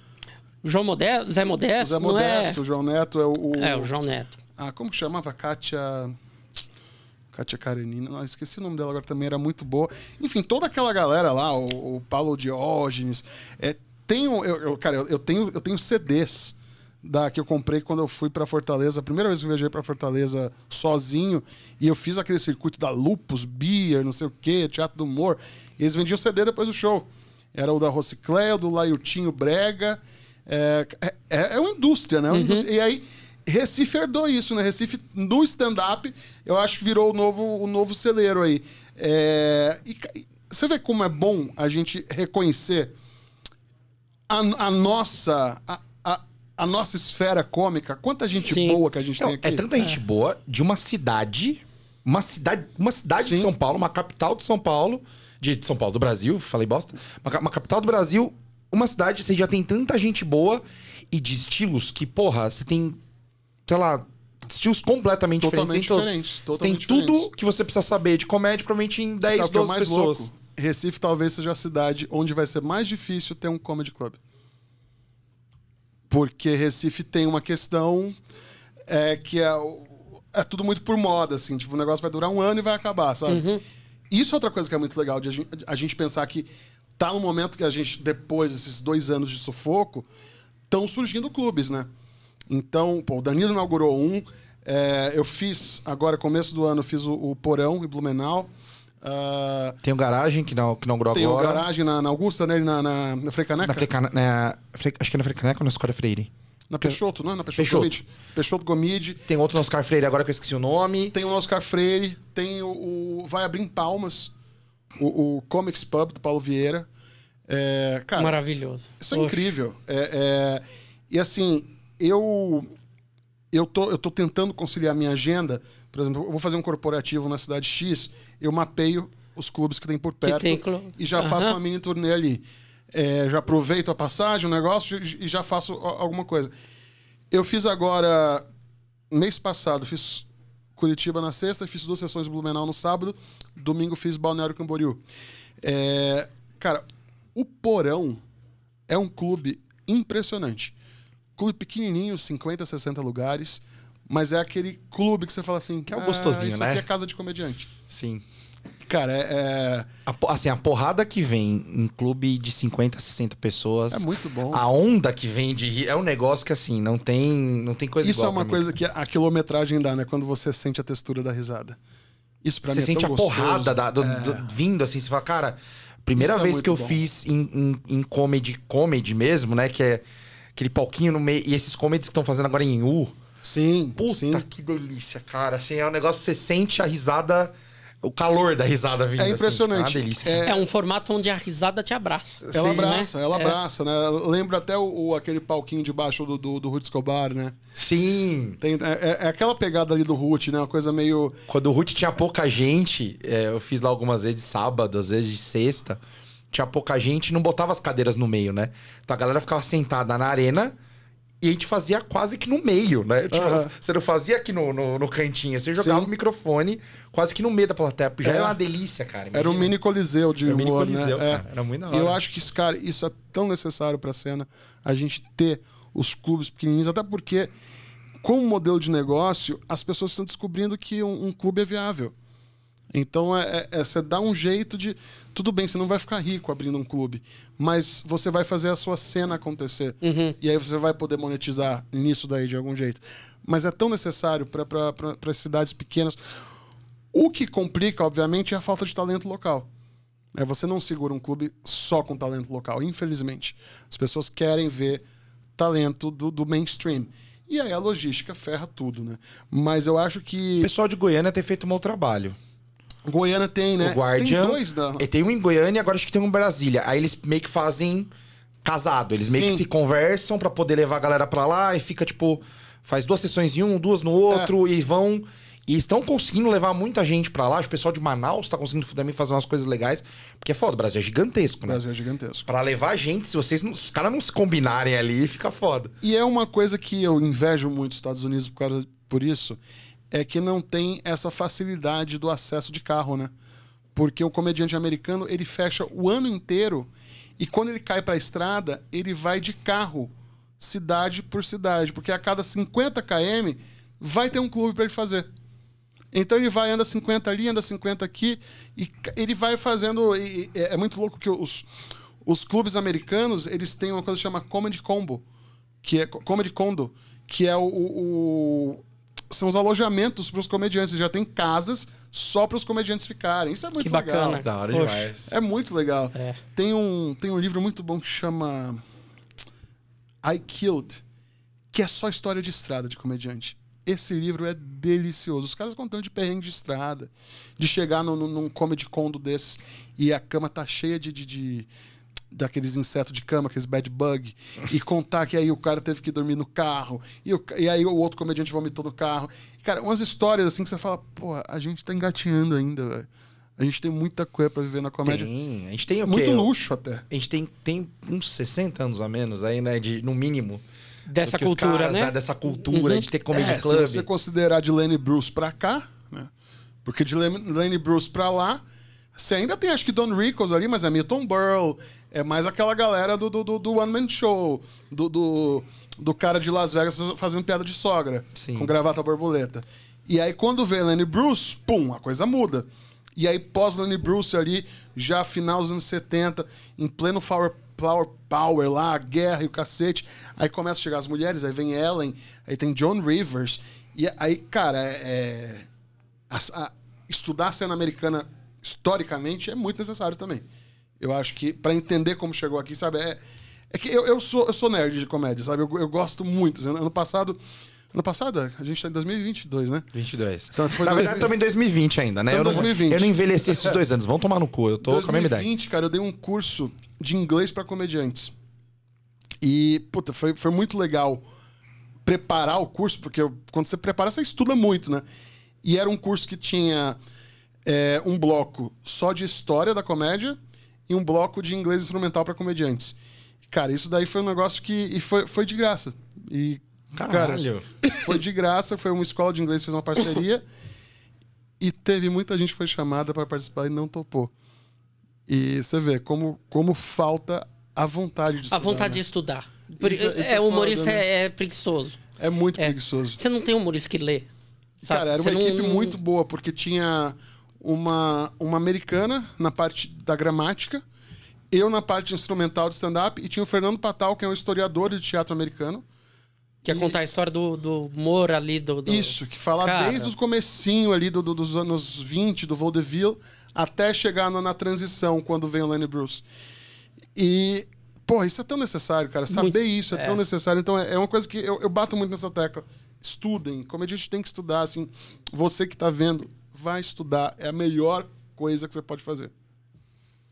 João Modesto, Zé Modesto. Zé é? Modesto, é... João Neto é o, o, É, o João Neto. Ah, como que chamava? Kátia. Kátia Karenina, não, esqueci o nome dela agora também, era muito boa. Enfim, toda aquela galera lá, o, o Paulo Diógenes. É, tenho, eu, eu cara, eu, eu, tenho, eu tenho CDs da que eu comprei quando eu fui para Fortaleza, a primeira vez que eu viajei para Fortaleza sozinho, e eu fiz aquele circuito da Lupus, Beer, não sei o quê, Teatro do Humor. eles vendiam CD depois do show. Era o da o do Laiutinho Brega. É, é, é uma indústria, né? É uma uhum. indústria. E aí, Recife herdou isso, né? Recife, no stand-up, eu acho que virou o novo, o novo celeiro aí. É, e, você vê como é bom a gente reconhecer a, a nossa... A, a nossa esfera cômica, quanta gente Sim. boa que a gente tem é aqui. É tanta gente é. boa de uma cidade, uma cidade, uma cidade de São Paulo, uma capital de São Paulo, de, de São Paulo, do Brasil, falei bosta, uma, uma, capital do Brasil, uma cidade, você já tem tanta gente boa e de estilos que, porra, você tem, sei lá, estilos completamente totalmente diferentes. Totalmente diferentes. Tem diferentes. tudo que você precisa saber de comédia, provavelmente em 10, Sabe 12 é pessoas. Louco? Recife talvez seja a cidade onde vai ser mais difícil ter um comedy club porque Recife tem uma questão é, que é, é tudo muito por moda, assim. Tipo, o negócio vai durar um ano e vai acabar, sabe? Uhum. Isso é outra coisa que é muito legal, de a gente, a gente pensar que tá no momento que a gente, depois desses dois anos de sufoco, estão surgindo clubes, né? Então, pô, o Danilo inaugurou um. É, eu fiz, agora, começo do ano, fiz o, o Porão e Blumenau. Uh, tem o Garagem, que não, que não agora. Tem o Garagem na, na Augusta, né? Na, na, na Frecaneca. Na Frecaneca, na, Fre, acho que é na Frecaneca ou na Escola Freire? Na Peixoto, né? Na Peixoto, Peixoto. Gomide. Peixoto Gomide. Tem outro no Oscar Freire, agora que eu esqueci o nome. Tem o Oscar Freire, tem o, o Vai Abrir em Palmas, o, o, Comics Pub do Paulo Vieira. É, cara, Maravilhoso. Isso é Oxe. incrível. É, é, e assim, eu, eu, tô, eu tô tentando conciliar minha agenda. Por exemplo, eu vou fazer um corporativo na cidade X eu mapeio os clubes que tem por perto tem clu... e já uhum. faço uma mini turnê ali. É, já aproveito a passagem, o negócio e já faço alguma coisa. Eu fiz agora, mês passado, fiz Curitiba na sexta, fiz duas sessões Blumenau no sábado, domingo fiz Balneário Camboriú. É, cara, o Porão é um clube impressionante. Clube pequenininho, 50, 60 lugares, mas é aquele clube que você fala assim... Que é o gostosinho, ah, isso né? Isso aqui é casa de comediante. Sim. Cara, é. é- a, assim, a porrada que vem em clube de 50, 60 pessoas. É muito bom. A onda que vem de. É um negócio que, assim, não tem, não tem coisa Isso é uma coisa mim. que a quilometragem dá, né? Quando você sente a textura da risada. Isso pra você mim é Você sente a gostoso. porrada da, do, é... do, vindo, assim, você fala, cara, primeira Isso é vez é que eu bom. fiz em, em, em comedy, comedy mesmo, né? Que é aquele palquinho no meio. E esses comedies que estão fazendo agora em U. Sim. Puta sim. que delícia, cara. Assim, é um negócio que você sente a risada o calor da risada vindo. É assim, tá? impressionante. Assim. É... é... um formato onde a risada te abraça. Ela Sim, né? abraça, né? ela é. abraça, né? Lembra até o, o, aquele palquinho debaixo do, do, do Ruth Escobar, né? Sim. Tem, é, é, é, aquela pegada ali do Ruth, né? Uma coisa meio. Quando o Ruth tinha pouca gente, é, eu fiz lá algumas vezes de sábado, às vezes de sexta. Tinha pouca gente, não botava as cadeiras no meio, né? Então a galera ficava sentada na arena e a gente fazia quase que no meio, né? Tipo, uhum. Você não fazia aqui no, no, no cantinho, você jogava Sim. o microfone quase que no meio da plateia. Já é. era uma delícia, cara. Imagina. Era um mini coliseu de era um humor, mini né? coliseu, né? cara. É. Era muito da hora. Eu acho que, cara, isso é tão necessário pra cena, a gente ter os clubes pequenininhos, até porque, com o modelo de negócio, as pessoas estão descobrindo que um, um clube é viável. Então, é, é, é, você dá um jeito de. Tudo bem, você não vai ficar rico abrindo um clube, mas você vai fazer a sua cena acontecer. Uhum. E aí você vai poder monetizar nisso daí de algum jeito. Mas é tão necessário para cidades pequenas. O que complica, obviamente, é a falta de talento local. É, você não segura um clube só com talento local, infelizmente. As pessoas querem ver talento do, do mainstream. E aí a logística ferra tudo, né? Mas eu acho que. O pessoal de Goiânia tem feito um mau trabalho. Goiânia tem, né? O Guardian. Tem dois, né? Tem um em Goiânia, agora acho que tem um em Brasília. Aí eles meio que fazem casado. Eles meio Sim. que se conversam para poder levar a galera para lá e fica, tipo, faz duas sessões em um, duas no outro é. e vão. E estão conseguindo levar muita gente para lá. O pessoal de Manaus tá conseguindo também fazer umas coisas legais. Porque é foda, o Brasil é gigantesco, né? O Brasil é gigantesco. Pra levar gente, se vocês não, os caras não se combinarem ali, fica foda. E é uma coisa que eu invejo muito os Estados Unidos por causa por isso, é que não tem essa facilidade do acesso de carro, né? Porque o comediante americano, ele fecha o ano inteiro e quando ele cai para a estrada, ele vai de carro, cidade por cidade, porque a cada 50 km vai ter um clube para ele fazer. Então ele vai, anda 50 ali, anda 50 aqui, e ele vai fazendo. E, é, muito louco que os, os clubes americanos eles têm uma coisa chamada Comedy Combo, que é Comedy Condo, que é o, o são os alojamentos para os comediantes. Já tem casas só para os comediantes ficarem. Isso é muito que legal. Bacana. Da hora Poxa. demais. É muito legal. É. Tem, um, tem um livro muito bom que chama I Killed, que é só história de estrada de comediante. Esse livro é delicioso. Os caras contando de perrengue de estrada, de chegar no, no, num comedy condo desses e a cama tá cheia de, de, de daqueles insetos de cama, aqueles bad bug, e contar que aí o cara teve que dormir no carro, e, o, e aí o outro comediante vomitou no carro. Cara, umas histórias assim que você fala, pô, a gente tá engatinhando ainda, velho. A gente tem muita coisa para viver na comédia. Tem, a gente tem o Muito quê? luxo até. A gente tem, tem uns 60 anos a menos aí, né? De, no mínimo. Dessa cultura, caras, né? né? Dessa cultura uhum. de ter comedy é, club. Se você considerar de Lenny Bruce pra cá, né? Porque de Lenny Bruce pra lá, você ainda tem, acho que Don Rickles ali, mas é Milton Burl, é mais aquela galera do, do, do, do One Man Show, do, do, do, cara de Las Vegas fazendo piada de sogra, Sim. com gravata borboleta. E aí, quando vem Lenny Bruce, pum, a coisa muda. E aí, pós-Lenny Bruce ali, já final dos anos 70, em pleno Power, power, power lá, guerra e o cacete, aí começa a chegar as mulheres, aí vem Ellen, aí tem John Rivers. E aí, cara, é, é, a, a, estudar a cena americana historicamente, é muito necessário também. Eu acho que para entender como chegou aqui, sabe, é, é que eu, eu, sou, eu sou nerd de comédia, sabe? Eu, eu gosto muito. Assim, ano passado. Ano passado, a gente tá em 2022, né? 22. Então, foi Na verdade, 2020. estamos em 2020 ainda, né? eu, não, 2020. eu não envelheci esses dois anos. Vão tomar no cu, eu tô 2020, com a mesma idade. 2020, cara, eu dei um curso de inglês para comediantes. E, puta, foi, foi muito legal preparar o curso, porque quando você prepara, você estuda muito, né? E era um curso que tinha é, um bloco só de história da comédia e um bloco de inglês instrumental para comediantes. Cara, isso daí foi um negócio que e foi, foi de graça. E, Caralho. cara, foi de graça. Foi uma escola de inglês que fez uma parceria. e teve muita gente que foi chamada para participar e não topou. E você vê como, como falta a vontade de estudar. A vontade né? de estudar. É- isso, isso é, é, humorista né? é, preguiçoso. É muito é. preguiçoso. Você não tem humorista que lê. Sabe? Cara, era você uma não... equipe muito boa, porque tinha uma, uma americana na parte da gramática, eu na parte instrumental de stand-up, e tinha o Fernando Patal, que é um historiador de teatro americano. Que ia contar a história do, do humor ali, do, do... Isso, que fala Cara. desde os comecinho ali do, do, dos anos 20, do vaudeville, até chegar na, na transição, quando vem o Lenny Bruce. E porra, isso é tão necessário, cara. Saber muito, isso é, é, tão necessário. Então, é, é uma coisa que eu, eu, bato muito nessa tecla. Estudem. como a gente tem que estudar, assim. Você que está vendo, vai estudar. É a melhor coisa que você pode fazer.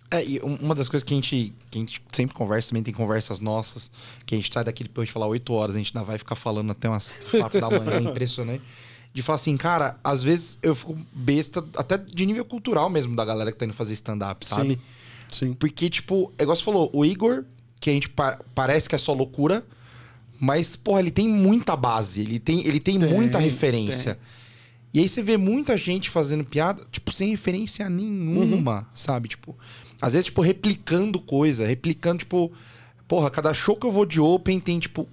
É, e uma das coisas que a, gente, que a gente sempre conversa, também tem conversas nossas, que a gente sai daqui depois de falar 8 horas, a gente ainda vai ficar falando até umas 4 da manhã, impressionante. De falar assim, cara, às vezes eu fico besta, até de nível cultural mesmo, da galera que tá indo fazer stand-up, sabe? Sim, sim. Porque, tipo, é o negócio falou, o Igor, que a gente pa parece que é só loucura, mas, porra, ele tem muita base, ele tem, ele tem, tem muita referência. Tem. E aí você vê muita gente fazendo piada, tipo, sem referência nenhuma, uhum. sabe? Tipo, às vezes, tipo, replicando coisa, replicando, tipo, porra, cada show que eu vou de Open tem, tipo,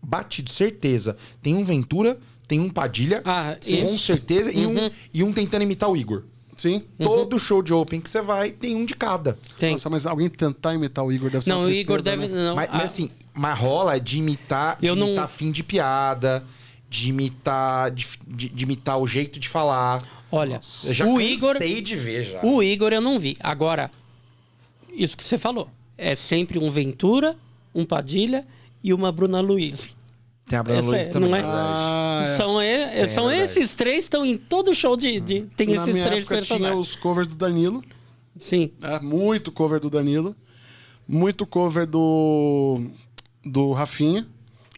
batido, certeza. Tem um Ventura, tem um Padilha, ah, com certeza, uhum. e, um, uhum. e um tentando imitar o Igor. Sim. Uhum. Todo show de Open que você vai tem um de cada. Tem. Nossa, mas alguém tentar imitar o Igor deve ser Não, tristeza, o Igor deve. Né? Não, mas, a... mas ah. assim, mas rola de imitar, de eu imitar não... fim de piada de imitar, de, de imitar o jeito de falar. Olha, Nossa, eu já o Igor. de ver já. O Igor eu não vi. Agora, isso que você falou. É sempre um Ventura, um Padilha e uma Bruna Luiz. Tem a Bruna Essa, Luiz é, também. Não é? é ah, é. São, é, é são esses três estão em todo show de. de tem Na esses três época personagens. Tinha os covers do Danilo. Sim. É, muito cover do Danilo. Muito cover do. do Rafinha.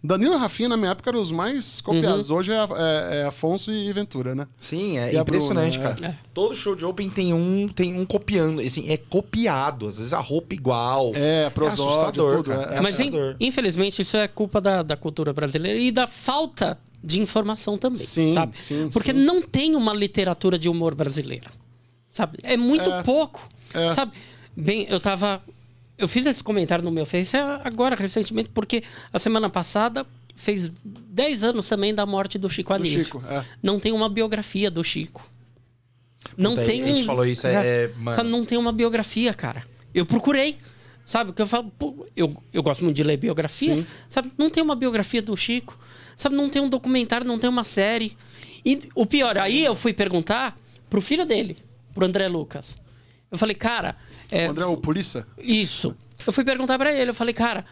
Danilo e Rafinha, na minha época, eram os mais copiados. Uhum. Hoje é, é, é, Afonso e Ventura, né? Sim, é e impressionante, Bruna, é. cara. É. Todo show de Open tem um, tem um copiando. Assim, é copiado. Às vezes a roupa igual. É, é prosódio, tudo. É, é, Mas, in, infelizmente, isso é culpa da, da cultura brasileira e da falta de informação também, sim, sabe? Sim, Porque sim. não tem uma literatura de humor brasileira, sabe? É muito pouco, sabe? Bem, eu tava eu fiz esse comentário no meu Face agora, recentemente, porque a semana passada fez 10 anos também da morte do Chico Anísio. Do Chico, é. Não tem uma biografia do Chico. Não tem. A gente falou isso, é. é, é sabe, não tem uma biografia, cara. Eu procurei. Sabe? Porque eu falo, pô, eu, eu gosto muito de ler biografia. Sim. Sabe? Não tem uma biografia do Chico. Sabe? Não tem um documentário, não tem uma série. E o pior, aí eu fui perguntar pro filho dele, pro André Lucas. Eu falei, cara, é, o André, o polícia? Isso. Eu fui perguntar para ele, eu falei, cara,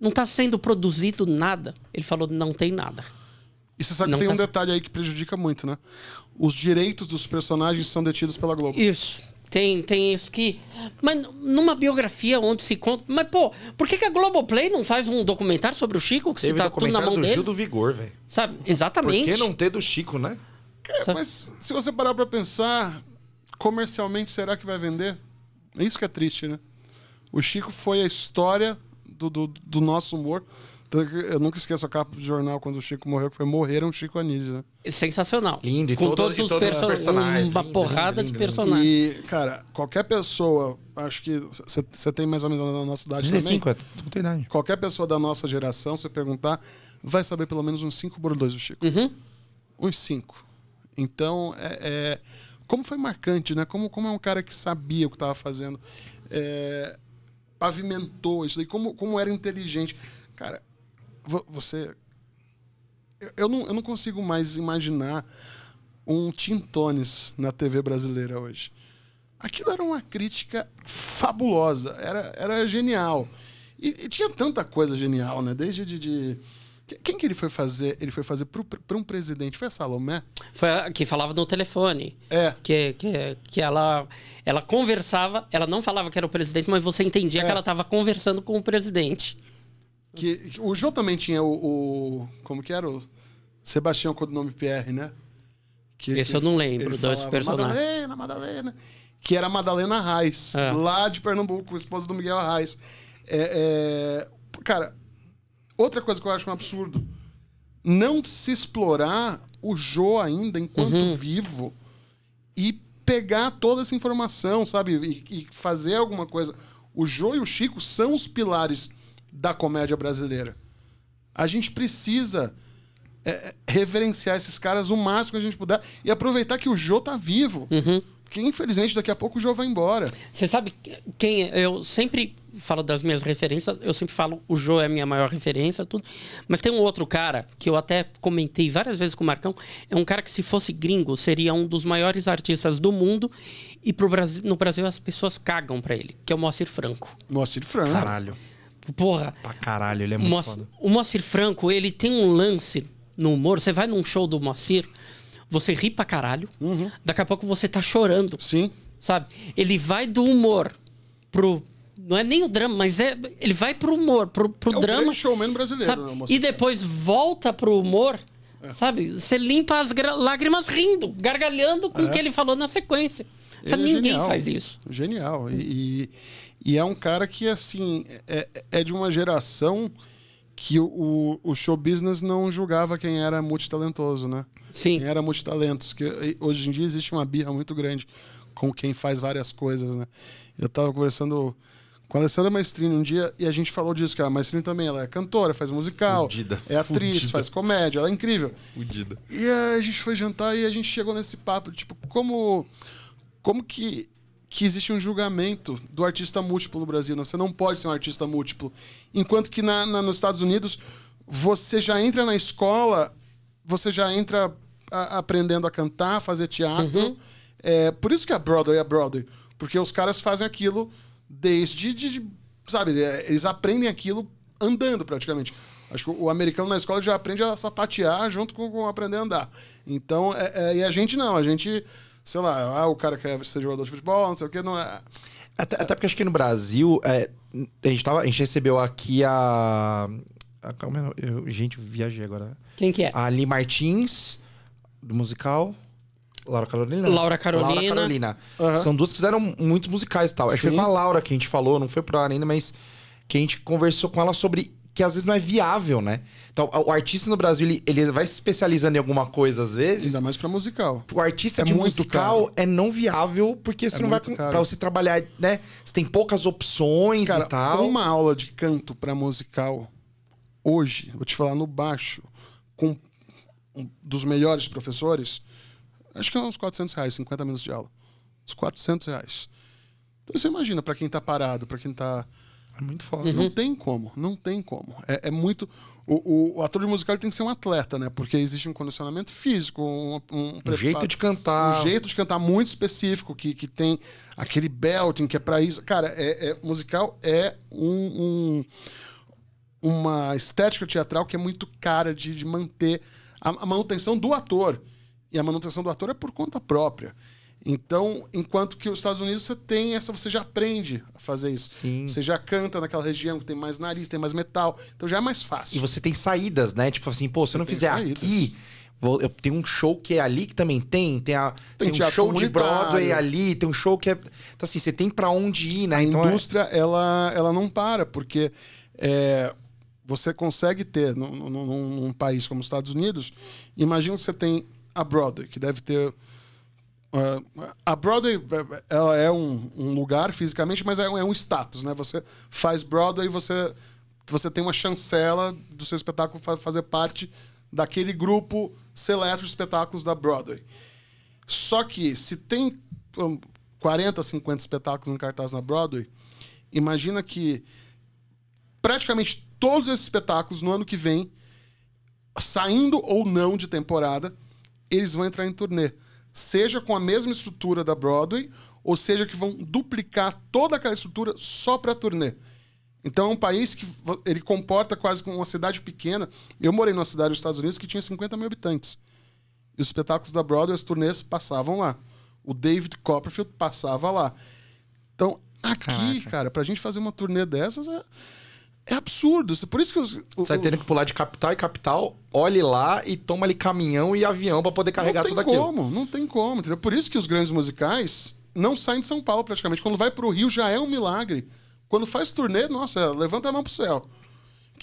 não tá sendo produzido nada? Ele falou, não tem nada. E você sabe não que tem tá... um detalhe aí que prejudica muito, né? Os direitos dos personagens são detidos pela Globo. Isso. Tem, tem isso que. Mas numa biografia onde se conta. Mas, pô, por que, que a Globoplay não faz um documentário sobre o Chico? Que Teve você tá tudo na mão do dele? Gil do Vigor, velho. Sabe? Exatamente. Por que não ter do Chico, né? É, mas se você parar pra pensar, comercialmente, será que vai vender? É isso que é triste, né? O Chico foi a história do, do, do nosso humor. Eu nunca esqueço a capa do jornal quando o Chico morreu, que foi Morreram Chico Anísio, né? É sensacional. Lindo, e Com todos, todos, os, todos perso os personagens. Uma lindo, porrada lindo, de personagens. E, cara, qualquer pessoa, acho que você tem mais ou menos na nossa idade 25, também. 25, é, idade. Qualquer pessoa da nossa geração, se perguntar, vai saber pelo menos uns cinco bordões do Chico. Uhum. Uns cinco. Então, é, é como foi marcante, né? Como, como é um cara que sabia o que estava fazendo, é, pavimentou isso daí, como, como era inteligente. Cara, você. Eu, não, eu não consigo mais imaginar um Tintones na TV brasileira hoje. Aquilo era uma crítica fabulosa, era, era genial. E, e tinha tanta coisa genial, né? Desde de, de quem que ele foi fazer? Ele foi fazer para um presidente. Foi a Salomé? Foi a que falava no telefone. É. Que, que, que ela, ela conversava, ela não falava que era o presidente, mas você entendia é. que ela estava conversando com o presidente. Que, o Jô também tinha o, o Como que era? O Sebastião com o nome Pierre, né? Que, Esse que eu não lembro, dois personagens. Madalena, Madalena. Que era a Madalena Reis, é. lá de Pernambuco, esposa do Miguel Reis. É, é, cara, Outra coisa que eu acho um absurdo: não se explorar o Jo ainda enquanto uhum. vivo e pegar toda essa informação, sabe? E, e, fazer alguma coisa. O Jo e o Chico são os pilares da comédia brasileira. A gente precisa é, é, reverenciar esses caras o máximo que a gente puder e aproveitar que o Jo tá vivo. Uhum. Porque, infelizmente, daqui a pouco o Joe vai embora. Você sabe quem... É? Eu sempre falo das minhas referências, eu sempre falo o Joe é a minha maior referência, tudo. Mas tem um outro cara que eu até comentei várias vezes com o Marcão, é um cara que se fosse gringo seria um dos maiores artistas do mundo e pro Brasil, no Brasil as pessoas cagam para ele, que é o Moacir Franco. Moacir Franco. Caralho. Porra. Pra caralho, ele é muito Moacir, foda. O Moacir Franco, ele tem um lance no humor, você vai num show do Moacir, você ri pra caralho. Uhum. Daqui a pouco você tá chorando. Sim. Sabe? Ele vai do humor pro. Não é nem o drama, mas é, ele vai pro humor, pro, pro é drama. O showman brasileiro. Né, e depois volta pro humor, é. sabe? Você limpa as lágrimas rindo, gargalhando com o é. que ele falou na sequência. Sabe? É ninguém genial. faz isso. Genial. E, e, e, é um cara que, assim, é, é de uma geração que o, o show business não julgava quem era multitalentoso, né? Sim. Quem era multitalentos, que hoje em dia existe uma birra muito grande com quem faz várias coisas, né? Eu estava conversando com a Alessandra Maestrini um dia e a gente falou disso, que a Maestrini também, ela é cantora, faz musical, Fudida. é atriz, Fudida. faz comédia, ela é incrível. Fudida. E a gente foi jantar e a gente chegou nesse papo, tipo, como como que que existe um julgamento do artista múltiplo no Brasil. Né? Você não pode ser um artista múltiplo. Enquanto que na, na, nos Estados Unidos, você já entra na escola, você já entra a, aprendendo a cantar, fazer teatro. Uhum. É, por isso que a é Broadway é Broadway. Porque os caras fazem aquilo desde. De, de, sabe, é, eles aprendem aquilo andando praticamente. Acho que o americano na escola já aprende a sapatear junto com, com aprender a andar. Então, é, é, e a gente não, a gente sei lá, ah, o cara quer ser jogador de futebol, não sei o que não é. Até, até porque acho que no Brasil, é, a, gente tava, a gente recebeu aqui a. a calma, eu, gente, viajei agora. Quem que é? A Ali Martins, do musical. Laura Carolina? Laura Carolina. Laura Carolina. Uhum. São duas que fizeram muitos musicais e tal. Acho que foi com a Laura que a gente falou, não foi pra ar ainda, mas que a gente conversou com ela sobre que às vezes não é viável, né? Então, o artista no Brasil, ele, ele vai se especializando em alguma coisa às vezes. Ainda mais para musical. O artista é de musical caro. é não viável, porque é você é não vai. para você trabalhar, né? Você tem poucas opções Cara, e tal. Uma aula de canto para musical, hoje, vou te falar no baixo, com um dos melhores professores, acho que é uns 400 reais, 50 minutos de aula. Uns 400 reais. Então você imagina, para quem tá parado, para quem tá é muito foda. Uhum. Não tem como, não tem como. É, é muito. O, o, ator de musical tem que ser um atleta, né? Porque existe um condicionamento físico, um, um, um jeito de cantar. Um jeito de cantar muito específico, que, que tem aquele belting que é pra isso. Cara, é, é musical é um, um, uma estética teatral que é muito cara de, de manter a, a manutenção do ator. E a manutenção do ator é por conta própria. Então, enquanto que os Estados Unidos você tem essa, você já aprende a fazer isso. Sim. Você já canta naquela região que tem mais nariz, tem mais metal, então já é mais fácil. E você tem saídas, né? Tipo assim, pô, você se eu não fizer saídas. aqui, vou, eu tenho um show que é ali que também tem, tem a tem, tem um show de Broadway ali, tem um show que é, então assim, você tem para onde ir, né? A então, é indústria é... ela ela não para, porque é, você consegue ter num, num, num país como os Estados Unidos, imagina que você tem a Broadway, que deve ter ah, a Broadway ela é um, um lugar fisicamente, mas é um, é um, status, né? Você faz Broadway, você, você tem uma chancela do seu espetáculo fazer parte daquele grupo seleto de espetáculos da Broadway. Só que se tem 40, hum, 50 espetáculos em cartaz na Broadway, imagina que praticamente todos esses espetáculos no ano que vem, saindo ou não de temporada, eles vão entrar em turnê seja com a mesma estrutura da Broadway, ou seja que vão duplicar toda aquela estrutura só para turnê. Então é um país que ele comporta quase como uma cidade pequena. Eu morei numa cidade dos Estados Unidos que tinha 50 mil habitantes. E os espetáculos da Broadway, as turnês passavam lá. O David Copperfield passava lá. Então, aqui, Caraca. cara, pra gente fazer uma turnê dessas é é absurdo. Por isso que os. Você vai tendo que pular de capital e capital, olhe lá e toma ali caminhão e avião para poder carregar tudo aquilo. Não tem como, não tem como. Entendeu? Por isso que os grandes musicais não saem de São Paulo praticamente. Quando vai para o Rio já é um milagre. Quando faz turnê, nossa, levanta a mão pro céu.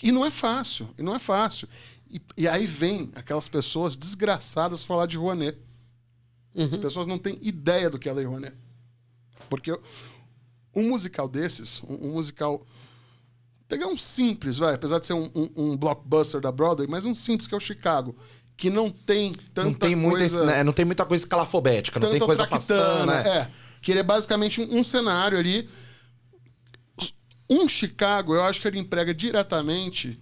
E não é fácil, e não é fácil. E, e aí vem aquelas pessoas desgraçadas falar de Rouanet. Uhum. As pessoas não têm ideia do que é Lei Rouanet. Porque um musical desses, um, um musical Pegar um simples, vai, apesar de ser um, um, um blockbuster da Broadway, mas um simples que é o Chicago que não tem tanta não tem muita, coisa... Né? Não tem muita coisa escalafobética, não tem coisa passando, né? É, que ele é basicamente um, um, cenário ali. Um Chicago, eu acho que ele emprega diretamente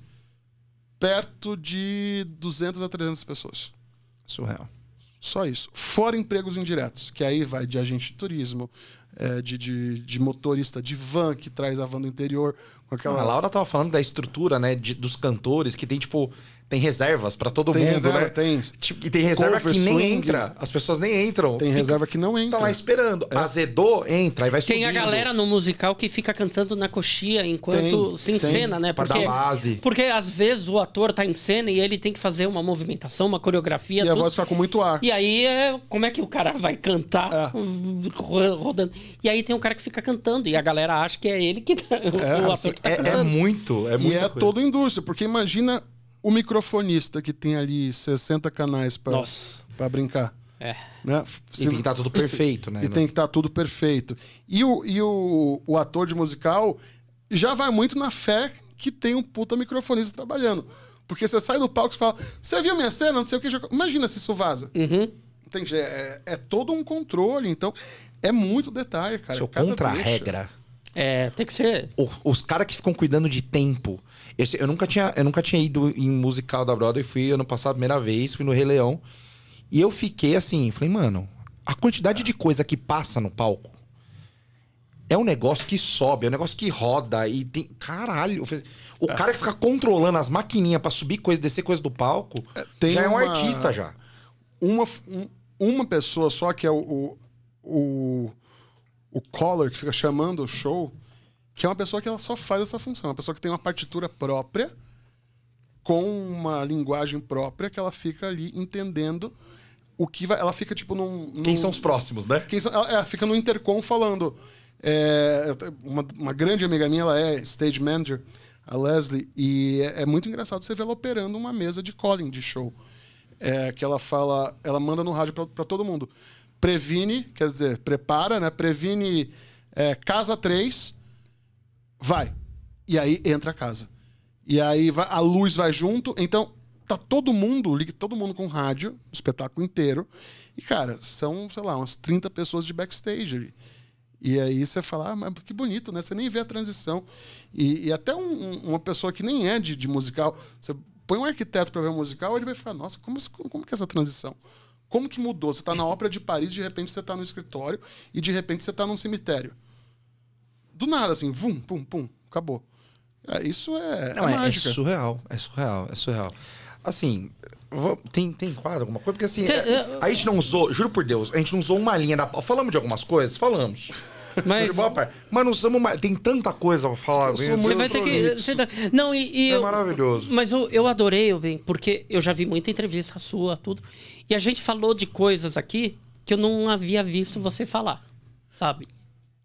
perto de 200 a 300 pessoas. Surreal. Só isso. Fora empregos indiretos, que aí vai de agente de turismo, é, de, de, de, motorista de van que traz a van do interior. Com aquela... A Laura tava falando da estrutura, né? De, dos cantores, que tem, tipo, tem reservas para todo tem mundo, reserva, né? Tem. Tipo, e tem reserva Cover, que nem entra. As pessoas nem entram. Tem fica, reserva que não entra. Tá lá esperando. É. Azedou, entra, e vai Tem a galera no musical que fica cantando na coxia enquanto tem, se encena, né? Porque, pra dar base. Porque às vezes o ator tá em cena e ele tem que fazer uma movimentação, uma coreografia. E tudo. a voz fica com muito ar. E aí, é, como é que o cara vai cantar é. rodando? E aí tem um cara que fica cantando e a galera acha que é ele que tá, é, o ator que tá é, é cantando. É muito, é muito. E é coisa. toda a indústria, porque imagina o microfonista que tem ali 60 canais para brincar. É. Né? Se... E tem que estar tá tudo perfeito, né? E né? tem que estar tá tudo perfeito. E, o, e o, o ator de musical já vai muito na fé que tem um puta microfonista trabalhando. Porque você sai do palco e fala, você viu minha cena? Não sei o que. Imagina se isso vaza. Uhum. Entende? É, é, é, todo um controle. Então, é muito detalhe, cara. Seu é contra regra. É, tem que ser. O, os caras que ficam cuidando de tempo esse, eu, nunca tinha, eu nunca tinha ido em musical da Broadway, fui ano passado, primeira vez, fui no Rei Leão. E eu fiquei assim, falei, mano, a quantidade de coisa que passa no palco é um negócio que sobe, é um negócio que roda e tem. Caralho! O é. cara que fica controlando as maquininhas para subir coisa, descer coisa do palco, é, tem já é um artista já. Uma, uma pessoa só que é o, o, o, o caller que fica chamando o show que é uma pessoa que ela só faz essa função, uma pessoa que tem uma partitura própria, com uma linguagem própria, que ela fica ali entendendo o que vai. Ela fica tipo num. num quem são os próximos, né? Quem são, ela, ela é, fica no intercom falando. É, uma, uma, grande amiga minha, ela é stage manager, a Leslie, e é, é muito engraçado você ver ela operando uma mesa de calling de show. É, que ela fala, ela manda no rádio para todo mundo. Previne, quer dizer, prepara, né? Previne é, casa 3 vai. E aí entra a casa. E aí vai, a luz vai junto. Então, tá todo mundo, liga todo mundo com rádio, o espetáculo inteiro. E, cara, são, sei lá, umas 30 pessoas de backstage ali. E aí você fala, ah, mas que bonito, né? Você nem vê a transição. E, e até um, uma pessoa que nem é de, de musical, você põe um arquiteto para ver um musical, ele vai falar, nossa, como, como que é essa transição? Como que mudou? Você está na ópera de Paris, de repente você está no escritório, e de repente você está num cemitério. Do nada, assim, vum, pum, pum, acabou. É, isso é, é Não, é, é, é, surreal, é surreal, é surreal. Assim, tem, tem quadro, alguma coisa? Porque assim, tem, é, a gente não usou, juro por Deus, a gente não usou uma linha da. Falamos de algumas coisas? Falamos. Mas, mas não somos mais. Tem tanta coisa pra falar. Você vai ter que. Tá... Não, e, e é eu... maravilhoso. Mas eu, eu adorei, bem, porque eu já vi muita entrevista sua, tudo. E a gente falou de coisas aqui que eu não havia visto você falar, sabe?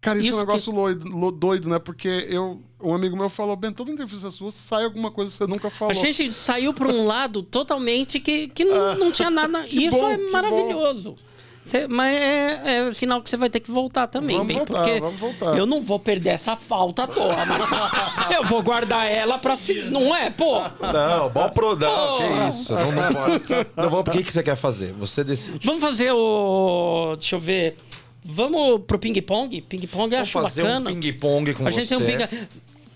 Cara, isso, isso é um negócio que... loido, doido, né? Porque eu, um amigo meu falou, Ben, toda entrevista sua sai alguma coisa que você nunca falou. A gente saiu para um lado totalmente que, que é. não tinha nada. isso bom, é maravilhoso. Cê, mas é, é, sinal que você vai ter que voltar também, vamos bem, voltar, porque vamos voltar. eu não vou perder essa falta à toa. eu vou guardar ela pra se. Não é, pô? Não, bom pro não, que isso. Não, não, pode. não vou. O que, que você quer fazer? Você decide. Vamos fazer o. Deixa eu ver. Vamos pro ping-pong? Ping-pong eu acho fazer bacana. Um ping-pong com a gente você. tem um ping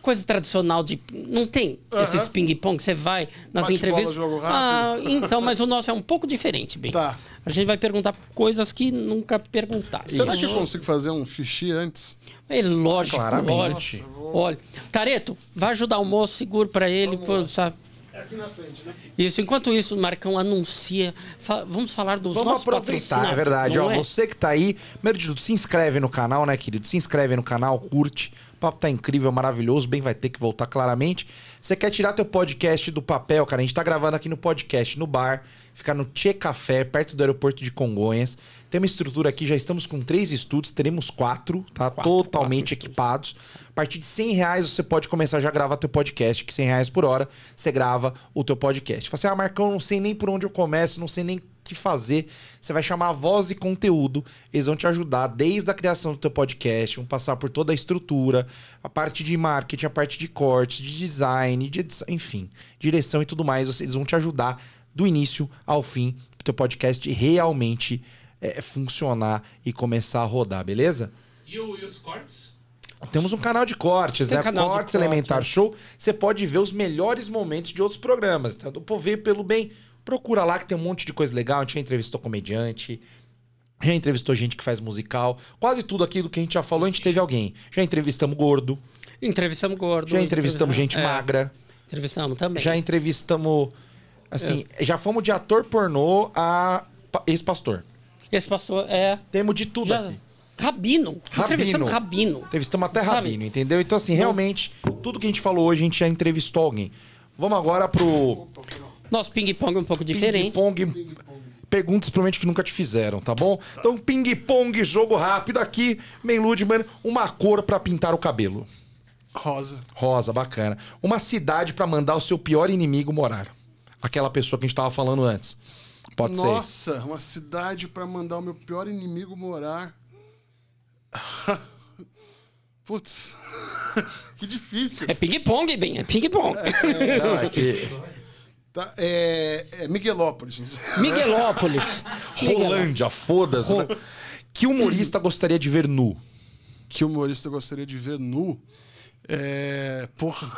Coisa tradicional de. Não tem uhum. esses ping-pong, você vai nas Bate entrevistas. Bola, jogo rápido. Ah, então, mas o nosso é um pouco diferente, bem. Tá. A gente vai perguntar coisas que nunca perguntaram. Será que eu consigo fazer um xixi antes? É lógico, Claramente. Olha, Nossa, vou... olha. Tareto, vai ajudar o moço, seguro para ele, pô, sabe? Aqui na frente, né? Isso, enquanto isso, Marcão anuncia. Fa vamos falar dos vamos nossos aproveitar, é verdade. Ó, é? Você que está aí, primeiro de tudo, se inscreve no canal, né, querido? Se inscreve no canal, curte. O papo tá incrível, maravilhoso, bem vai ter que voltar claramente. Você quer tirar teu podcast do papel, cara? A gente tá gravando aqui no podcast, no bar, ficar no Tchê Café, perto do aeroporto de Congonhas. Tem uma estrutura aqui, já estamos com três estudos, teremos quatro, tá? Quatro, Totalmente quatro equipados. Estudos. A partir de 100 reais você pode começar já a gravar teu podcast, que 100 reais por hora você grava o teu podcast. Fala assim, ah, Marcão, não sei nem por onde eu começo, não sei nem que fazer. Você vai chamar a voz e conteúdo. Eles vão te ajudar desde a criação do teu podcast, vão passar por toda a estrutura, a parte de marketing, a parte de corte, de design, de edição, enfim, direção e tudo mais. Eles vão te ajudar do início ao fim pro teu podcast realmente é, funcionar e começar a rodar, beleza? E, o, e os cortes? Temos um canal de cortes, Tem né? Cortes corte. Elementar é. Show. Você pode ver os melhores momentos de outros programas. Então, do Pover pelo Bem, procura lá que tem um monte de coisa legal. A gente já entrevistou comediante, já entrevistou gente que faz musical. Quase tudo aquilo que a gente já falou, a gente teve alguém. Já entrevistamos gordo. Entrevistamos gordo. Já entrevistamos, gente é, magra. Entrevistamos também. Já entrevistamos. Assim, é. já fomos de ator pornô a ex-pastor. Esse pastor é. Temos de tudo já... aqui. Rabino. Rabino. Entrevistamos Rabino. Entrevistamos até sabe? Rabino, entendeu? Então, assim, realmente, tudo que a gente falou hoje, a gente já entrevistou alguém. Vamos agora pro. Nosso ping-pong é um pouco diferente. Ping-pong. Perguntas provavelmente que nunca te fizeram, tá bom? Então, ping-pong, jogo rápido aqui. Menlude, uma cor para pintar o cabelo. Rosa. Rosa, bacana. Uma cidade para mandar o seu pior inimigo morar. Aquela pessoa que a gente tava falando antes. Pode Nossa, ser. Nossa, uma cidade para mandar o meu pior inimigo morar. Putz, que difícil. É ping-pong, bem, é ping-pong. É, é, é, não, é que... Tá, é, é, Miguelópolis. Miguelópolis. Rolândia, foda-se. Né? Que humorista gostaria de ver nu? Que humorista gostaria de ver nu? É. Porra.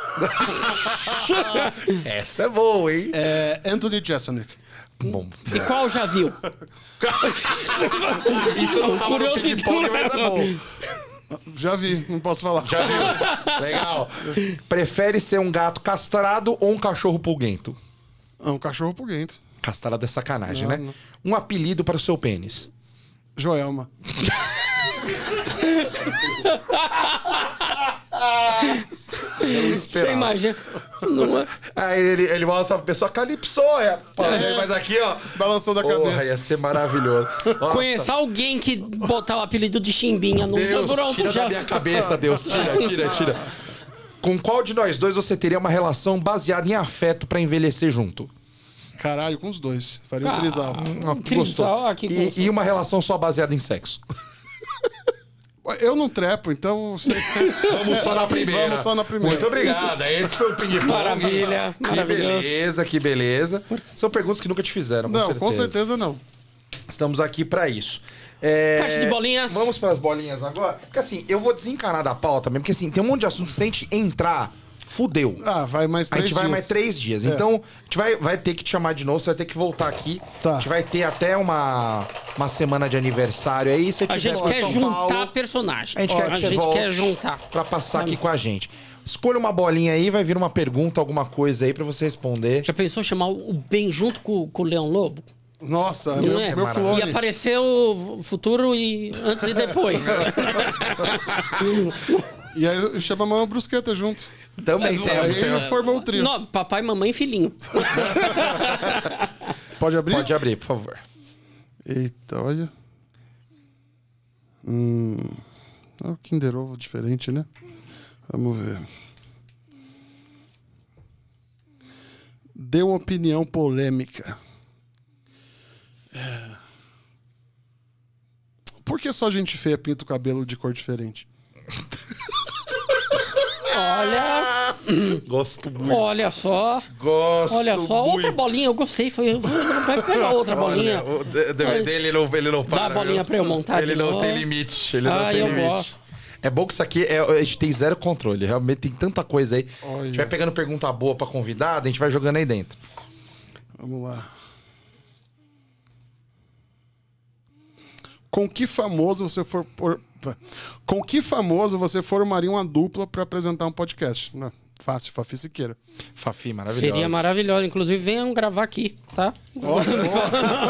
Essa é boa, hein? É Anthony Jeselnik. Bom. E qual já viu? Isso não tava no Curiosidade. mas é bom. Já vi, não posso falar. Já viu? Legal. Prefere ser um gato castrado ou um cachorro pulguento? É um cachorro pulguento. Castrado é sacanagem, Não, né? Um apelido para o seu pênis. Joelma. Você imagina. Não Aí ele, ele mostra a pessoa, Calypso, é, é. Mas aqui, ó. Balançando a Porra, cabeça. Ia ser maravilhoso. Conhecer alguém que botar o apelido de Chimbinha no Deus, pronto, tira já. da minha cabeça, Deus. Tira, tira, tira. Com qual de nós dois você teria uma relação baseada em afeto para envelhecer junto? Caralho, com os dois. Faria ah, um trisal. Ah, e, e uma relação só baseada em sexo. Eu não trepo, então você... vamos só na primeira. Vamos só na primeira. Muito obrigado. Esse foi o ping pong. Maravilha. Que beleza, que beleza. São perguntas que nunca te fizeram, com não, certeza. com certeza não. Estamos aqui para isso. É... Caixa de bolinhas. Vamos para as bolinhas agora. Porque assim, eu vou desencanar da pauta mesmo, porque assim, tem um monte de assunto que sente entrar fudeu. Ah, vai mais três dias. A gente dias. vai mais três dias. É. Então, a gente vai, vai ter que te chamar de novo, você vai ter que voltar aqui. Tá. A gente vai ter até uma, uma semana de aniversário aí. Você a gente quer São juntar Paulo, personagem. A gente, Ó, quer, a que quer juntar. Pra passar aqui com a gente. Escolha uma bolinha aí, vai vir uma pergunta, alguma coisa aí para você responder. Já pensou chamar o Ben junto com, com o Leão Lobo? Nossa, meu, é? meu clone. E apareceu o futuro e antes e depois. e aí a o Brusqueta junto. Também tem, aí tem, formou um trio. Não, papai, mamãe e filhinho. Pode abrir? Pode abrir, por favor. Eita, olha. Hum, é o Kinder Ovo diferente, né? Vamos ver. Deu uma opinião polêmica. É. Por que só gente feia pinta o cabelo de cor diferente? Olha. Ah. Gosto muito. Olha só. Gosto. Olha só. Muito. Outra bolinha, eu gostei. Foi, Vou pegar outra bolinha. Olha, o, Mas... não, ele não para. Dá a bolinha para pra eu montar Ele não tem limite. Ele ah, não tem eu limite. Gosto. É bom que isso aqui é, a gente tem zero controle. Realmente tem tanta coisa aí. Olha. A gente vai pegando pergunta boa pra convidado, a gente vai jogando aí dentro. Vamos lá. Com que famoso você for por com que famoso você formaria uma dupla para apresentar um podcast? Não, né? fácil, Fafi Siqueira. Fafi, maravilhosa. Seria maravilhosa. Inclusive, venham gravar aqui, tá? Oh,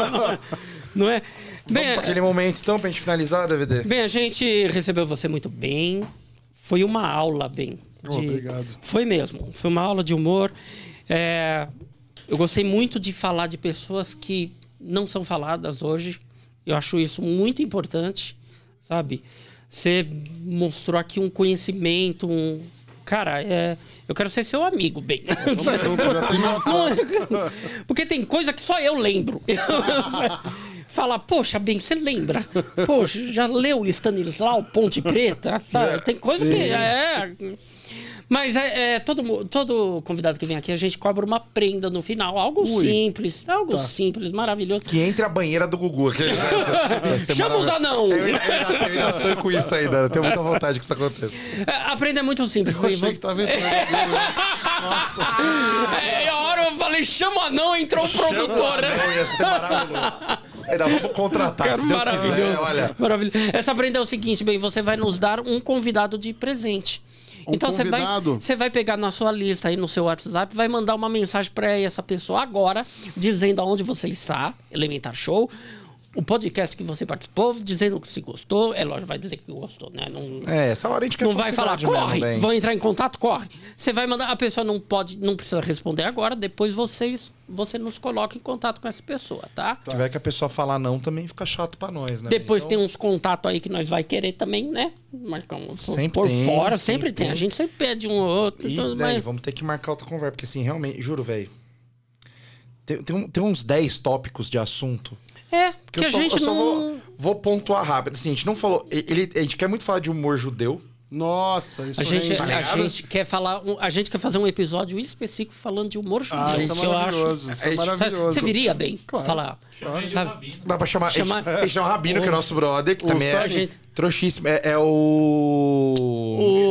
Não é? Bem, Vamos aquele momento, então, pra gente finalizar, DVD. Bem, a gente recebeu você muito bem. Foi uma aula, bem. De... Obrigado. Foi mesmo. Foi uma aula de humor. É... Eu gostei muito de falar de pessoas que não são faladas hoje. Eu acho isso muito importante sabe? Você mostrou aqui um conhecimento, um... Cara, é... eu quero ser seu amigo, bem. É, Porque tem coisa que só eu lembro. Falar, poxa, bem, você lembra? Poxa, já leu Stanislau Ponte Preta? É, sabe? Tem coisa Sim. que. É... Mas é, é, todo, todo convidado que vem aqui, a gente cobra uma prenda no final. Algo Ui. simples, algo tá. simples, maravilhoso. Que entre a banheira do Gugu. Que... Chama é os anão! Eu, eu, eu, ainda sonho com isso ainda. Tenho muita vontade que isso aconteça. É, a prenda é muito simples. Eu achei que tava entrando. Né? Nossa. É, é, a hora eu falei, chama não, entrou o produtor. Não, ia ser maravilhoso. Ainda vamos contratar, Cara, se Deus maravilhoso, quiser, olha. Maravilhoso. Essa prenda é o seguinte, bem, você vai nos dar um convidado de presente então você vai, você vai pegar na sua lista aí no seu WhatsApp, vai mandar uma mensagem para essa pessoa agora, dizendo aonde você está, Elementar Show o podcast que você participou, dizendo que se gostou. É lógico, vai dizer que gostou, né? Não, é, essa hora a gente quer Não vai falar, corre, mesmo, vão entrar em contato, corre. Você vai mandar, a pessoa não pode, não precisa responder agora, depois vocês, você nos coloca em contato com essa pessoa, tá? Se tiver que a pessoa falar não, também fica chato pra nós, né? Depois então... tem uns contatos aí que nós vai querer também, né? Marcar um sempre por tem, fora, sempre, sempre tem. tem. A gente sempre pede um outro. E, tudo, então, né, mas... vamos ter que marcar outra conversa, porque assim, realmente, juro, velho. Tem, tem, tem uns 10 tópicos de assunto é, porque, a só, gente não... Vou, vou, pontuar rápido. Assim, a gente não falou... Ele, a gente quer muito falar de humor judeu. Nossa, isso a é gente, é a gente quer falar, a gente quer fazer um episódio específico falando de humor ah, judeu. Ah, isso é maravilhoso. Acho, isso é maravilhoso. Sabe, você viria bem claro, falar. Claro. Dá pra chamar, chamar a gente, chama o Rabino, o, que é nosso brother, que o também é gente... trouxíssimo. É, é o...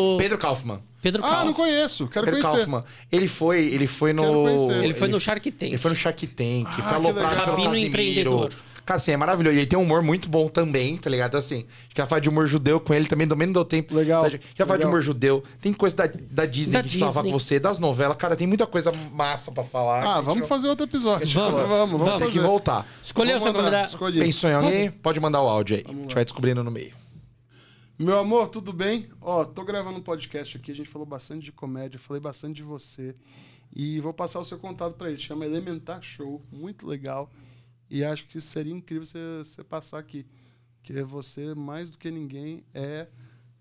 o Pedro Kaufman. Pedro Kaufman. Ah, não conheço. Quero Pedro conhecer. Kaufman. Ele foi, ele foi no. Ele, foi no Shark Tank. Ele foi no Shark Tank. Ah, falou pra Rabino Empreendedor. Cara, assim, é maravilhoso. E ele tem um humor muito bom também, tá ligado? Assim, já faz de humor judeu com ele também, do menos deu tempo. Legal. Tá, já fala de humor judeu. Tem coisa da, da Disney da que Disney. com você, das novelas. Cara, tem muita coisa massa pra falar. Ah, vamos fazer outro episódio. Vamos, vamos, vamos. vamos. Tem que voltar. Escolheu o seu convidado. Pensou em alguém? Pode mandar o áudio aí. A gente vai descobrindo no meio. Meu amor, tudo bem? Ó, tô gravando um podcast aqui, a gente falou bastante de comédia, falei bastante de você. E vou passar o seu contato para ele. Chama Elementar Show, muito legal. E acho que seria incrível você, você passar aqui. Porque você, mais do que ninguém, é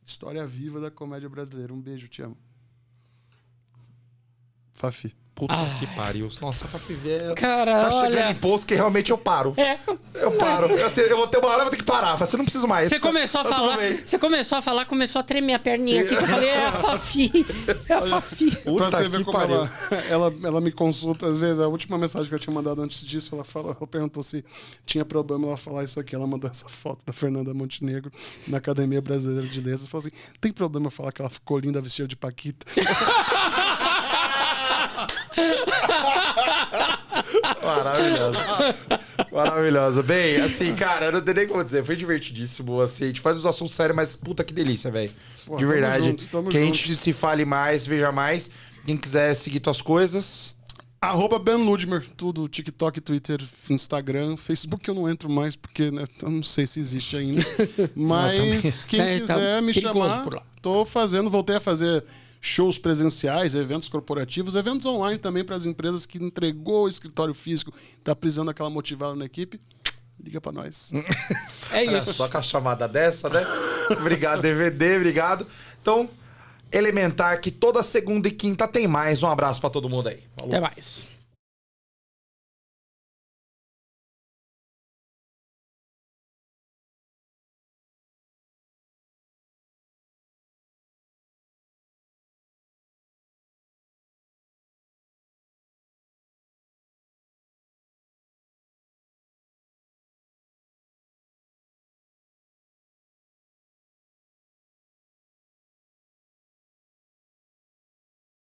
história viva da comédia brasileira. Um beijo, te amo. Fafi. Puta Ai. que pariu. Nossa, pra tá viver. Cara, tá chegando olha... em posto que realmente eu paro. É. Eu paro. Eu, assim, eu vou ter uma hora, eu vou ter que parar. Você não precisa mais. Você tá, começou a tá falar. Você começou a falar, começou a tremer a perninha aqui. eu falei, é a Fafi. É a olha, Fafi. Puta pra você ver como ela, ela, ela, me consulta às vezes. A última mensagem que eu tinha mandado antes disso, ela, fala, ela perguntou se tinha problema ela falar isso aqui. Ela mandou essa foto da Fernanda Montenegro na Academia Brasileira de Letras. Falou assim: tem problema eu falar que ela ficou linda vestida de Paquita? Maravilhoso. Maravilhosa. Bem, assim, cara, eu não tenho nem como dizer. Foi divertidíssimo. Assim, a gente faz uns assuntos sérios, mas puta que delícia, velho. De verdade. Tamo junto, tamo que junto. a gente se fale mais, veja mais. Quem quiser seguir tuas coisas. Arroba Ben Ludmer, tudo, TikTok, Twitter, Instagram, Facebook eu não entro mais, porque né, eu não sei se existe ainda. Ah, mas quem é, tá quiser me chamar, tô fazendo, voltei a fazer shows presenciais, eventos corporativos, eventos online também para as empresas que entregou o escritório físico, está precisando daquela motivada na equipe. Liga para nós. é isso. Era só com a chamada dessa, né? obrigado, DVD, obrigado. Então, Elementar, que toda segunda e quinta tem mais. Um abraço para todo mundo aí. Falou. Até mais.